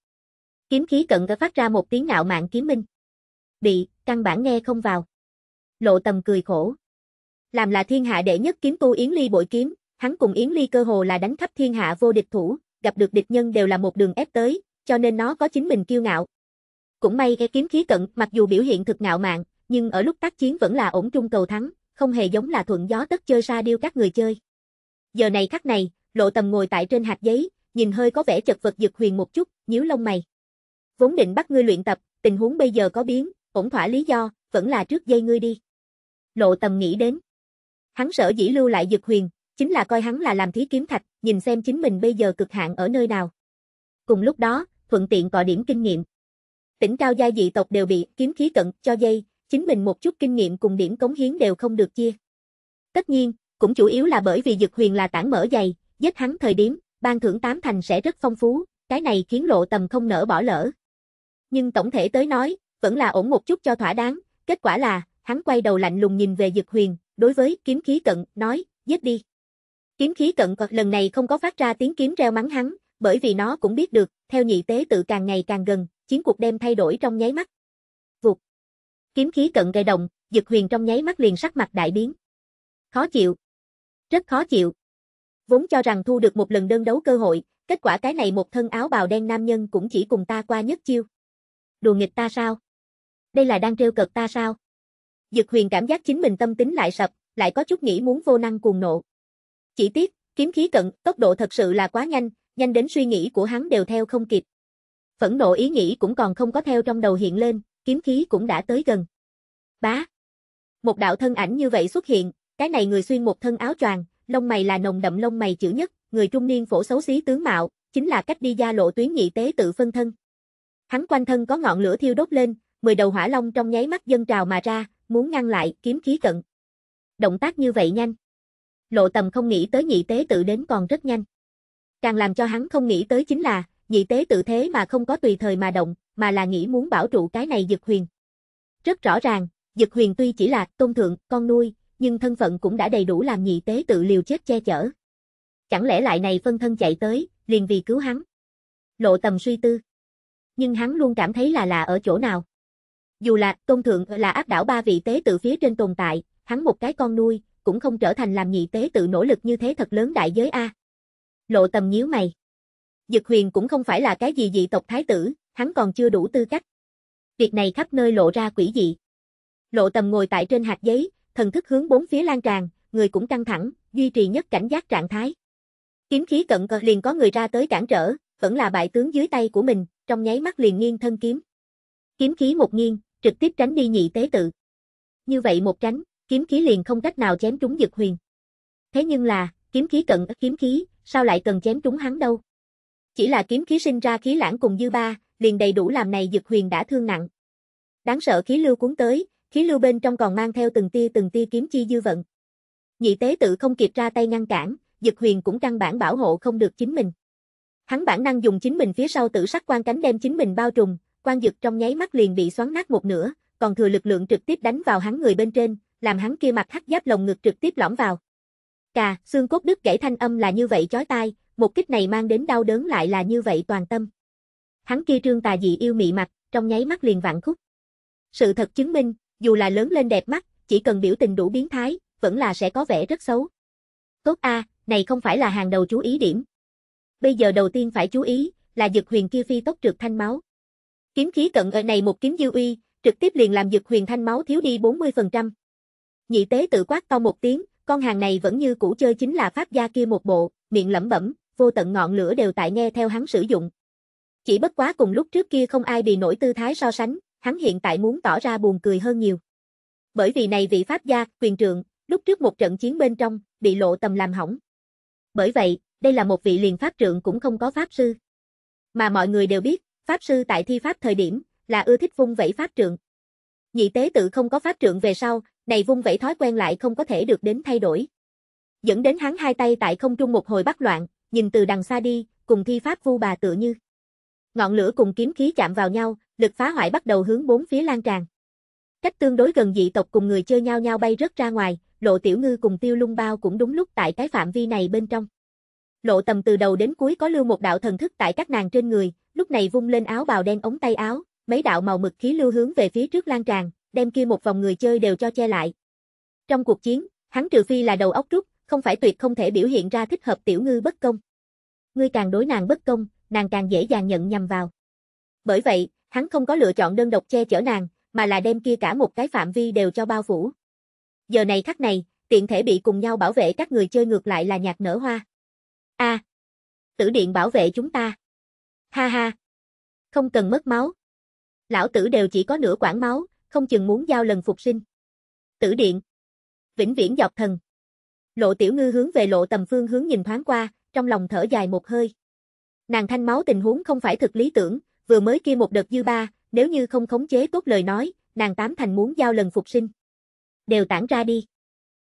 Kiếm khí cận đã phát ra một tiếng ngạo mạn kiếm minh. Bị, căn bản nghe không vào. Lộ tầm cười khổ làm là thiên hạ đệ nhất kiếm tu Yến Ly bội kiếm, hắn cùng Yến Ly cơ hồ là đánh khắp thiên hạ vô địch thủ, gặp được địch nhân đều là một đường ép tới, cho nên nó có chính mình kiêu ngạo. Cũng may cái kiếm khí cận, mặc dù biểu hiện thực ngạo mạn, nhưng ở lúc tác chiến vẫn là ổn trung cầu thắng, không hề giống là thuận gió tất chơi ra điêu các người chơi. Giờ này khắc này, Lộ Tầm ngồi tại trên hạt giấy, nhìn hơi có vẻ chật vật giật huyền một chút, nhíu lông mày. Vốn định bắt ngươi luyện tập, tình huống bây giờ có biến, ổn thỏa lý do, vẫn là trước dây ngươi đi. Lộ Tầm nghĩ đến. Hắn sở dĩ lưu lại Dực Huyền, chính là coi hắn là làm thí kiếm thạch, nhìn xem chính mình bây giờ cực hạn ở nơi nào. Cùng lúc đó, thuận tiện cọ điểm kinh nghiệm. Tỉnh cao gia dị tộc đều bị kiếm khí cận cho dây, chính mình một chút kinh nghiệm cùng điểm cống hiến đều không được chia. Tất nhiên, cũng chủ yếu là bởi vì Dực Huyền là tảng mở dày, giết hắn thời điểm, ban thưởng tám thành sẽ rất phong phú, cái này khiến lộ tầm không nỡ bỏ lỡ. Nhưng tổng thể tới nói, vẫn là ổn một chút cho thỏa đáng, kết quả là, hắn quay đầu lạnh lùng nhìn về Dực Huyền, đối với kiếm khí cận, nói, giết đi. Kiếm khí cận lần này không có phát ra tiếng kiếm reo mắng hắn, bởi vì nó cũng biết được, theo nhị tế tự càng ngày càng gần, chiến cuộc đem thay đổi trong nháy mắt. Vụt. Kiếm khí cận gây động, Dực Huyền trong nháy mắt liền sắc mặt đại biến. Khó chịu. Rất khó chịu. Vốn cho rằng thu được một lần đơn đấu cơ hội, kết quả cái này một thân áo bào đen nam nhân cũng chỉ cùng ta qua nhất chiêu. Đùa nghịch ta sao? Đây là đang trêu cợt ta sao? Dực huyền cảm giác chính mình tâm tính lại sập, lại có chút nghĩ muốn vô năng cuồng nộ. Chỉ tiếc, kiếm khí cận, tốc độ thật sự là quá nhanh, nhanh đến suy nghĩ của hắn đều theo không kịp. Phẫn nộ ý nghĩ cũng còn không có theo trong đầu hiện lên, kiếm khí cũng đã tới gần. Bá. Một đạo thân ảnh như vậy xuất hiện, cái này người xuyên một thân áo choàng, lông mày là nồng đậm lông mày chữ nhất, người trung niên phổ xấu xí tướng mạo, chính là cách đi gia lộ tuyến nhị tế tự phân thân. Hắn quanh thân có ngọn lửa thiêu đốt lên, mười đầu hỏa long trong nháy mắt dâng trào mà ra, muốn ngăn lại, kiếm khí cận. Động tác như vậy nhanh. Lộ tầm không nghĩ tới nhị tế tự đến còn rất nhanh. Càng làm cho hắn không nghĩ tới chính là, nhị tế tự thế mà không có tùy thời mà động, mà là nghĩ muốn bảo trụ cái này dực huyền. Rất rõ ràng, dực huyền tuy chỉ là tôn thượng, con nuôi, nhưng thân phận cũng đã đầy đủ làm nhị tế tự liều chết che chở. Chẳng lẽ lại này phân thân chạy tới, liền vì cứu hắn. Lộ tầm suy tư. Nhưng hắn luôn cảm thấy là lạ ở chỗ nào. Dù là tôn thượng là áp đảo ba vị tế tự phía trên tồn tại, hắn một cái con nuôi, cũng không trở thành làm nhị tế tự nỗ lực như thế thật lớn đại giới A. Lộ tầm nhíu mày. Dực huyền cũng không phải là cái gì dị tộc thái tử, hắn còn chưa đủ tư cách. Việc này khắp nơi lộ ra quỷ dị. Lộ tầm ngồi tại trên hạt giấy, thần thức hướng bốn phía lan tràn, người cũng căng thẳng, duy trì nhất cảnh giác trạng thái. Kiếm khí cận cờ liền có người ra tới cản trở, vẫn là bại tướng dưới tay của mình, trong nháy mắt liền nghiêng thân kiếm. Kiếm khí một nghiêng, trực tiếp tránh đi nhị tế tự. Như vậy một tránh, kiếm khí liền không cách nào chém trúng Dực Huyền. Thế nhưng là, kiếm khí cận kiếm khí, sao lại cần chém trúng hắn đâu? Chỉ là kiếm khí sinh ra khí lãng cùng dư ba, liền đầy đủ làm này Dực Huyền đã thương nặng. Đáng sợ khí lưu cuốn tới, khí lưu bên trong còn mang theo từng tia từng tia kiếm chi dư vận. Nhị tế tự không kịp ra tay ngăn cản, Dực Huyền cũng căn bản bảo hộ không được chính mình. Hắn bản năng dùng chính mình phía sau tử sắc quan cánh đem chính mình bao trùm, quan dực trong nháy mắt liền bị xoắn nát một nửa, còn thừa lực lượng trực tiếp đánh vào hắn người bên trên, làm hắn kia mặt hắc giáp lồng ngực trực tiếp lõm vào. Cà, xương cốt đứt gãy thanh âm là như vậy chói tai, một kích này mang đến đau đớn lại là như vậy toàn tâm. Hắn kia trương tà dị yêu mị mặt, trong nháy mắt liền vặn khúc. Sự thật chứng minh, dù là lớn lên đẹp mắt, chỉ cần biểu tình đủ biến thái, vẫn là sẽ có vẻ rất xấu. Tốt a, này không phải là hàng đầu chú ý điểm. Bây giờ đầu tiên phải chú ý, là giật huyền kia phi tốc trượt thanh máu. Kiếm khí cận ở này một kiếm dư uy, trực tiếp liền làm Dực Huyền Thanh máu thiếu đi 40%. Nhị tế tự quát to một tiếng, con hàng này vẫn như cũ chơi chính là pháp gia kia một bộ, miệng lẩm bẩm, vô tận ngọn lửa đều tại nghe theo hắn sử dụng. Chỉ bất quá cùng lúc trước kia không ai bị nổi tư thái so sánh, hắn hiện tại muốn tỏ ra buồn cười hơn nhiều. Bởi vì này vị pháp gia, quyền trưởng lúc trước một trận chiến bên trong, bị lộ tầm làm hỏng. Bởi vậy, đây là một vị liền pháp trượng cũng không có pháp sư. Mà mọi người đều biết, Pháp sư tại thi pháp thời điểm, là ưa thích vung vẩy pháp trượng. Nhị tế tự không có pháp trượng về sau, này vung vẩy thói quen lại không có thể được đến thay đổi. Dẫn đến hắn hai tay tại không trung một hồi bắt loạn, nhìn từ đằng xa đi, cùng thi pháp vu bà tựa như. Ngọn lửa cùng kiếm khí chạm vào nhau, lực phá hoại bắt đầu hướng bốn phía lan tràn. Cách tương đối gần dị tộc cùng người chơi nhau nhau bay rất ra ngoài, lộ tiểu ngư cùng tiêu lung bao cũng đúng lúc tại cái phạm vi này bên trong. Lộ tầm từ đầu đến cuối có lưu một đạo thần thức tại các nàng trên người, lúc này vung lên áo bào đen ống tay áo, mấy đạo màu mực khí lưu hướng về phía trước lan tràn, đem kia một vòng người chơi đều cho che lại. Trong cuộc chiến, hắn trừ phi là đầu óc trúc không phải tuyệt không thể biểu hiện ra thích hợp tiểu ngư bất công. Ngươi càng đối nàng bất công, nàng càng dễ dàng nhận nhầm vào. Bởi vậy, hắn không có lựa chọn đơn độc che chở nàng, mà là đem kia cả một cái phạm vi đều cho bao phủ. Giờ này khắc này, tiện thể bị cùng nhau bảo vệ các người chơi ngược lại là nhạc nở hoa. A. À, tử điện bảo vệ chúng ta. Ha ha. Không cần mất máu. Lão tử đều chỉ có nửa quản máu, không chừng muốn giao lần phục sinh. Tử điện. Vĩnh viễn dọc thần. Lộ tiểu ngư hướng về lộ tầm phương hướng nhìn thoáng qua, trong lòng thở dài một hơi. Nàng thanh máu tình huống không phải thực lý tưởng, vừa mới kia một đợt dư ba, nếu như không khống chế tốt lời nói, nàng tám thành muốn giao lần phục sinh. Đều tản ra đi.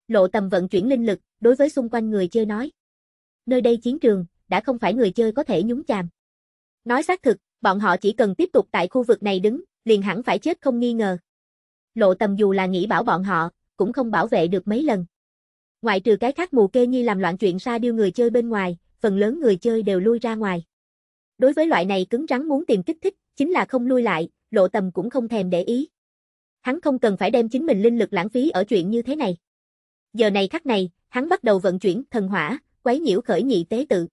Lộ tầm vận chuyển linh lực, đối với xung quanh người chơi nói. Nơi đây chiến trường, đã không phải người chơi có thể nhúng chàm. Nói xác thực, bọn họ chỉ cần tiếp tục tại khu vực này đứng, liền hẳn phải chết không nghi ngờ. Lộ tầm dù là nghĩ bảo bọn họ, cũng không bảo vệ được mấy lần. Ngoại trừ cái khác mù kê nhi làm loạn chuyện ra điêu người chơi bên ngoài, phần lớn người chơi đều lui ra ngoài. Đối với loại này cứng rắn muốn tìm kích thích, chính là không lui lại, lộ tầm cũng không thèm để ý. Hắn không cần phải đem chính mình linh lực lãng phí ở chuyện như thế này. Giờ này khắc này, hắn bắt đầu vận chuyển thần hỏa, quấy nhiễu khởi nhị tế tự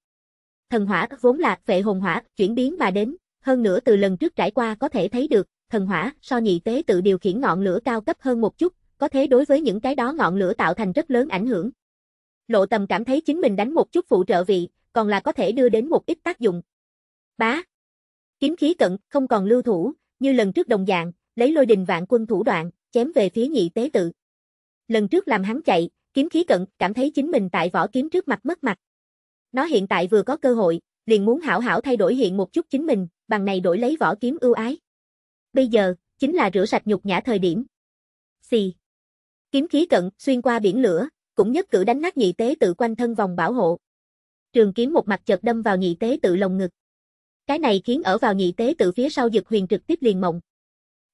thần hỏa vốn là vệ hồn hỏa chuyển biến mà đến, hơn nữa từ lần trước trải qua có thể thấy được, thần hỏa so nhị tế tự điều khiển ngọn lửa cao cấp hơn một chút, có thế đối với những cái đó ngọn lửa tạo thành rất lớn ảnh hưởng. Lộ tầm cảm thấy chính mình đánh một chút phụ trợ vị, còn là có thể đưa đến một ít tác dụng. Bá. Kiếm khí cận, không còn lưu thủ, như lần trước đồng dạng, lấy lôi đình vạn quân thủ đoạn, chém về phía nhị tế tự. Lần trước làm hắn chạy, kiếm khí cận, cảm thấy chính mình tại võ kiếm trước mặt mất mặt, nó hiện tại vừa có cơ hội, liền muốn hảo hảo thay đổi hiện một chút chính mình, bằng này đổi lấy võ kiếm ưu ái. Bây giờ, chính là rửa sạch nhục nhã thời điểm. Xì. Kiếm khí cận, xuyên qua biển lửa, cũng nhất cử đánh nát nhị tế tự quanh thân vòng bảo hộ. Trường kiếm một mặt chợt đâm vào nhị tế tự lồng ngực. Cái này khiến ở vào nhị tế tự phía sau giật huyền trực tiếp liền mộng.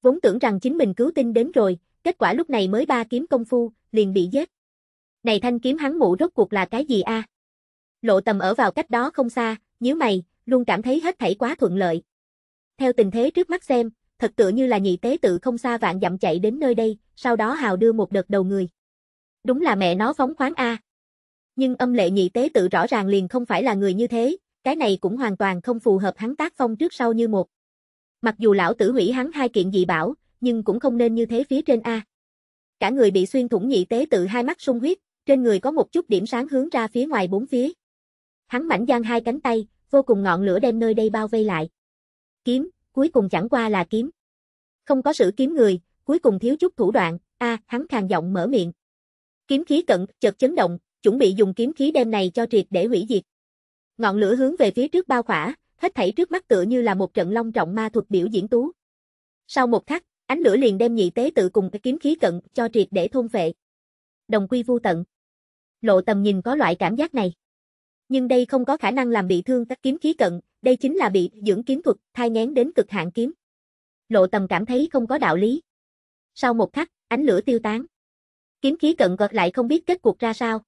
Vốn tưởng rằng chính mình cứu tinh đến rồi, kết quả lúc này mới ba kiếm công phu, liền bị giết. Này thanh kiếm hắn mũ rốt cuộc là cái gì a? À? Lộ tầm ở vào cách đó không xa, nhíu mày, luôn cảm thấy hết thảy quá thuận lợi. Theo tình thế trước mắt xem, thật tựa như là nhị tế tự không xa vạn dặm chạy đến nơi đây, sau đó hào đưa một đợt đầu người. Đúng là mẹ nó phóng khoáng A. Nhưng âm lệ nhị tế tự rõ ràng liền không phải là người như thế, cái này cũng hoàn toàn không phù hợp hắn tác phong trước sau như một. Mặc dù lão tử hủy hắn hai kiện dị bảo, nhưng cũng không nên như thế phía trên A. Cả người bị xuyên thủng nhị tế tự hai mắt sung huyết, trên người có một chút điểm sáng hướng ra phía ngoài bốn phía. Hắn mảnh giang hai cánh tay, vô cùng ngọn lửa đem nơi đây bao vây lại. Kiếm, cuối cùng chẳng qua là kiếm. Không có sự kiếm người, cuối cùng thiếu chút thủ đoạn, a, à, hắn khàn giọng mở miệng. Kiếm khí cận, chợt chấn động, chuẩn bị dùng kiếm khí đem này cho triệt để hủy diệt. Ngọn lửa hướng về phía trước bao khỏa, hết thảy trước mắt tựa như là một trận long trọng ma thuật biểu diễn tú. Sau một khắc, ánh lửa liền đem nhị tế tự cùng cái kiếm khí cận cho triệt để thôn vệ Đồng quy vu tận. Lộ tầm nhìn có loại cảm giác này nhưng đây không có khả năng làm bị thương các kiếm khí cận, đây chính là bị dưỡng kiếm thuật, thai ngén đến cực hạn kiếm. Lộ tầm cảm thấy không có đạo lý. Sau một khắc, ánh lửa tiêu tán. Kiếm khí cận gật lại không biết kết cuộc ra sao.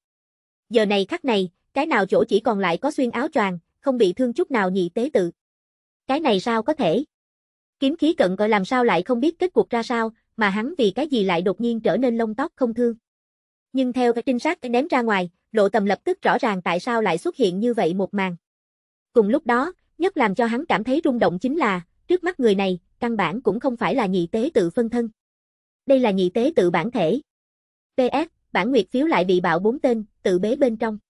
Giờ này khắc này, cái nào chỗ chỉ còn lại có xuyên áo choàng, không bị thương chút nào nhị tế tự. Cái này sao có thể? Kiếm khí cận gọi làm sao lại không biết kết cuộc ra sao, mà hắn vì cái gì lại đột nhiên trở nên lông tóc không thương. Nhưng theo cái trinh sát ném ra ngoài, lộ tầm lập tức rõ ràng tại sao lại xuất hiện như vậy một màn. Cùng lúc đó, nhất làm cho hắn cảm thấy rung động chính là, trước mắt người này, căn bản cũng không phải là nhị tế tự phân thân. Đây là nhị tế tự bản thể. PS, bản nguyệt phiếu lại bị bạo bốn tên, tự bế bên trong.